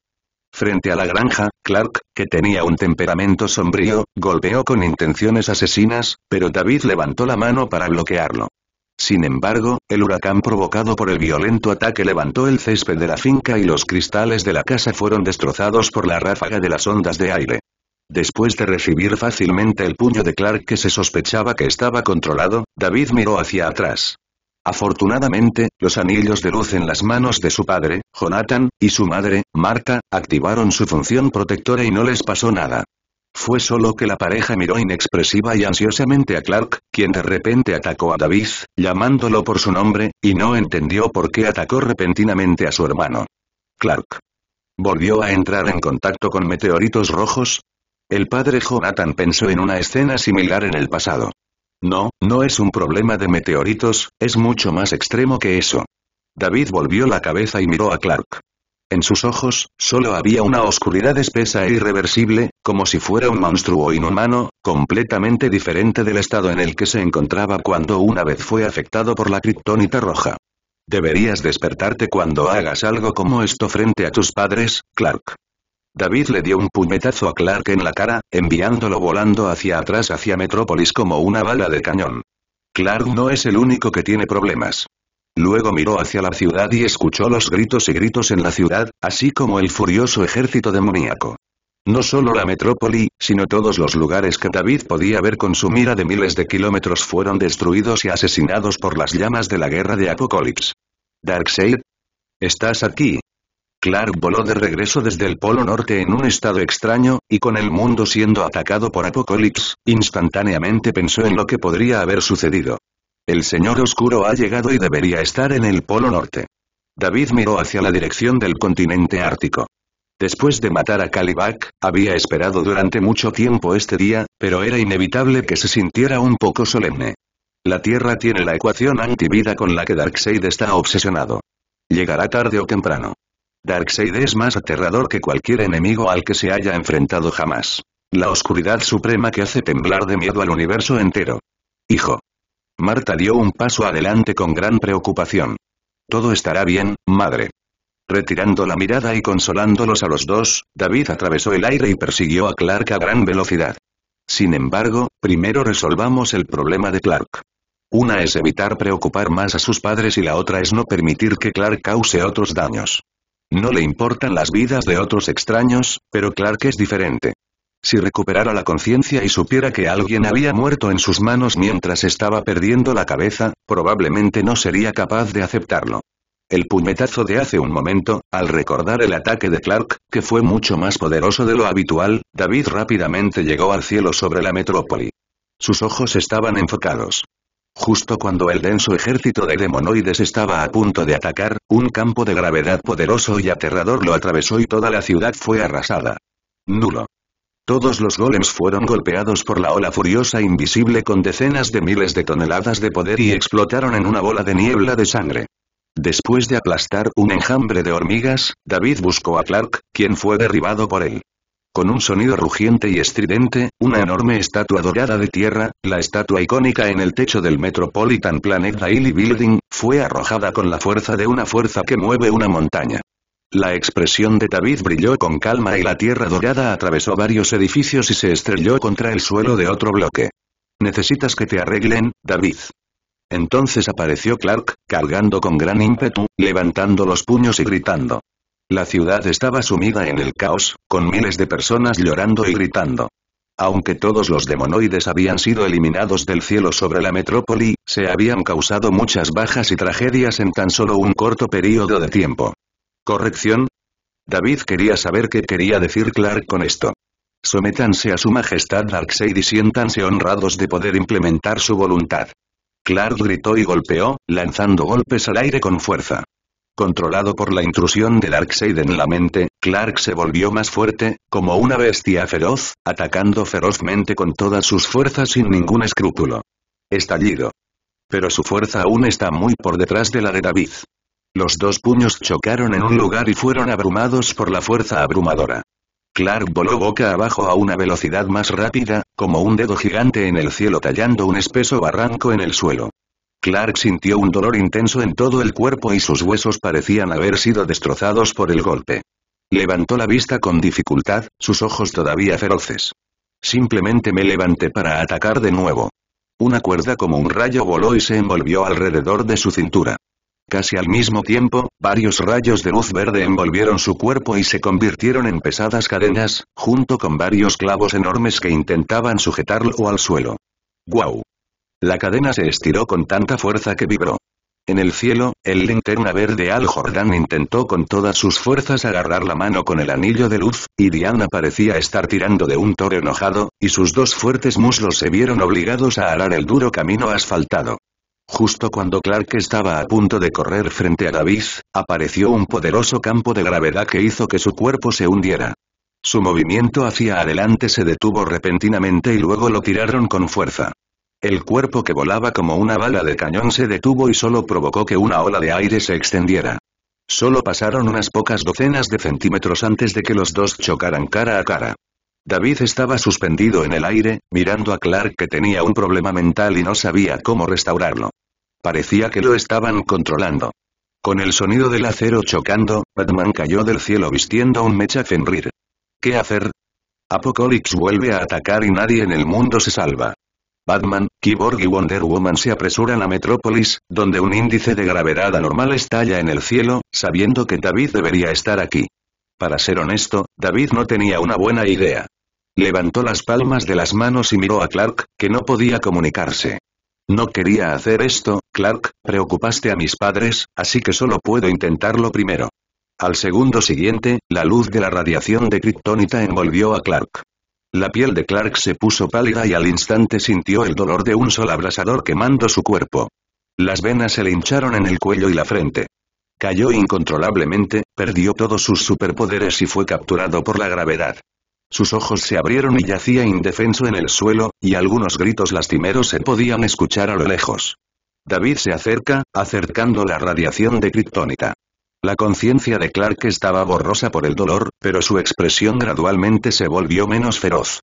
Frente a la granja, Clark, que tenía un temperamento sombrío, golpeó con intenciones asesinas, pero David levantó la mano para bloquearlo. Sin embargo, el huracán provocado por el violento ataque levantó el césped de la finca y los cristales de la casa fueron destrozados por la ráfaga de las ondas de aire. Después de recibir fácilmente el puño de Clark que se sospechaba que estaba controlado, David miró hacia atrás. Afortunadamente, los anillos de luz en las manos de su padre, Jonathan, y su madre, Marta, activaron su función protectora y no les pasó nada. Fue solo que la pareja miró inexpresiva y ansiosamente a Clark, quien de repente atacó a davis llamándolo por su nombre, y no entendió por qué atacó repentinamente a su hermano. Clark. ¿Volvió a entrar en contacto con meteoritos rojos? El padre Jonathan pensó en una escena similar en el pasado. No, no es un problema de meteoritos, es mucho más extremo que eso. David volvió la cabeza y miró a Clark. En sus ojos, solo había una oscuridad espesa e irreversible, como si fuera un monstruo inhumano, completamente diferente del estado en el que se encontraba cuando una vez fue afectado por la criptónita roja. Deberías despertarte cuando hagas algo como esto frente a tus padres, Clark. David le dio un puñetazo a Clark en la cara, enviándolo volando hacia atrás hacia Metrópolis como una bala de cañón. Clark no es el único que tiene problemas. Luego miró hacia la ciudad y escuchó los gritos y gritos en la ciudad, así como el furioso ejército demoníaco. No solo la metrópoli, sino todos los lugares que David podía ver con su mira de miles de kilómetros fueron destruidos y asesinados por las llamas de la guerra de Apocalipsis. Darkseid. ¿Estás aquí? Clark voló de regreso desde el Polo Norte en un estado extraño, y con el mundo siendo atacado por Apocalypse, instantáneamente pensó en lo que podría haber sucedido. El Señor Oscuro ha llegado y debería estar en el Polo Norte. David miró hacia la dirección del continente ártico. Después de matar a Kalibak, había esperado durante mucho tiempo este día, pero era inevitable que se sintiera un poco solemne. La Tierra tiene la ecuación antivida con la que Darkseid está obsesionado. Llegará tarde o temprano. Darkseid es más aterrador que cualquier enemigo al que se haya enfrentado jamás. La oscuridad suprema que hace temblar de miedo al universo entero. Hijo. Marta dio un paso adelante con gran preocupación. Todo estará bien, madre. Retirando la mirada y consolándolos a los dos, David atravesó el aire y persiguió a Clark a gran velocidad. Sin embargo, primero resolvamos el problema de Clark. Una es evitar preocupar más a sus padres y la otra es no permitir que Clark cause otros daños. No le importan las vidas de otros extraños, pero Clark es diferente. Si recuperara la conciencia y supiera que alguien había muerto en sus manos mientras estaba perdiendo la cabeza, probablemente no sería capaz de aceptarlo. El puñetazo de hace un momento, al recordar el ataque de Clark, que fue mucho más poderoso de lo habitual, David rápidamente llegó al cielo sobre la metrópoli. Sus ojos estaban enfocados. Justo cuando el denso ejército de demonoides estaba a punto de atacar, un campo de gravedad poderoso y aterrador lo atravesó y toda la ciudad fue arrasada. Nulo. Todos los golems fueron golpeados por la ola furiosa invisible con decenas de miles de toneladas de poder y explotaron en una bola de niebla de sangre. Después de aplastar un enjambre de hormigas, David buscó a Clark, quien fue derribado por él. Con un sonido rugiente y estridente, una enorme estatua dorada de tierra, la estatua icónica en el techo del Metropolitan Planet Daily Building, fue arrojada con la fuerza de una fuerza que mueve una montaña. La expresión de David brilló con calma y la tierra dorada atravesó varios edificios y se estrelló contra el suelo de otro bloque. Necesitas que te arreglen, David. Entonces apareció Clark, cargando con gran ímpetu, levantando los puños y gritando. La ciudad estaba sumida en el caos, con miles de personas llorando y gritando. Aunque todos los demonoides habían sido eliminados del cielo sobre la metrópoli, se habían causado muchas bajas y tragedias en tan solo un corto periodo de tiempo. ¿Corrección? David quería saber qué quería decir Clark con esto. Sométanse a su majestad Darkseid y siéntanse honrados de poder implementar su voluntad. Clark gritó y golpeó, lanzando golpes al aire con fuerza. Controlado por la intrusión de Darkseid en la mente, Clark se volvió más fuerte, como una bestia feroz, atacando ferozmente con todas sus fuerzas sin ningún escrúpulo. Estallido. Pero su fuerza aún está muy por detrás de la de David. Los dos puños chocaron en un lugar y fueron abrumados por la fuerza abrumadora. Clark voló boca abajo a una velocidad más rápida, como un dedo gigante en el cielo tallando un espeso barranco en el suelo. Clark sintió un dolor intenso en todo el cuerpo y sus huesos parecían haber sido destrozados por el golpe. Levantó la vista con dificultad, sus ojos todavía feroces. Simplemente me levanté para atacar de nuevo. Una cuerda como un rayo voló y se envolvió alrededor de su cintura. Casi al mismo tiempo, varios rayos de luz verde envolvieron su cuerpo y se convirtieron en pesadas cadenas, junto con varios clavos enormes que intentaban sujetarlo al suelo. ¡Guau! La cadena se estiró con tanta fuerza que vibró. En el cielo, el linterna verde Al Jordan intentó con todas sus fuerzas agarrar la mano con el anillo de luz, y Diana parecía estar tirando de un toro enojado, y sus dos fuertes muslos se vieron obligados a arar el duro camino asfaltado. Justo cuando Clark estaba a punto de correr frente a Davis, apareció un poderoso campo de gravedad que hizo que su cuerpo se hundiera. Su movimiento hacia adelante se detuvo repentinamente y luego lo tiraron con fuerza. El cuerpo que volaba como una bala de cañón se detuvo y solo provocó que una ola de aire se extendiera. Solo pasaron unas pocas docenas de centímetros antes de que los dos chocaran cara a cara. David estaba suspendido en el aire, mirando a Clark que tenía un problema mental y no sabía cómo restaurarlo. Parecía que lo estaban controlando. Con el sonido del acero chocando, Batman cayó del cielo vistiendo un mecha Fenrir. ¿Qué hacer? Apocalypse vuelve a atacar y nadie en el mundo se salva. Batman, Cyborg y Wonder Woman se apresuran a Metrópolis, donde un índice de gravedad anormal estalla en el cielo, sabiendo que David debería estar aquí. Para ser honesto, David no tenía una buena idea. Levantó las palmas de las manos y miró a Clark, que no podía comunicarse. No quería hacer esto, Clark, preocupaste a mis padres, así que solo puedo intentarlo primero. Al segundo siguiente, la luz de la radiación de kriptonita envolvió a Clark. La piel de Clark se puso pálida y al instante sintió el dolor de un sol abrasador quemando su cuerpo. Las venas se le hincharon en el cuello y la frente. Cayó incontrolablemente, perdió todos sus superpoderes y fue capturado por la gravedad. Sus ojos se abrieron y yacía indefenso en el suelo, y algunos gritos lastimeros se podían escuchar a lo lejos. David se acerca, acercando la radiación de kriptonita. La conciencia de Clark estaba borrosa por el dolor, pero su expresión gradualmente se volvió menos feroz.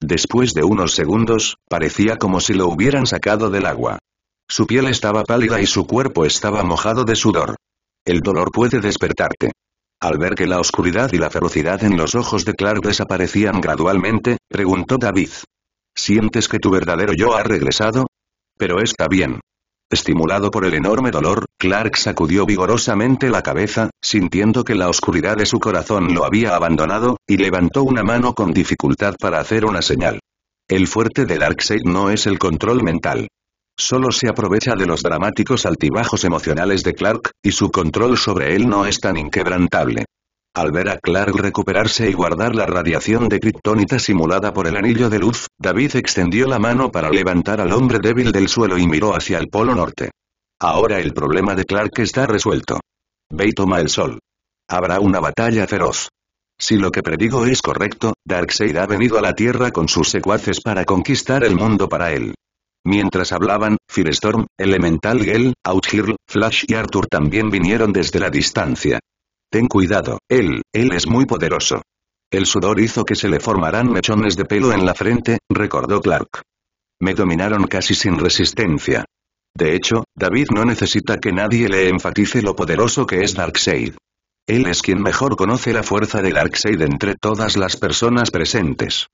Después de unos segundos, parecía como si lo hubieran sacado del agua. Su piel estaba pálida y su cuerpo estaba mojado de sudor. El dolor puede despertarte. Al ver que la oscuridad y la ferocidad en los ojos de Clark desaparecían gradualmente, preguntó David. ¿Sientes que tu verdadero yo ha regresado? Pero está bien. Estimulado por el enorme dolor, Clark sacudió vigorosamente la cabeza, sintiendo que la oscuridad de su corazón lo había abandonado, y levantó una mano con dificultad para hacer una señal. El fuerte de Darkseid no es el control mental. Solo se aprovecha de los dramáticos altibajos emocionales de Clark, y su control sobre él no es tan inquebrantable. Al ver a Clark recuperarse y guardar la radiación de kriptonita simulada por el anillo de luz, David extendió la mano para levantar al hombre débil del suelo y miró hacia el polo norte. Ahora el problema de Clark está resuelto. Ve toma el sol. Habrá una batalla feroz. Si lo que predigo es correcto, Darkseid ha venido a la Tierra con sus secuaces para conquistar el mundo para él. Mientras hablaban, Firestorm, Elemental Gel, Outgirl, Flash y Arthur también vinieron desde la distancia. Ten cuidado, él, él es muy poderoso. El sudor hizo que se le formaran mechones de pelo en la frente, recordó Clark. Me dominaron casi sin resistencia. De hecho, David no necesita que nadie le enfatice lo poderoso que es Darkseid. Él es quien mejor conoce la fuerza de Darkseid entre todas las personas presentes.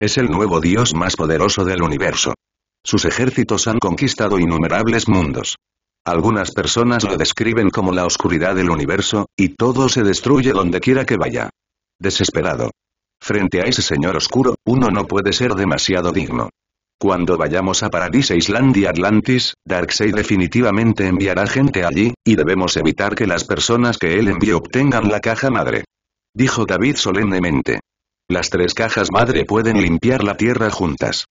Es el nuevo dios más poderoso del universo. Sus ejércitos han conquistado innumerables mundos. Algunas personas lo describen como la oscuridad del universo, y todo se destruye donde quiera que vaya. Desesperado. Frente a ese señor oscuro, uno no puede ser demasiado digno. Cuando vayamos a Paradise Island y Atlantis, Darkseid definitivamente enviará gente allí, y debemos evitar que las personas que él envíe obtengan la caja madre. Dijo David solemnemente. Las tres cajas madre pueden limpiar la tierra juntas.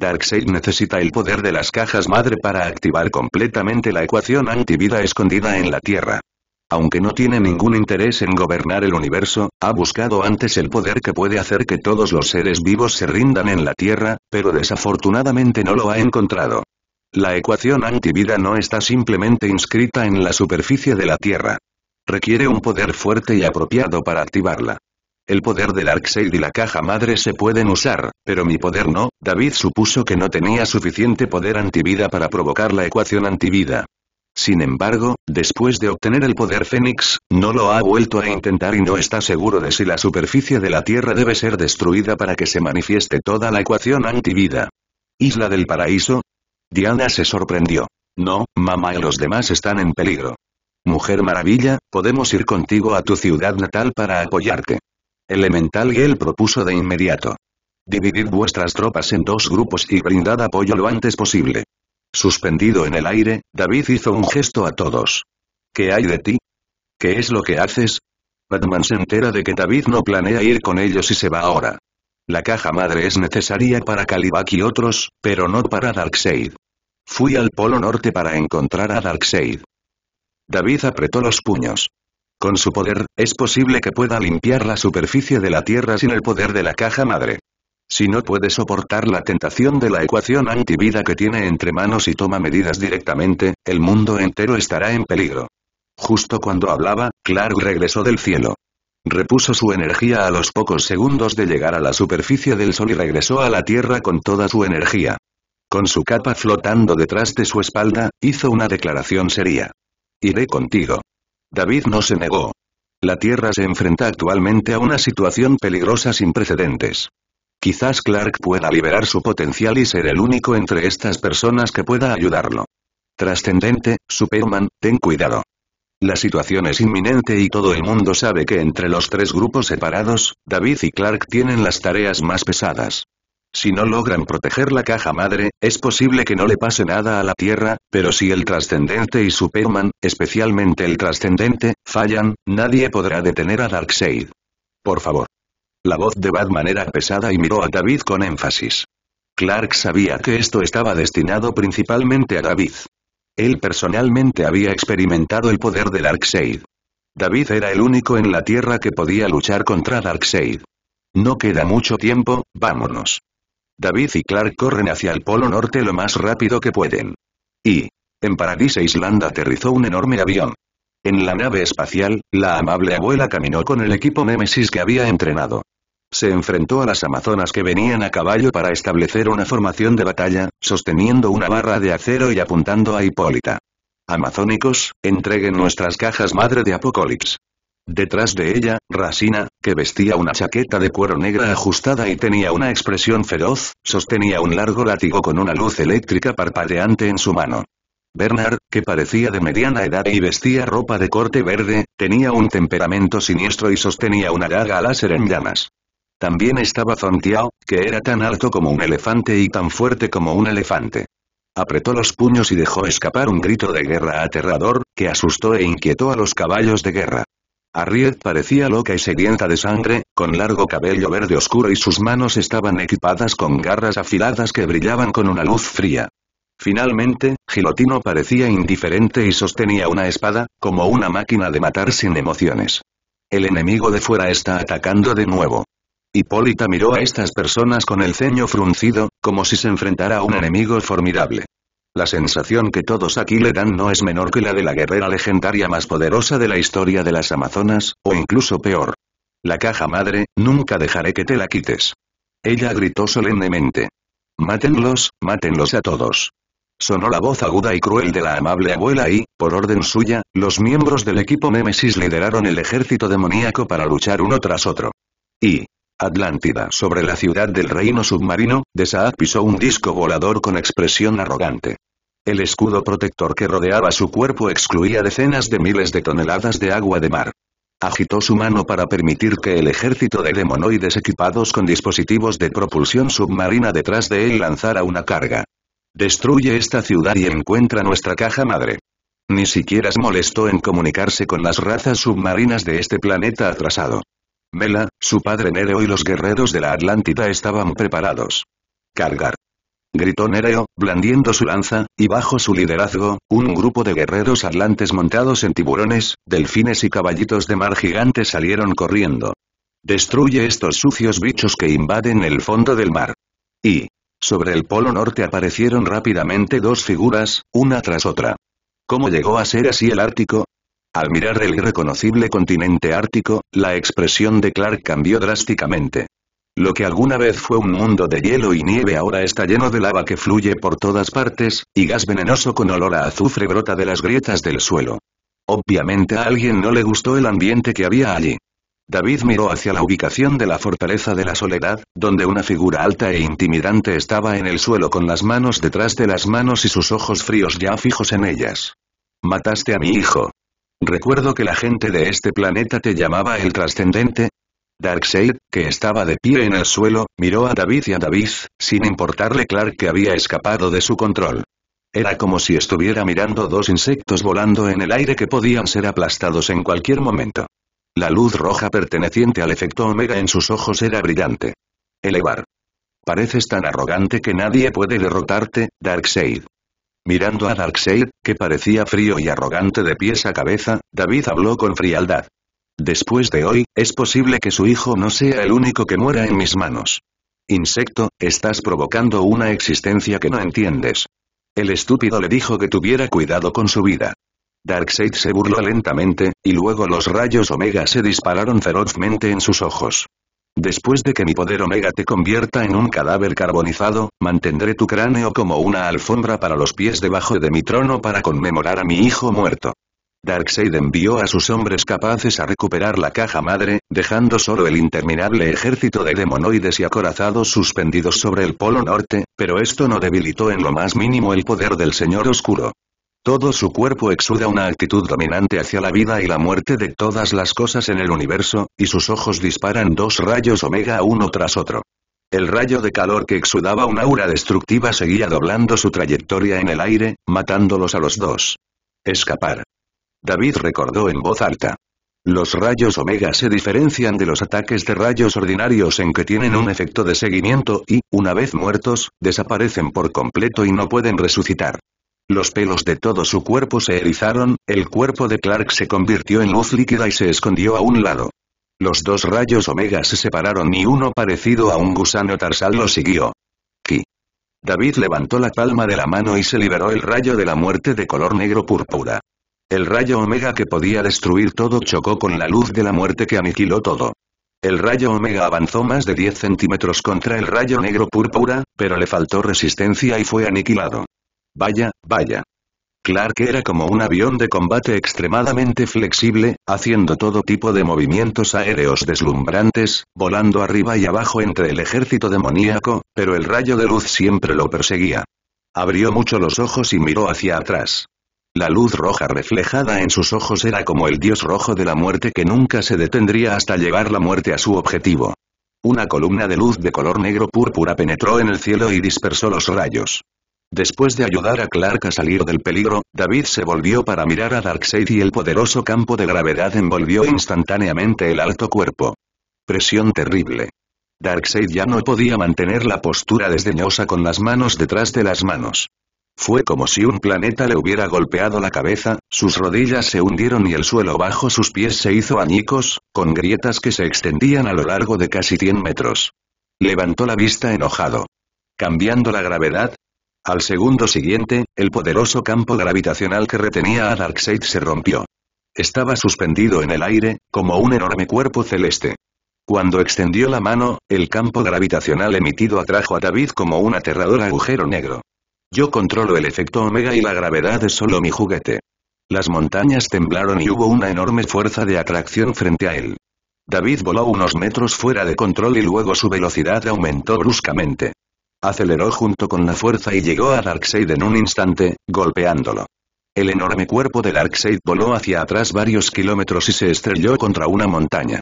Darkseid necesita el poder de las cajas madre para activar completamente la ecuación antivida escondida en la Tierra. Aunque no tiene ningún interés en gobernar el universo, ha buscado antes el poder que puede hacer que todos los seres vivos se rindan en la Tierra, pero desafortunadamente no lo ha encontrado. La ecuación antivida no está simplemente inscrita en la superficie de la Tierra. Requiere un poder fuerte y apropiado para activarla. El poder del Arkseid y la caja madre se pueden usar, pero mi poder no, David supuso que no tenía suficiente poder antivida para provocar la ecuación antivida. Sin embargo, después de obtener el poder Fénix, no lo ha vuelto a intentar y no está seguro de si la superficie de la Tierra debe ser destruida para que se manifieste toda la ecuación antivida. ¿Isla del Paraíso? Diana se sorprendió. No, mamá y los demás están en peligro. Mujer Maravilla, podemos ir contigo a tu ciudad natal para apoyarte. Elemental él propuso de inmediato. Dividid vuestras tropas en dos grupos y brindad apoyo lo antes posible. Suspendido en el aire, David hizo un gesto a todos. ¿Qué hay de ti? ¿Qué es lo que haces? Batman se entera de que David no planea ir con ellos y se va ahora. La caja madre es necesaria para Kalibak y otros, pero no para Darkseid. Fui al Polo Norte para encontrar a Darkseid. David apretó los puños. Con su poder, es posible que pueda limpiar la superficie de la Tierra sin el poder de la caja madre. Si no puede soportar la tentación de la ecuación antivida que tiene entre manos y toma medidas directamente, el mundo entero estará en peligro. Justo cuando hablaba, Clark regresó del cielo. Repuso su energía a los pocos segundos de llegar a la superficie del Sol y regresó a la Tierra con toda su energía. Con su capa flotando detrás de su espalda, hizo una declaración seria. Iré contigo. David no se negó. La Tierra se enfrenta actualmente a una situación peligrosa sin precedentes. Quizás Clark pueda liberar su potencial y ser el único entre estas personas que pueda ayudarlo. Trascendente, Superman, ten cuidado. La situación es inminente y todo el mundo sabe que entre los tres grupos separados, David y Clark tienen las tareas más pesadas. Si no logran proteger la caja madre, es posible que no le pase nada a la Tierra, pero si el trascendente y Superman, especialmente el trascendente, fallan, nadie podrá detener a Darkseid. Por favor. La voz de Batman era pesada y miró a David con énfasis. Clark sabía que esto estaba destinado principalmente a David. Él personalmente había experimentado el poder de Darkseid. David era el único en la Tierra que podía luchar contra Darkseid. No queda mucho tiempo, vámonos. David y Clark corren hacia el Polo Norte lo más rápido que pueden. Y, en Paradise Island aterrizó un enorme avión. En la nave espacial, la amable abuela caminó con el equipo Nemesis que había entrenado. Se enfrentó a las amazonas que venían a caballo para establecer una formación de batalla, sosteniendo una barra de acero y apuntando a Hipólita. Amazónicos, entreguen nuestras cajas madre de Apocalipsis. Detrás de ella, Rasina, que vestía una chaqueta de cuero negra ajustada y tenía una expresión feroz, sostenía un largo látigo con una luz eléctrica parpadeante en su mano. Bernard, que parecía de mediana edad y vestía ropa de corte verde, tenía un temperamento siniestro y sostenía una daga láser en llamas. También estaba Zontiao, que era tan alto como un elefante y tan fuerte como un elefante. Apretó los puños y dejó escapar un grito de guerra aterrador, que asustó e inquietó a los caballos de guerra. Arriet parecía loca y sedienta de sangre, con largo cabello verde oscuro y sus manos estaban equipadas con garras afiladas que brillaban con una luz fría. Finalmente, Gilotino parecía indiferente y sostenía una espada, como una máquina de matar sin emociones. El enemigo de fuera está atacando de nuevo. Hipólita miró a estas personas con el ceño fruncido, como si se enfrentara a un enemigo formidable. La sensación que todos aquí le dan no es menor que la de la guerrera legendaria más poderosa de la historia de las Amazonas, o incluso peor. La caja madre, nunca dejaré que te la quites. Ella gritó solemnemente. Mátenlos, mátenlos a todos. Sonó la voz aguda y cruel de la amable abuela y, por orden suya, los miembros del equipo Nemesis lideraron el ejército demoníaco para luchar uno tras otro. Y, Atlántida sobre la ciudad del reino submarino, de Saad pisó un disco volador con expresión arrogante. El escudo protector que rodeaba su cuerpo excluía decenas de miles de toneladas de agua de mar. Agitó su mano para permitir que el ejército de demonoides equipados con dispositivos de propulsión submarina detrás de él lanzara una carga. Destruye esta ciudad y encuentra nuestra caja madre. Ni siquiera se molestó en comunicarse con las razas submarinas de este planeta atrasado. Mela, su padre Nereo y los guerreros de la Atlántida estaban preparados. Cargar. Gritó Nereo, blandiendo su lanza, y bajo su liderazgo, un grupo de guerreros atlantes montados en tiburones, delfines y caballitos de mar gigantes salieron corriendo. Destruye estos sucios bichos que invaden el fondo del mar. Y, sobre el polo norte aparecieron rápidamente dos figuras, una tras otra. ¿Cómo llegó a ser así el Ártico? Al mirar el irreconocible continente ártico, la expresión de Clark cambió drásticamente. Lo que alguna vez fue un mundo de hielo y nieve ahora está lleno de lava que fluye por todas partes, y gas venenoso con olor a azufre brota de las grietas del suelo. Obviamente a alguien no le gustó el ambiente que había allí. David miró hacia la ubicación de la fortaleza de la soledad, donde una figura alta e intimidante estaba en el suelo con las manos detrás de las manos y sus ojos fríos ya fijos en ellas. Mataste a mi hijo, Recuerdo que la gente de este planeta te llamaba el trascendente. Darkseid, que estaba de pie en el suelo, miró a David y a David, sin importarle Clark que había escapado de su control. Era como si estuviera mirando dos insectos volando en el aire que podían ser aplastados en cualquier momento. La luz roja perteneciente al efecto Omega en sus ojos era brillante. Elevar. Pareces tan arrogante que nadie puede derrotarte, Darkseid. Mirando a Darkseid, que parecía frío y arrogante de pies a cabeza, David habló con frialdad. Después de hoy, es posible que su hijo no sea el único que muera en mis manos. Insecto, estás provocando una existencia que no entiendes. El estúpido le dijo que tuviera cuidado con su vida. Darkseid se burló lentamente, y luego los rayos Omega se dispararon ferozmente en sus ojos. Después de que mi poder omega te convierta en un cadáver carbonizado, mantendré tu cráneo como una alfombra para los pies debajo de mi trono para conmemorar a mi hijo muerto. Darkseid envió a sus hombres capaces a recuperar la caja madre, dejando solo el interminable ejército de demonoides y acorazados suspendidos sobre el polo norte, pero esto no debilitó en lo más mínimo el poder del Señor Oscuro. Todo su cuerpo exuda una actitud dominante hacia la vida y la muerte de todas las cosas en el universo, y sus ojos disparan dos rayos omega uno tras otro. El rayo de calor que exudaba una aura destructiva seguía doblando su trayectoria en el aire, matándolos a los dos. Escapar. David recordó en voz alta. Los rayos omega se diferencian de los ataques de rayos ordinarios en que tienen un efecto de seguimiento y, una vez muertos, desaparecen por completo y no pueden resucitar. Los pelos de todo su cuerpo se erizaron, el cuerpo de Clark se convirtió en luz líquida y se escondió a un lado. Los dos rayos omega se separaron y uno parecido a un gusano tarsal lo siguió. Ki. David levantó la palma de la mano y se liberó el rayo de la muerte de color negro púrpura. El rayo omega que podía destruir todo chocó con la luz de la muerte que aniquiló todo. El rayo omega avanzó más de 10 centímetros contra el rayo negro púrpura, pero le faltó resistencia y fue aniquilado. Vaya, vaya. Clark era como un avión de combate extremadamente flexible, haciendo todo tipo de movimientos aéreos deslumbrantes, volando arriba y abajo entre el ejército demoníaco, pero el rayo de luz siempre lo perseguía. Abrió mucho los ojos y miró hacia atrás. La luz roja reflejada en sus ojos era como el dios rojo de la muerte que nunca se detendría hasta llegar la muerte a su objetivo. Una columna de luz de color negro púrpura penetró en el cielo y dispersó los rayos. Después de ayudar a Clark a salir del peligro, David se volvió para mirar a Darkseid y el poderoso campo de gravedad envolvió instantáneamente el alto cuerpo. Presión terrible. Darkseid ya no podía mantener la postura desdeñosa con las manos detrás de las manos. Fue como si un planeta le hubiera golpeado la cabeza, sus rodillas se hundieron y el suelo bajo sus pies se hizo añicos, con grietas que se extendían a lo largo de casi 100 metros. Levantó la vista enojado. Cambiando la gravedad, al segundo siguiente, el poderoso campo gravitacional que retenía a Darkseid se rompió. Estaba suspendido en el aire, como un enorme cuerpo celeste. Cuando extendió la mano, el campo gravitacional emitido atrajo a David como un aterrador agujero negro. Yo controlo el efecto omega y la gravedad es solo mi juguete. Las montañas temblaron y hubo una enorme fuerza de atracción frente a él. David voló unos metros fuera de control y luego su velocidad aumentó bruscamente. Aceleró junto con la fuerza y llegó a Darkseid en un instante, golpeándolo. El enorme cuerpo de Darkseid voló hacia atrás varios kilómetros y se estrelló contra una montaña.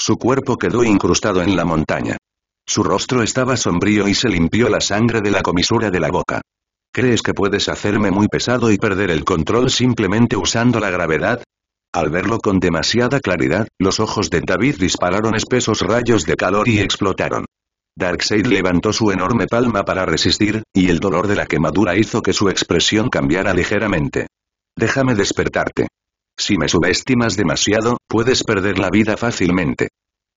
Su cuerpo quedó incrustado en la montaña. Su rostro estaba sombrío y se limpió la sangre de la comisura de la boca. ¿Crees que puedes hacerme muy pesado y perder el control simplemente usando la gravedad? Al verlo con demasiada claridad, los ojos de David dispararon espesos rayos de calor y explotaron. Darkseid levantó su enorme palma para resistir, y el dolor de la quemadura hizo que su expresión cambiara ligeramente. Déjame despertarte. Si me subestimas demasiado, puedes perder la vida fácilmente.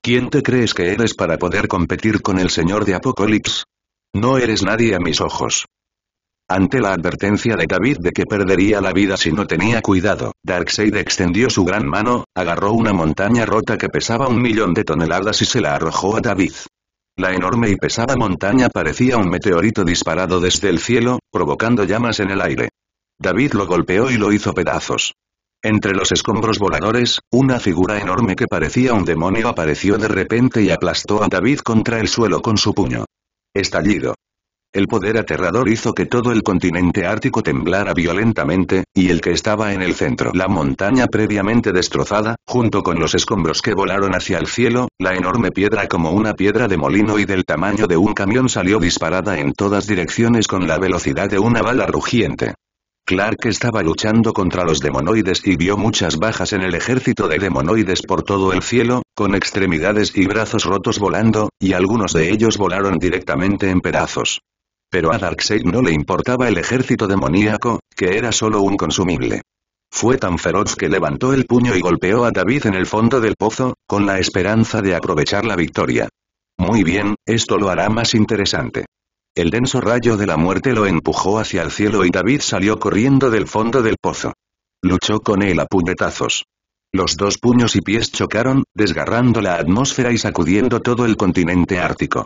¿Quién te crees que eres para poder competir con el señor de Apocalipsis? No eres nadie a mis ojos. Ante la advertencia de David de que perdería la vida si no tenía cuidado, Darkseid extendió su gran mano, agarró una montaña rota que pesaba un millón de toneladas y se la arrojó a David. La enorme y pesada montaña parecía un meteorito disparado desde el cielo, provocando llamas en el aire. David lo golpeó y lo hizo pedazos. Entre los escombros voladores, una figura enorme que parecía un demonio apareció de repente y aplastó a David contra el suelo con su puño. Estallido. El poder aterrador hizo que todo el continente ártico temblara violentamente, y el que estaba en el centro, la montaña previamente destrozada, junto con los escombros que volaron hacia el cielo, la enorme piedra como una piedra de molino y del tamaño de un camión salió disparada en todas direcciones con la velocidad de una bala rugiente. Clark estaba luchando contra los demonoides y vio muchas bajas en el ejército de demonoides por todo el cielo, con extremidades y brazos rotos volando, y algunos de ellos volaron directamente en pedazos. Pero a Darkseid no le importaba el ejército demoníaco, que era solo un consumible. Fue tan feroz que levantó el puño y golpeó a David en el fondo del pozo, con la esperanza de aprovechar la victoria. Muy bien, esto lo hará más interesante. El denso rayo de la muerte lo empujó hacia el cielo y David salió corriendo del fondo del pozo. Luchó con él a puñetazos. Los dos puños y pies chocaron, desgarrando la atmósfera y sacudiendo todo el continente ártico.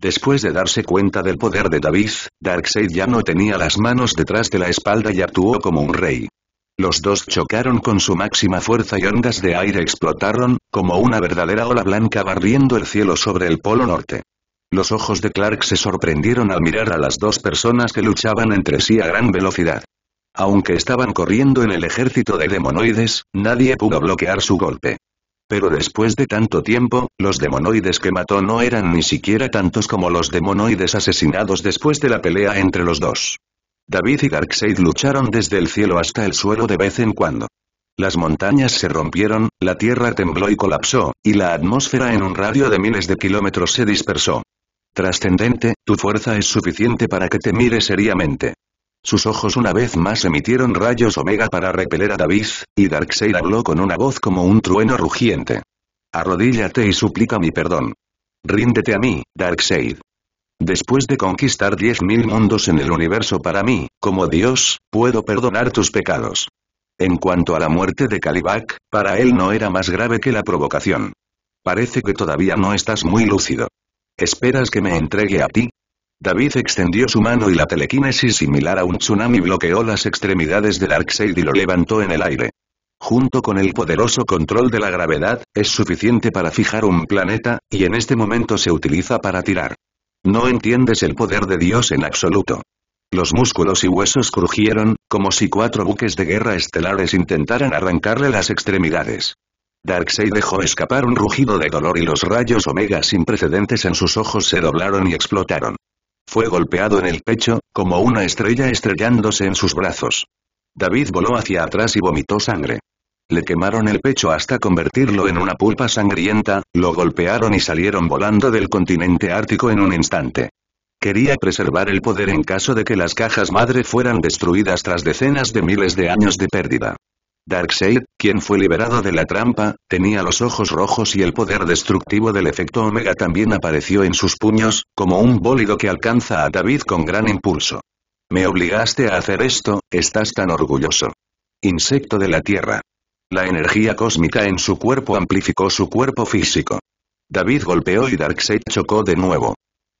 Después de darse cuenta del poder de David, Darkseid ya no tenía las manos detrás de la espalda y actuó como un rey. Los dos chocaron con su máxima fuerza y ondas de aire explotaron, como una verdadera ola blanca barriendo el cielo sobre el polo norte. Los ojos de Clark se sorprendieron al mirar a las dos personas que luchaban entre sí a gran velocidad. Aunque estaban corriendo en el ejército de demonoides, nadie pudo bloquear su golpe. Pero después de tanto tiempo, los demonoides que mató no eran ni siquiera tantos como los demonoides asesinados después de la pelea entre los dos. David y Darkseid lucharon desde el cielo hasta el suelo de vez en cuando. Las montañas se rompieron, la tierra tembló y colapsó, y la atmósfera en un radio de miles de kilómetros se dispersó. Trascendente, tu fuerza es suficiente para que te mire seriamente. Sus ojos una vez más emitieron rayos Omega para repeler a Davis, y Darkseid habló con una voz como un trueno rugiente. Arrodíllate y suplica mi perdón. Ríndete a mí, Darkseid. Después de conquistar diez mil mundos en el universo para mí, como Dios, puedo perdonar tus pecados. En cuanto a la muerte de Kalibak, para él no era más grave que la provocación. Parece que todavía no estás muy lúcido. ¿Esperas que me entregue a ti? David extendió su mano y la telequinesis similar a un tsunami bloqueó las extremidades de Darkseid y lo levantó en el aire. Junto con el poderoso control de la gravedad, es suficiente para fijar un planeta, y en este momento se utiliza para tirar. No entiendes el poder de Dios en absoluto. Los músculos y huesos crujieron, como si cuatro buques de guerra estelares intentaran arrancarle las extremidades. Darkseid dejó escapar un rugido de dolor y los rayos omega sin precedentes en sus ojos se doblaron y explotaron. Fue golpeado en el pecho, como una estrella estrellándose en sus brazos. David voló hacia atrás y vomitó sangre. Le quemaron el pecho hasta convertirlo en una pulpa sangrienta, lo golpearon y salieron volando del continente ártico en un instante. Quería preservar el poder en caso de que las cajas madre fueran destruidas tras decenas de miles de años de pérdida. Darkseid, quien fue liberado de la trampa, tenía los ojos rojos y el poder destructivo del efecto Omega también apareció en sus puños, como un bólido que alcanza a David con gran impulso. Me obligaste a hacer esto, estás tan orgulloso. Insecto de la Tierra. La energía cósmica en su cuerpo amplificó su cuerpo físico. David golpeó y Darkseid chocó de nuevo.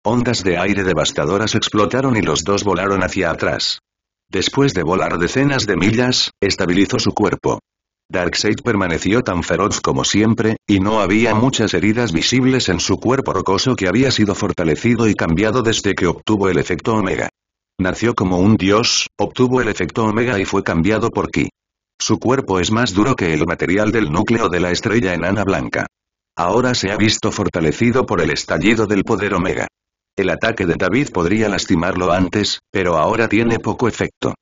Ondas de aire devastadoras explotaron y los dos volaron hacia atrás. Después de volar decenas de millas, estabilizó su cuerpo. Darkseid permaneció tan feroz como siempre, y no había muchas heridas visibles en su cuerpo rocoso que había sido fortalecido y cambiado desde que obtuvo el efecto Omega. Nació como un dios, obtuvo el efecto Omega y fue cambiado por Ki. Su cuerpo es más duro que el material del núcleo de la estrella enana blanca. Ahora se ha visto fortalecido por el estallido del poder Omega. El ataque de David podría lastimarlo antes, pero ahora tiene poco efecto.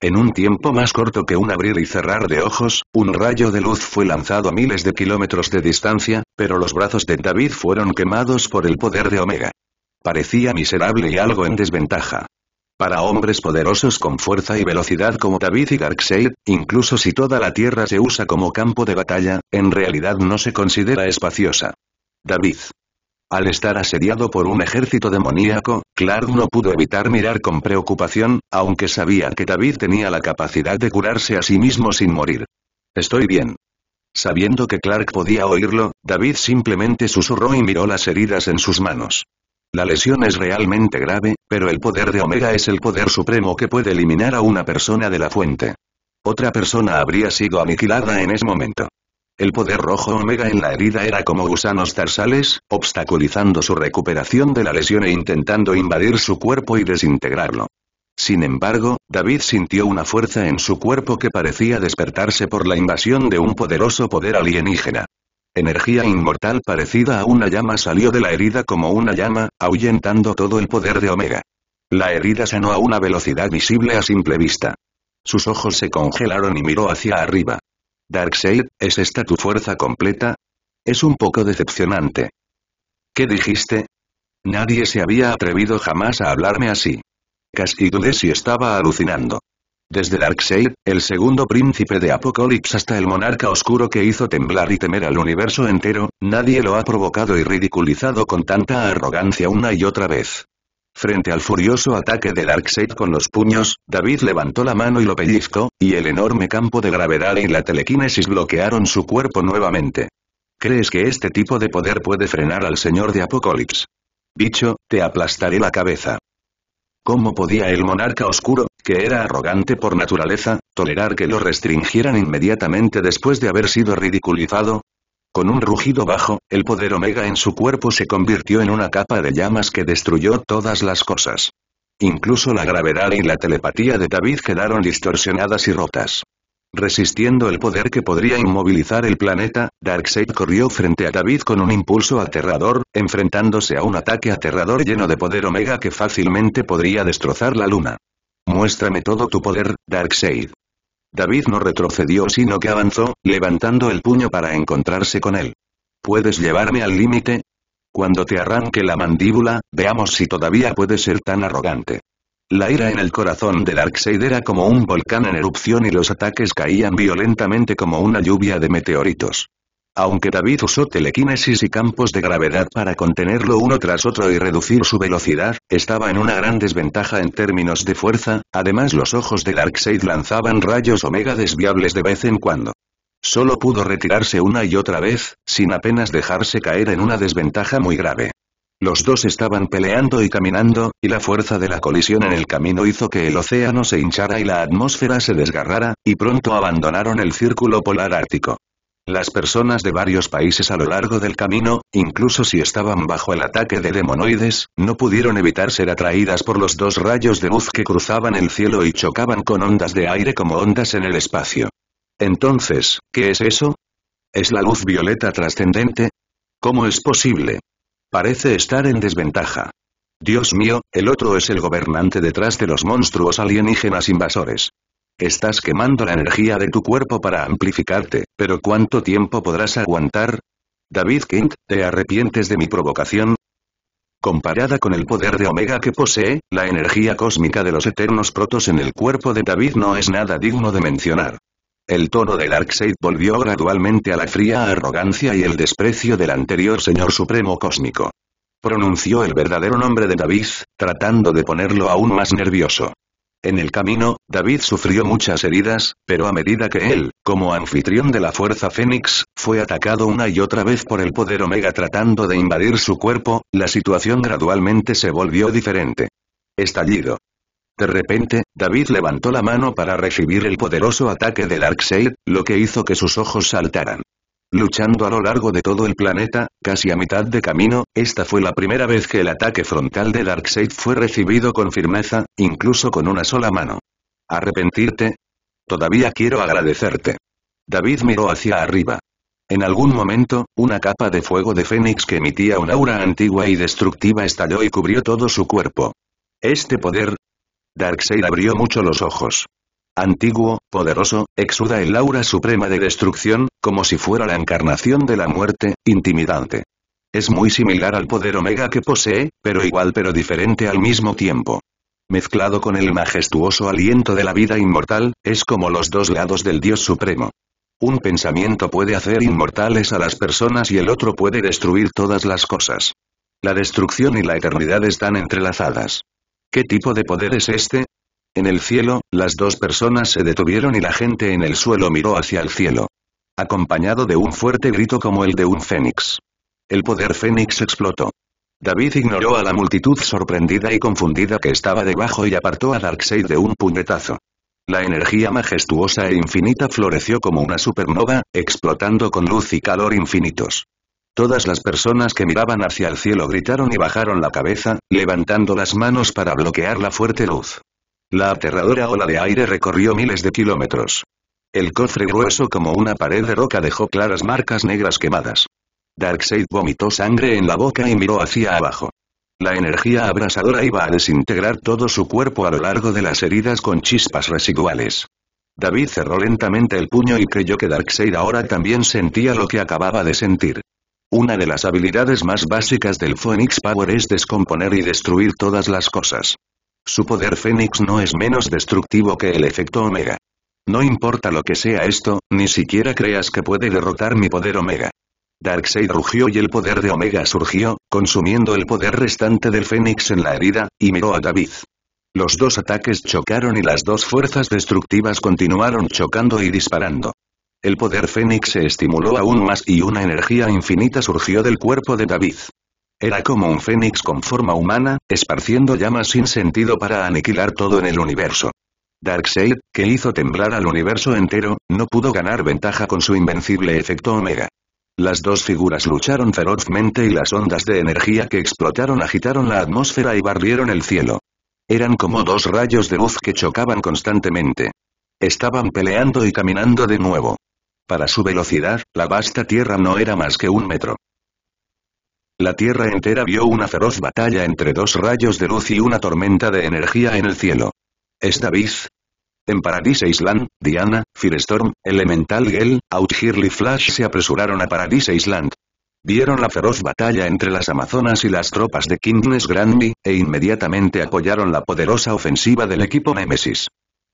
En un tiempo más corto que un abrir y cerrar de ojos, un rayo de luz fue lanzado a miles de kilómetros de distancia, pero los brazos de David fueron quemados por el poder de Omega. Parecía miserable y algo en desventaja. Para hombres poderosos con fuerza y velocidad como David y Darkseid, incluso si toda la Tierra se usa como campo de batalla, en realidad no se considera espaciosa. David al estar asediado por un ejército demoníaco, Clark no pudo evitar mirar con preocupación, aunque sabía que David tenía la capacidad de curarse a sí mismo sin morir. Estoy bien. Sabiendo que Clark podía oírlo, David simplemente susurró y miró las heridas en sus manos. La lesión es realmente grave, pero el poder de Omega es el poder supremo que puede eliminar a una persona de la fuente. Otra persona habría sido aniquilada en ese momento. El poder rojo omega en la herida era como gusanos tarsales, obstaculizando su recuperación de la lesión e intentando invadir su cuerpo y desintegrarlo. Sin embargo, David sintió una fuerza en su cuerpo que parecía despertarse por la invasión de un poderoso poder alienígena. Energía inmortal parecida a una llama salió de la herida como una llama, ahuyentando todo el poder de Omega. La herida sanó a una velocidad visible a simple vista. Sus ojos se congelaron y miró hacia arriba. Darkseid, ¿es esta tu fuerza completa? Es un poco decepcionante. ¿Qué dijiste? Nadie se había atrevido jamás a hablarme así. Casi dudé si estaba alucinando. Desde Darkseid, el segundo príncipe de Apocalipsis hasta el monarca oscuro que hizo temblar y temer al universo entero, nadie lo ha provocado y ridiculizado con tanta arrogancia una y otra vez. Frente al furioso ataque de Darkseid con los puños, David levantó la mano y lo pellizcó, y el enorme campo de gravedad y la telequinesis bloquearon su cuerpo nuevamente. ¿Crees que este tipo de poder puede frenar al señor de Apocalipsis? Dicho, te aplastaré la cabeza. ¿Cómo podía el monarca oscuro, que era arrogante por naturaleza, tolerar que lo restringieran inmediatamente después de haber sido ridiculizado? Con un rugido bajo, el poder Omega en su cuerpo se convirtió en una capa de llamas que destruyó todas las cosas. Incluso la gravedad y la telepatía de David quedaron distorsionadas y rotas. Resistiendo el poder que podría inmovilizar el planeta, Darkseid corrió frente a David con un impulso aterrador, enfrentándose a un ataque aterrador lleno de poder Omega que fácilmente podría destrozar la luna. Muéstrame todo tu poder, Darkseid. David no retrocedió sino que avanzó, levantando el puño para encontrarse con él. ¿Puedes llevarme al límite? Cuando te arranque la mandíbula, veamos si todavía puedes ser tan arrogante. La ira en el corazón de Darkseid era como un volcán en erupción y los ataques caían violentamente como una lluvia de meteoritos aunque David usó telequinesis y campos de gravedad para contenerlo uno tras otro y reducir su velocidad, estaba en una gran desventaja en términos de fuerza, además los ojos de Darkseid lanzaban rayos omega desviables de vez en cuando. Solo pudo retirarse una y otra vez, sin apenas dejarse caer en una desventaja muy grave. Los dos estaban peleando y caminando, y la fuerza de la colisión en el camino hizo que el océano se hinchara y la atmósfera se desgarrara, y pronto abandonaron el círculo polar ártico. Las personas de varios países a lo largo del camino, incluso si estaban bajo el ataque de demonoides, no pudieron evitar ser atraídas por los dos rayos de luz que cruzaban el cielo y chocaban con ondas de aire como ondas en el espacio. Entonces, ¿qué es eso? ¿Es la luz violeta trascendente? ¿Cómo es posible? Parece estar en desventaja. Dios mío, el otro es el gobernante detrás de los monstruos alienígenas invasores. Estás quemando la energía de tu cuerpo para amplificarte, pero ¿cuánto tiempo podrás aguantar? David King, ¿te arrepientes de mi provocación? Comparada con el poder de Omega que posee, la energía cósmica de los eternos protos en el cuerpo de David no es nada digno de mencionar. El tono del Darkseid volvió gradualmente a la fría arrogancia y el desprecio del anterior Señor Supremo Cósmico. Pronunció el verdadero nombre de David, tratando de ponerlo aún más nervioso. En el camino, David sufrió muchas heridas, pero a medida que él, como anfitrión de la Fuerza Fénix, fue atacado una y otra vez por el poder Omega tratando de invadir su cuerpo, la situación gradualmente se volvió diferente. Estallido. De repente, David levantó la mano para recibir el poderoso ataque del Darkseid, lo que hizo que sus ojos saltaran. Luchando a lo largo de todo el planeta, casi a mitad de camino, esta fue la primera vez que el ataque frontal de Darkseid fue recibido con firmeza, incluso con una sola mano. ¿Arrepentirte? Todavía quiero agradecerte. David miró hacia arriba. En algún momento, una capa de fuego de Fénix que emitía un aura antigua y destructiva estalló y cubrió todo su cuerpo. Este poder... Darkseid abrió mucho los ojos antiguo, poderoso, exuda el aura suprema de destrucción, como si fuera la encarnación de la muerte, intimidante. Es muy similar al poder omega que posee, pero igual pero diferente al mismo tiempo. Mezclado con el majestuoso aliento de la vida inmortal, es como los dos lados del Dios Supremo. Un pensamiento puede hacer inmortales a las personas y el otro puede destruir todas las cosas. La destrucción y la eternidad están entrelazadas. ¿Qué tipo de poder es este? En el cielo, las dos personas se detuvieron y la gente en el suelo miró hacia el cielo. Acompañado de un fuerte grito como el de un fénix. El poder fénix explotó. David ignoró a la multitud sorprendida y confundida que estaba debajo y apartó a Darkseid de un puñetazo. La energía majestuosa e infinita floreció como una supernova, explotando con luz y calor infinitos. Todas las personas que miraban hacia el cielo gritaron y bajaron la cabeza, levantando las manos para bloquear la fuerte luz. La aterradora ola de aire recorrió miles de kilómetros. El cofre grueso como una pared de roca dejó claras marcas negras quemadas. Darkseid vomitó sangre en la boca y miró hacia abajo. La energía abrasadora iba a desintegrar todo su cuerpo a lo largo de las heridas con chispas residuales. David cerró lentamente el puño y creyó que Darkseid ahora también sentía lo que acababa de sentir. Una de las habilidades más básicas del Phoenix Power es descomponer y destruir todas las cosas. Su poder Fénix no es menos destructivo que el efecto Omega. No importa lo que sea esto, ni siquiera creas que puede derrotar mi poder Omega. Darkseid rugió y el poder de Omega surgió, consumiendo el poder restante del Fénix en la herida, y miró a David. Los dos ataques chocaron y las dos fuerzas destructivas continuaron chocando y disparando. El poder Fénix se estimuló aún más y una energía infinita surgió del cuerpo de David. Era como un fénix con forma humana, esparciendo llamas sin sentido para aniquilar todo en el universo. Darkseid, que hizo temblar al universo entero, no pudo ganar ventaja con su invencible efecto Omega. Las dos figuras lucharon ferozmente y las ondas de energía que explotaron agitaron la atmósfera y barrieron el cielo. Eran como dos rayos de luz que chocaban constantemente. Estaban peleando y caminando de nuevo. Para su velocidad, la vasta Tierra no era más que un metro. La tierra entera vio una feroz batalla entre dos rayos de luz y una tormenta de energía en el cielo. Esta vez, En Paradise Island, Diana, Firestorm, Elemental gel Outgirly Flash se apresuraron a Paradise Island. Vieron la feroz batalla entre las Amazonas y las tropas de Kindness Grandi, e inmediatamente apoyaron la poderosa ofensiva del equipo Nemesis.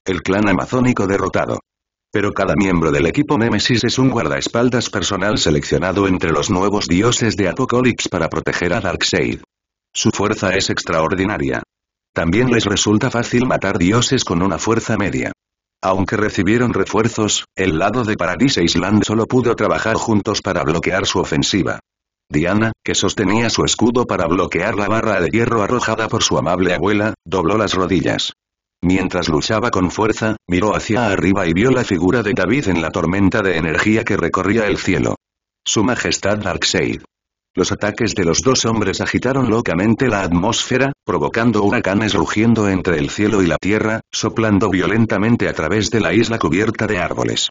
El clan amazónico derrotado pero cada miembro del equipo Nemesis es un guardaespaldas personal seleccionado entre los nuevos dioses de Apocalypse para proteger a Darkseid. Su fuerza es extraordinaria. También les resulta fácil matar dioses con una fuerza media. Aunque recibieron refuerzos, el lado de Paradise Island solo pudo trabajar juntos para bloquear su ofensiva. Diana, que sostenía su escudo para bloquear la barra de hierro arrojada por su amable abuela, dobló las rodillas. Mientras luchaba con fuerza, miró hacia arriba y vio la figura de David en la tormenta de energía que recorría el cielo. Su Majestad Darkseid. Los ataques de los dos hombres agitaron locamente la atmósfera, provocando huracanes rugiendo entre el cielo y la tierra, soplando violentamente a través de la isla cubierta de árboles.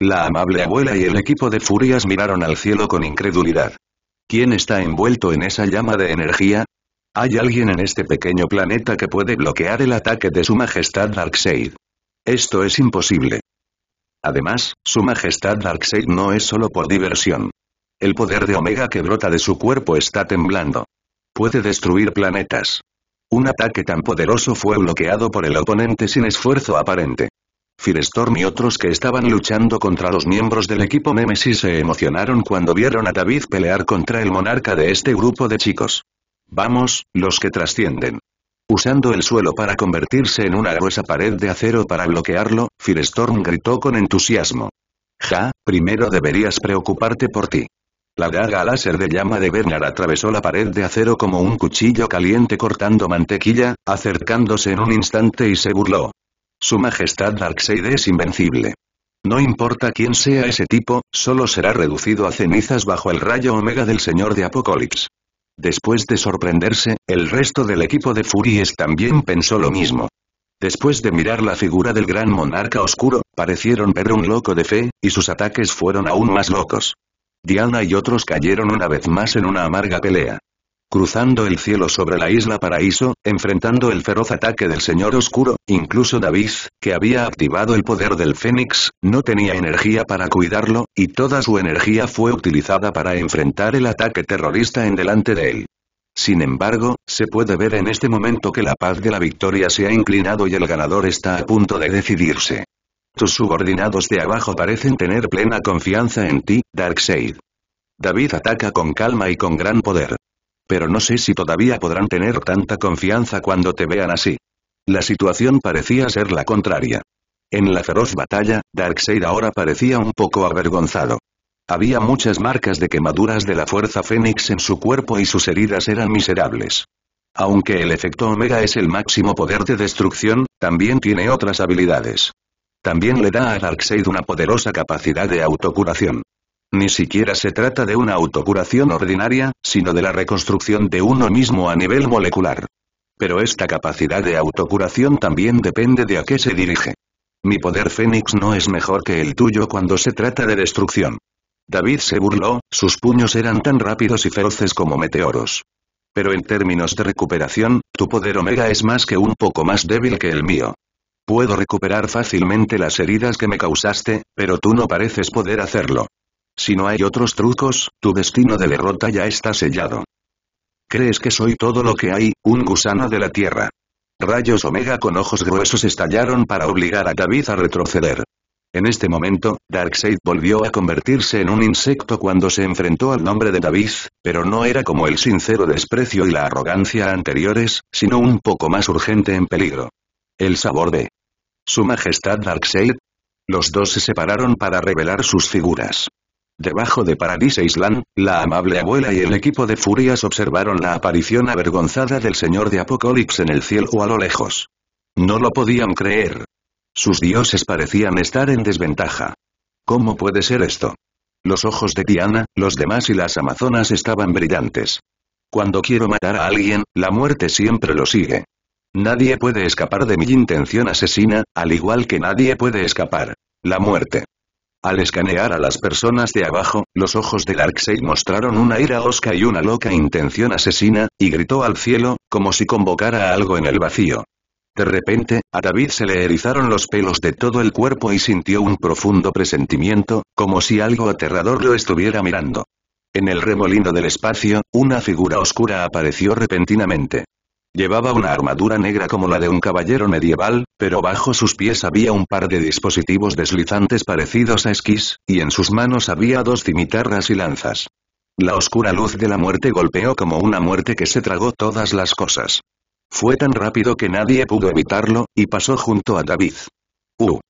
La amable abuela y el equipo de furias miraron al cielo con incredulidad. ¿Quién está envuelto en esa llama de energía? Hay alguien en este pequeño planeta que puede bloquear el ataque de su majestad Darkseid. Esto es imposible. Además, su majestad Darkseid no es solo por diversión. El poder de Omega que brota de su cuerpo está temblando. Puede destruir planetas. Un ataque tan poderoso fue bloqueado por el oponente sin esfuerzo aparente. Firestorm y otros que estaban luchando contra los miembros del equipo Nemesis se emocionaron cuando vieron a David pelear contra el monarca de este grupo de chicos. Vamos, los que trascienden. Usando el suelo para convertirse en una gruesa pared de acero para bloquearlo, Firestorm gritó con entusiasmo. Ja, primero deberías preocuparte por ti. La daga láser de llama de Bernard atravesó la pared de acero como un cuchillo caliente cortando mantequilla, acercándose en un instante y se burló. Su Majestad Darkseid es invencible. No importa quién sea ese tipo, solo será reducido a cenizas bajo el rayo omega del Señor de Apocalipsis. Después de sorprenderse, el resto del equipo de Furies también pensó lo mismo. Después de mirar la figura del gran monarca oscuro, parecieron ver un loco de fe, y sus ataques fueron aún más locos. Diana y otros cayeron una vez más en una amarga pelea cruzando el cielo sobre la isla Paraíso, enfrentando el feroz ataque del Señor Oscuro, incluso David, que había activado el poder del Fénix, no tenía energía para cuidarlo, y toda su energía fue utilizada para enfrentar el ataque terrorista en delante de él. Sin embargo, se puede ver en este momento que la paz de la victoria se ha inclinado y el ganador está a punto de decidirse. Tus subordinados de abajo parecen tener plena confianza en ti, Darkseid. David ataca con calma y con gran poder. Pero no sé si todavía podrán tener tanta confianza cuando te vean así. La situación parecía ser la contraria. En la feroz batalla, Darkseid ahora parecía un poco avergonzado. Había muchas marcas de quemaduras de la fuerza Fénix en su cuerpo y sus heridas eran miserables. Aunque el efecto Omega es el máximo poder de destrucción, también tiene otras habilidades. También le da a Darkseid una poderosa capacidad de autocuración. Ni siquiera se trata de una autocuración ordinaria, sino de la reconstrucción de uno mismo a nivel molecular. Pero esta capacidad de autocuración también depende de a qué se dirige. Mi poder fénix no es mejor que el tuyo cuando se trata de destrucción. David se burló, sus puños eran tan rápidos y feroces como meteoros. Pero en términos de recuperación, tu poder omega es más que un poco más débil que el mío. Puedo recuperar fácilmente las heridas que me causaste, pero tú no pareces poder hacerlo. Si no hay otros trucos, tu destino de derrota ya está sellado. ¿Crees que soy todo lo que hay, un gusano de la tierra? Rayos Omega con ojos gruesos estallaron para obligar a David a retroceder. En este momento, Darkseid volvió a convertirse en un insecto cuando se enfrentó al nombre de David, pero no era como el sincero desprecio y la arrogancia anteriores, sino un poco más urgente en peligro. El sabor de Su Majestad Darkseid. Los dos se separaron para revelar sus figuras. Debajo de Paradise Island, la amable abuela y el equipo de Furias observaron la aparición avergonzada del señor de Apocalipsis en el cielo o a lo lejos. No lo podían creer. Sus dioses parecían estar en desventaja. ¿Cómo puede ser esto? Los ojos de Diana, los demás y las amazonas estaban brillantes. Cuando quiero matar a alguien, la muerte siempre lo sigue. Nadie puede escapar de mi intención asesina, al igual que nadie puede escapar. La muerte. Al escanear a las personas de abajo, los ojos de Darkseid mostraron una ira osca y una loca intención asesina, y gritó al cielo, como si convocara algo en el vacío. De repente, a David se le erizaron los pelos de todo el cuerpo y sintió un profundo presentimiento, como si algo aterrador lo estuviera mirando. En el remolino del espacio, una figura oscura apareció repentinamente. Llevaba una armadura negra como la de un caballero medieval, pero bajo sus pies había un par de dispositivos deslizantes parecidos a esquís, y en sus manos había dos cimitarras y lanzas. La oscura luz de la muerte golpeó como una muerte que se tragó todas las cosas. Fue tan rápido que nadie pudo evitarlo, y pasó junto a David. Uh.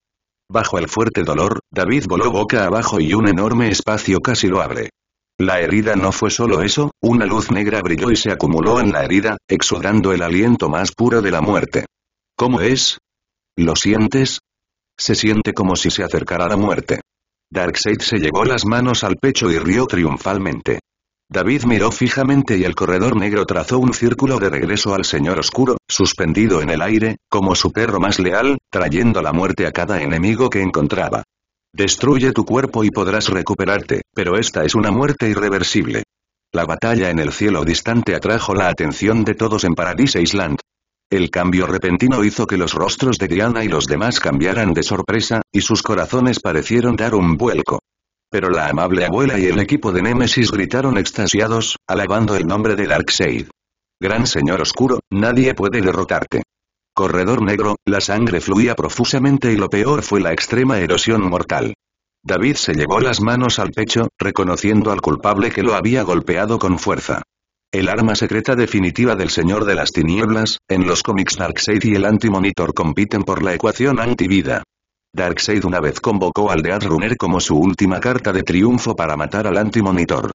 Bajo el fuerte dolor, David voló boca abajo y un enorme espacio casi lo abre. La herida no fue solo eso, una luz negra brilló y se acumuló en la herida, exudando el aliento más puro de la muerte. ¿Cómo es? ¿Lo sientes? Se siente como si se acercara la muerte. Darkseid se llevó las manos al pecho y rió triunfalmente. David miró fijamente y el corredor negro trazó un círculo de regreso al Señor Oscuro, suspendido en el aire, como su perro más leal, trayendo la muerte a cada enemigo que encontraba. Destruye tu cuerpo y podrás recuperarte, pero esta es una muerte irreversible. La batalla en el cielo distante atrajo la atención de todos en Paradise Island. El cambio repentino hizo que los rostros de Diana y los demás cambiaran de sorpresa, y sus corazones parecieron dar un vuelco. Pero la amable abuela y el equipo de Némesis gritaron extasiados, alabando el nombre de Darkseid. Gran señor oscuro, nadie puede derrotarte corredor negro, la sangre fluía profusamente y lo peor fue la extrema erosión mortal. David se llevó las manos al pecho, reconociendo al culpable que lo había golpeado con fuerza. El arma secreta definitiva del Señor de las Tinieblas, en los cómics Darkseid y el Anti-Monitor compiten por la ecuación antivida. Darkseid una vez convocó al Dead Runner como su última carta de triunfo para matar al Anti-Monitor.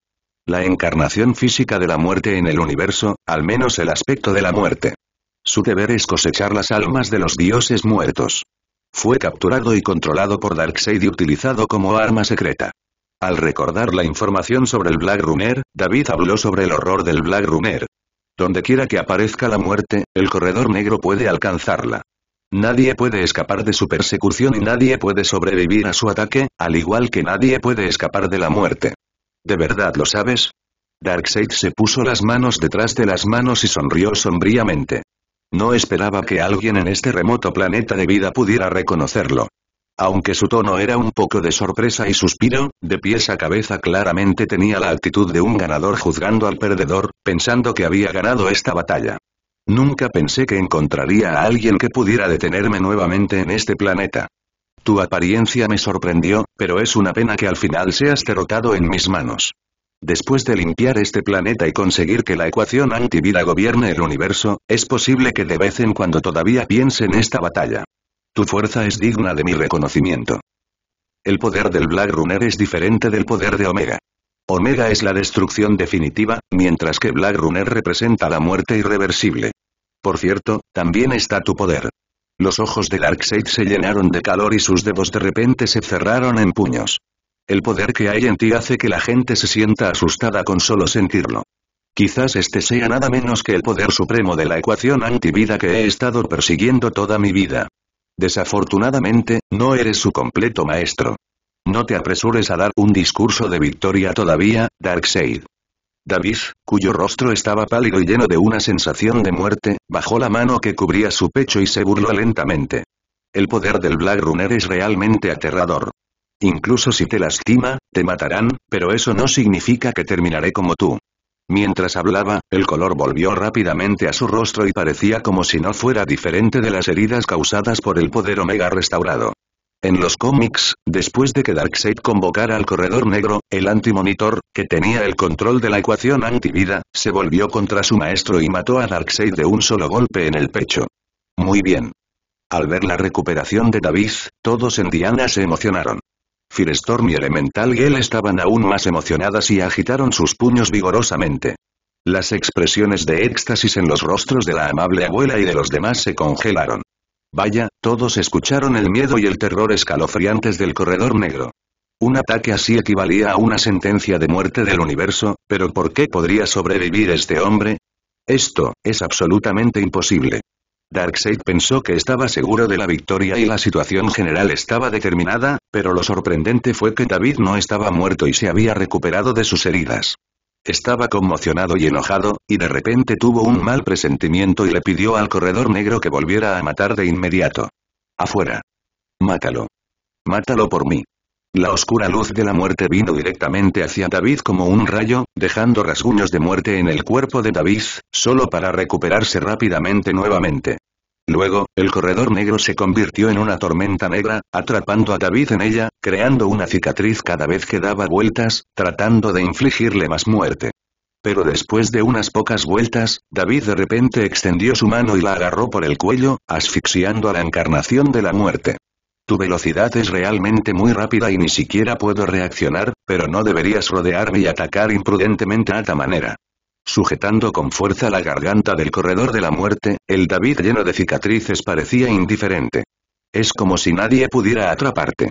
La encarnación física de la muerte en el universo, al menos el aspecto de la muerte. Su deber es cosechar las almas de los dioses muertos. Fue capturado y controlado por Darkseid y utilizado como arma secreta. Al recordar la información sobre el Black Runner, David habló sobre el horror del Black Runner. Donde quiera que aparezca la muerte, el corredor negro puede alcanzarla. Nadie puede escapar de su persecución y nadie puede sobrevivir a su ataque, al igual que nadie puede escapar de la muerte. ¿De verdad lo sabes? Darkseid se puso las manos detrás de las manos y sonrió sombríamente. No esperaba que alguien en este remoto planeta de vida pudiera reconocerlo. Aunque su tono era un poco de sorpresa y suspiro, de pies a cabeza claramente tenía la actitud de un ganador juzgando al perdedor, pensando que había ganado esta batalla. Nunca pensé que encontraría a alguien que pudiera detenerme nuevamente en este planeta. Tu apariencia me sorprendió, pero es una pena que al final seas derrotado en mis manos. Después de limpiar este planeta y conseguir que la ecuación antivida gobierne el universo, es posible que de vez en cuando todavía piense en esta batalla. Tu fuerza es digna de mi reconocimiento. El poder del Black Runner es diferente del poder de Omega. Omega es la destrucción definitiva, mientras que Black Runner representa la muerte irreversible. Por cierto, también está tu poder. Los ojos de Darkseid se llenaron de calor y sus dedos de repente se cerraron en puños. El poder que hay en ti hace que la gente se sienta asustada con solo sentirlo. Quizás este sea nada menos que el poder supremo de la ecuación anti-vida que he estado persiguiendo toda mi vida. Desafortunadamente, no eres su completo maestro. No te apresures a dar un discurso de victoria todavía, Darkseid. Davis, cuyo rostro estaba pálido y lleno de una sensación de muerte, bajó la mano que cubría su pecho y se burló lentamente. El poder del Black Runner es realmente aterrador. Incluso si te lastima, te matarán, pero eso no significa que terminaré como tú. Mientras hablaba, el color volvió rápidamente a su rostro y parecía como si no fuera diferente de las heridas causadas por el poder Omega restaurado. En los cómics, después de que Darkseid convocara al Corredor Negro, el Antimonitor, que tenía el control de la ecuación antivida, se volvió contra su maestro y mató a Darkseid de un solo golpe en el pecho. Muy bien. Al ver la recuperación de Davis, todos en Diana se emocionaron. Firestorm y Elemental Gale estaban aún más emocionadas y agitaron sus puños vigorosamente. Las expresiones de éxtasis en los rostros de la amable abuela y de los demás se congelaron. Vaya, todos escucharon el miedo y el terror escalofriantes del corredor negro. Un ataque así equivalía a una sentencia de muerte del universo, pero ¿por qué podría sobrevivir este hombre? Esto, es absolutamente imposible. Darkseid pensó que estaba seguro de la victoria y la situación general estaba determinada, pero lo sorprendente fue que David no estaba muerto y se había recuperado de sus heridas. Estaba conmocionado y enojado, y de repente tuvo un mal presentimiento y le pidió al corredor negro que volviera a matar de inmediato. Afuera. Mátalo. Mátalo por mí. La oscura luz de la muerte vino directamente hacia David como un rayo, dejando rasguños de muerte en el cuerpo de David, solo para recuperarse rápidamente nuevamente. Luego, el corredor negro se convirtió en una tormenta negra, atrapando a David en ella, creando una cicatriz cada vez que daba vueltas, tratando de infligirle más muerte. Pero después de unas pocas vueltas, David de repente extendió su mano y la agarró por el cuello, asfixiando a la encarnación de la muerte. Tu velocidad es realmente muy rápida y ni siquiera puedo reaccionar, pero no deberías rodearme y atacar imprudentemente a esta manera. Sujetando con fuerza la garganta del corredor de la muerte, el David lleno de cicatrices parecía indiferente. Es como si nadie pudiera atraparte.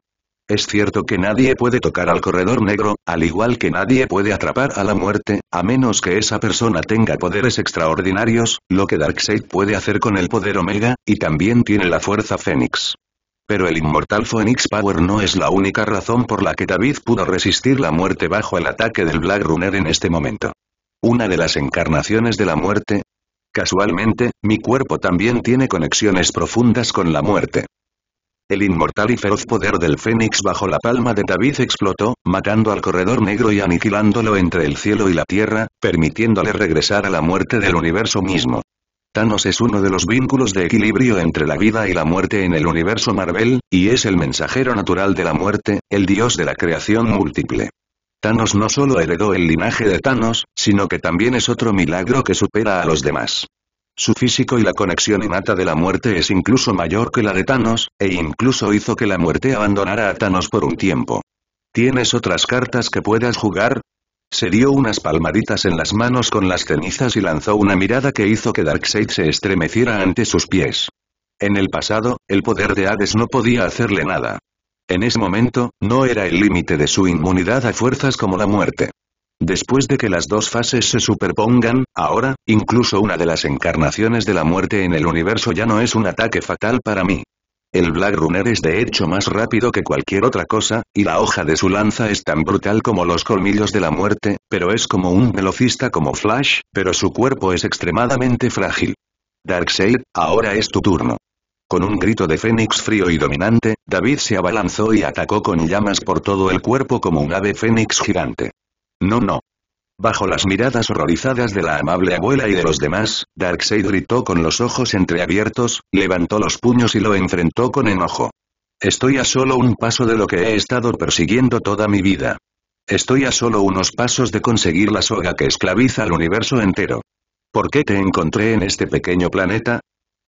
Es cierto que nadie puede tocar al corredor negro, al igual que nadie puede atrapar a la muerte, a menos que esa persona tenga poderes extraordinarios, lo que Darkseid puede hacer con el poder Omega, y también tiene la fuerza Fénix. Pero el inmortal Phoenix Power no es la única razón por la que David pudo resistir la muerte bajo el ataque del Black Runner en este momento. Una de las encarnaciones de la muerte. Casualmente, mi cuerpo también tiene conexiones profundas con la muerte. El inmortal y feroz poder del Fénix bajo la palma de David explotó, matando al corredor negro y aniquilándolo entre el cielo y la tierra, permitiéndole regresar a la muerte del universo mismo. Thanos es uno de los vínculos de equilibrio entre la vida y la muerte en el universo Marvel, y es el mensajero natural de la muerte, el dios de la creación múltiple. Thanos no solo heredó el linaje de Thanos, sino que también es otro milagro que supera a los demás. Su físico y la conexión innata de la muerte es incluso mayor que la de Thanos, e incluso hizo que la muerte abandonara a Thanos por un tiempo. ¿Tienes otras cartas que puedas jugar? Se dio unas palmaditas en las manos con las cenizas y lanzó una mirada que hizo que Darkseid se estremeciera ante sus pies. En el pasado, el poder de Hades no podía hacerle nada. En ese momento, no era el límite de su inmunidad a fuerzas como la muerte. Después de que las dos fases se superpongan, ahora, incluso una de las encarnaciones de la muerte en el universo ya no es un ataque fatal para mí. El Black Runner es de hecho más rápido que cualquier otra cosa, y la hoja de su lanza es tan brutal como los colmillos de la muerte, pero es como un velocista como Flash, pero su cuerpo es extremadamente frágil. Darkseid, ahora es tu turno. Con un grito de fénix frío y dominante, David se abalanzó y atacó con llamas por todo el cuerpo como un ave fénix gigante. No no, Bajo las miradas horrorizadas de la amable abuela y de los demás, Darkseid gritó con los ojos entreabiertos, levantó los puños y lo enfrentó con enojo. Estoy a solo un paso de lo que he estado persiguiendo toda mi vida. Estoy a solo unos pasos de conseguir la soga que esclaviza al universo entero. ¿Por qué te encontré en este pequeño planeta?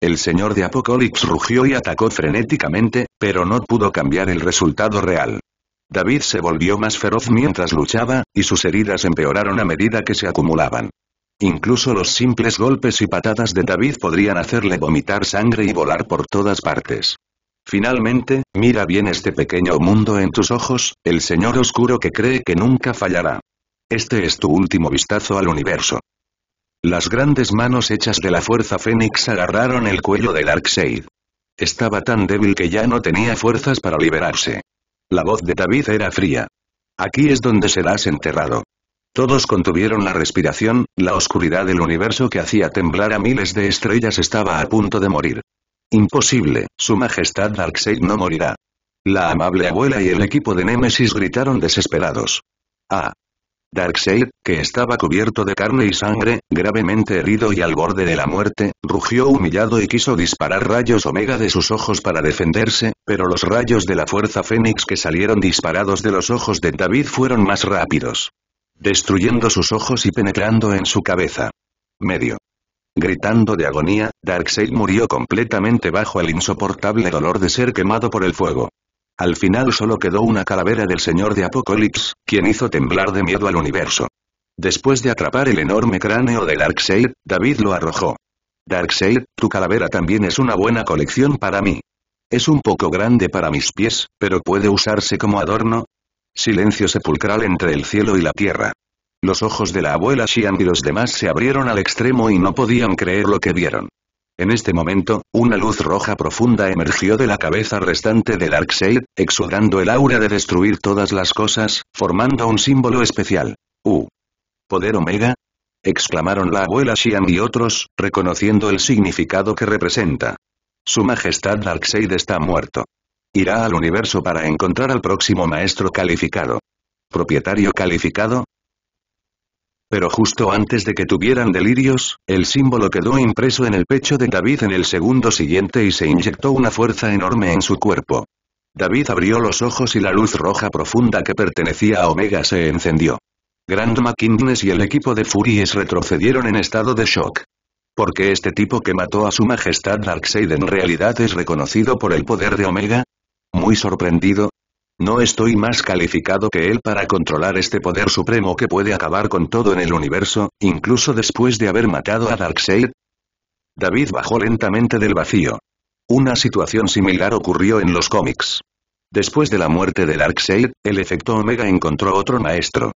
El señor de Apokolips rugió y atacó frenéticamente, pero no pudo cambiar el resultado real. David se volvió más feroz mientras luchaba, y sus heridas empeoraron a medida que se acumulaban. Incluso los simples golpes y patadas de David podrían hacerle vomitar sangre y volar por todas partes. Finalmente, mira bien este pequeño mundo en tus ojos, el señor oscuro que cree que nunca fallará. Este es tu último vistazo al universo. Las grandes manos hechas de la fuerza fénix agarraron el cuello de Darkseid. Estaba tan débil que ya no tenía fuerzas para liberarse. La voz de David era fría. Aquí es donde serás enterrado. Todos contuvieron la respiración, la oscuridad del universo que hacía temblar a miles de estrellas estaba a punto de morir. Imposible, su majestad Darkseid no morirá. La amable abuela y el equipo de Némesis gritaron desesperados. Ah, Darkseid, que estaba cubierto de carne y sangre, gravemente herido y al borde de la muerte, rugió humillado y quiso disparar rayos omega de sus ojos para defenderse, pero los rayos de la fuerza fénix que salieron disparados de los ojos de David fueron más rápidos. Destruyendo sus ojos y penetrando en su cabeza. Medio. Gritando de agonía, Darkseid murió completamente bajo el insoportable dolor de ser quemado por el fuego. Al final solo quedó una calavera del señor de Apocalipsis, quien hizo temblar de miedo al universo. Después de atrapar el enorme cráneo de Darkseid, David lo arrojó. Darkseid, tu calavera también es una buena colección para mí. Es un poco grande para mis pies, pero puede usarse como adorno. Silencio sepulcral entre el cielo y la tierra. Los ojos de la abuela sian y los demás se abrieron al extremo y no podían creer lo que vieron. En este momento, una luz roja profunda emergió de la cabeza restante de Darkseid, exudando el aura de destruir todas las cosas, formando un símbolo especial. ¡Uh! ¿Poder Omega? exclamaron la abuela Xian y otros, reconociendo el significado que representa. Su Majestad Darkseid está muerto. Irá al universo para encontrar al próximo maestro calificado. Propietario calificado, pero justo antes de que tuvieran delirios, el símbolo quedó impreso en el pecho de David en el segundo siguiente y se inyectó una fuerza enorme en su cuerpo. David abrió los ojos y la luz roja profunda que pertenecía a Omega se encendió. Grand McInnes y el equipo de Furies retrocedieron en estado de shock. Porque este tipo que mató a su majestad Darkseid en realidad es reconocido por el poder de Omega? Muy sorprendido, no estoy más calificado que él para controlar este poder supremo que puede acabar con todo en el universo, incluso después de haber matado a Darkseid. David bajó lentamente del vacío. Una situación similar ocurrió en los cómics. Después de la muerte de Darkseid, el efecto Omega encontró otro maestro.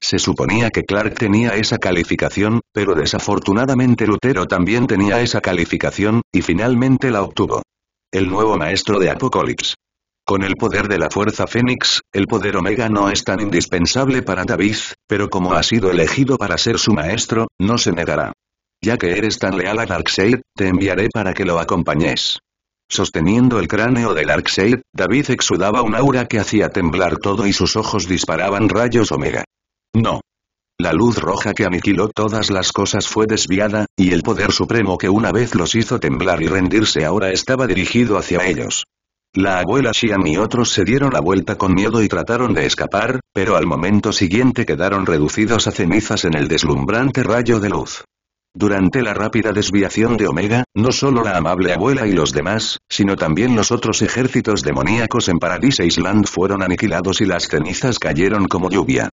Se suponía que Clark tenía esa calificación, pero desafortunadamente Lutero también tenía esa calificación, y finalmente la obtuvo. El nuevo maestro de Apocalypse. Con el poder de la Fuerza Fénix, el poder Omega no es tan indispensable para David, pero como ha sido elegido para ser su maestro, no se negará. Ya que eres tan leal a Darkseid, te enviaré para que lo acompañes. Sosteniendo el cráneo de Darkseid, David exudaba un aura que hacía temblar todo y sus ojos disparaban rayos Omega. No. La luz roja que aniquiló todas las cosas fue desviada, y el poder supremo que una vez los hizo temblar y rendirse ahora estaba dirigido hacia ellos. La abuela Shian y otros se dieron la vuelta con miedo y trataron de escapar, pero al momento siguiente quedaron reducidos a cenizas en el deslumbrante rayo de luz. Durante la rápida desviación de Omega, no solo la amable abuela y los demás, sino también los otros ejércitos demoníacos en Paradise Island fueron aniquilados y las cenizas cayeron como lluvia.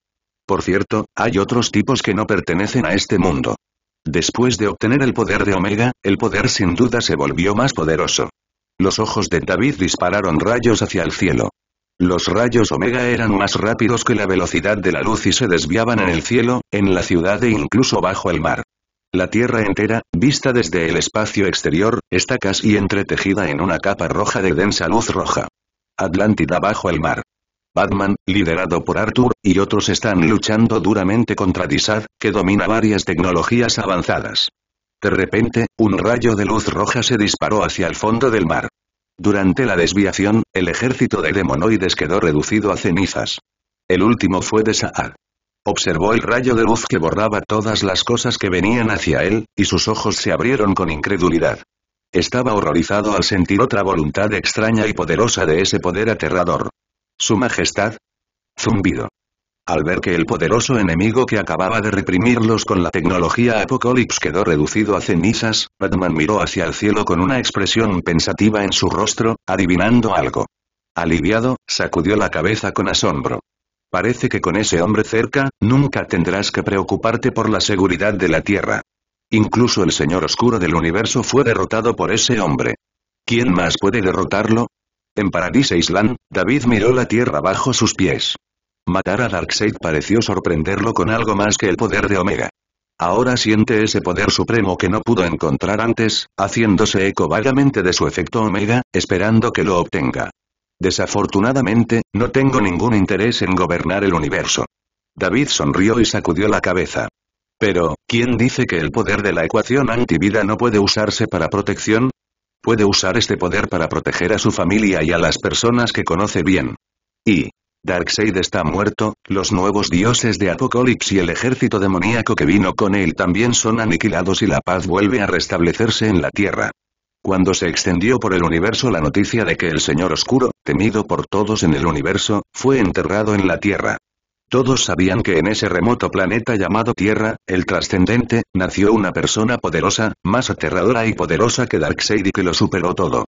Por cierto, hay otros tipos que no pertenecen a este mundo. Después de obtener el poder de Omega, el poder sin duda se volvió más poderoso. Los ojos de David dispararon rayos hacia el cielo. Los rayos Omega eran más rápidos que la velocidad de la luz y se desviaban en el cielo, en la ciudad e incluso bajo el mar. La Tierra entera, vista desde el espacio exterior, está casi entretejida en una capa roja de densa luz roja. Atlántida bajo el mar. Batman, liderado por Arthur, y otros están luchando duramente contra Disad, que domina varias tecnologías avanzadas. De repente, un rayo de luz roja se disparó hacia el fondo del mar. Durante la desviación, el ejército de demonoides quedó reducido a cenizas. El último fue de Saad. Observó el rayo de luz que borraba todas las cosas que venían hacia él, y sus ojos se abrieron con incredulidad. Estaba horrorizado al sentir otra voluntad extraña y poderosa de ese poder aterrador. Su Majestad. Zumbido. Al ver que el poderoso enemigo que acababa de reprimirlos con la tecnología Apocalypse quedó reducido a cenizas, Batman miró hacia el cielo con una expresión pensativa en su rostro, adivinando algo. Aliviado, sacudió la cabeza con asombro. Parece que con ese hombre cerca, nunca tendrás que preocuparte por la seguridad de la Tierra. Incluso el Señor Oscuro del Universo fue derrotado por ese hombre. ¿Quién más puede derrotarlo? En Paradise Island, David miró la tierra bajo sus pies. Matar a Darkseid pareció sorprenderlo con algo más que el poder de Omega. Ahora siente ese poder supremo que no pudo encontrar antes, haciéndose eco vagamente de su efecto Omega, esperando que lo obtenga. Desafortunadamente, no tengo ningún interés en gobernar el universo. David sonrió y sacudió la cabeza. Pero, ¿quién dice que el poder de la ecuación antivida no puede usarse para protección? Puede usar este poder para proteger a su familia y a las personas que conoce bien. Y, Darkseid está muerto, los nuevos dioses de Apocalipsis y el ejército demoníaco que vino con él también son aniquilados y la paz vuelve a restablecerse en la Tierra. Cuando se extendió por el universo la noticia de que el Señor Oscuro, temido por todos en el universo, fue enterrado en la Tierra. Todos sabían que en ese remoto planeta llamado Tierra, el trascendente, nació una persona poderosa, más aterradora y poderosa que Darkseid y que lo superó todo.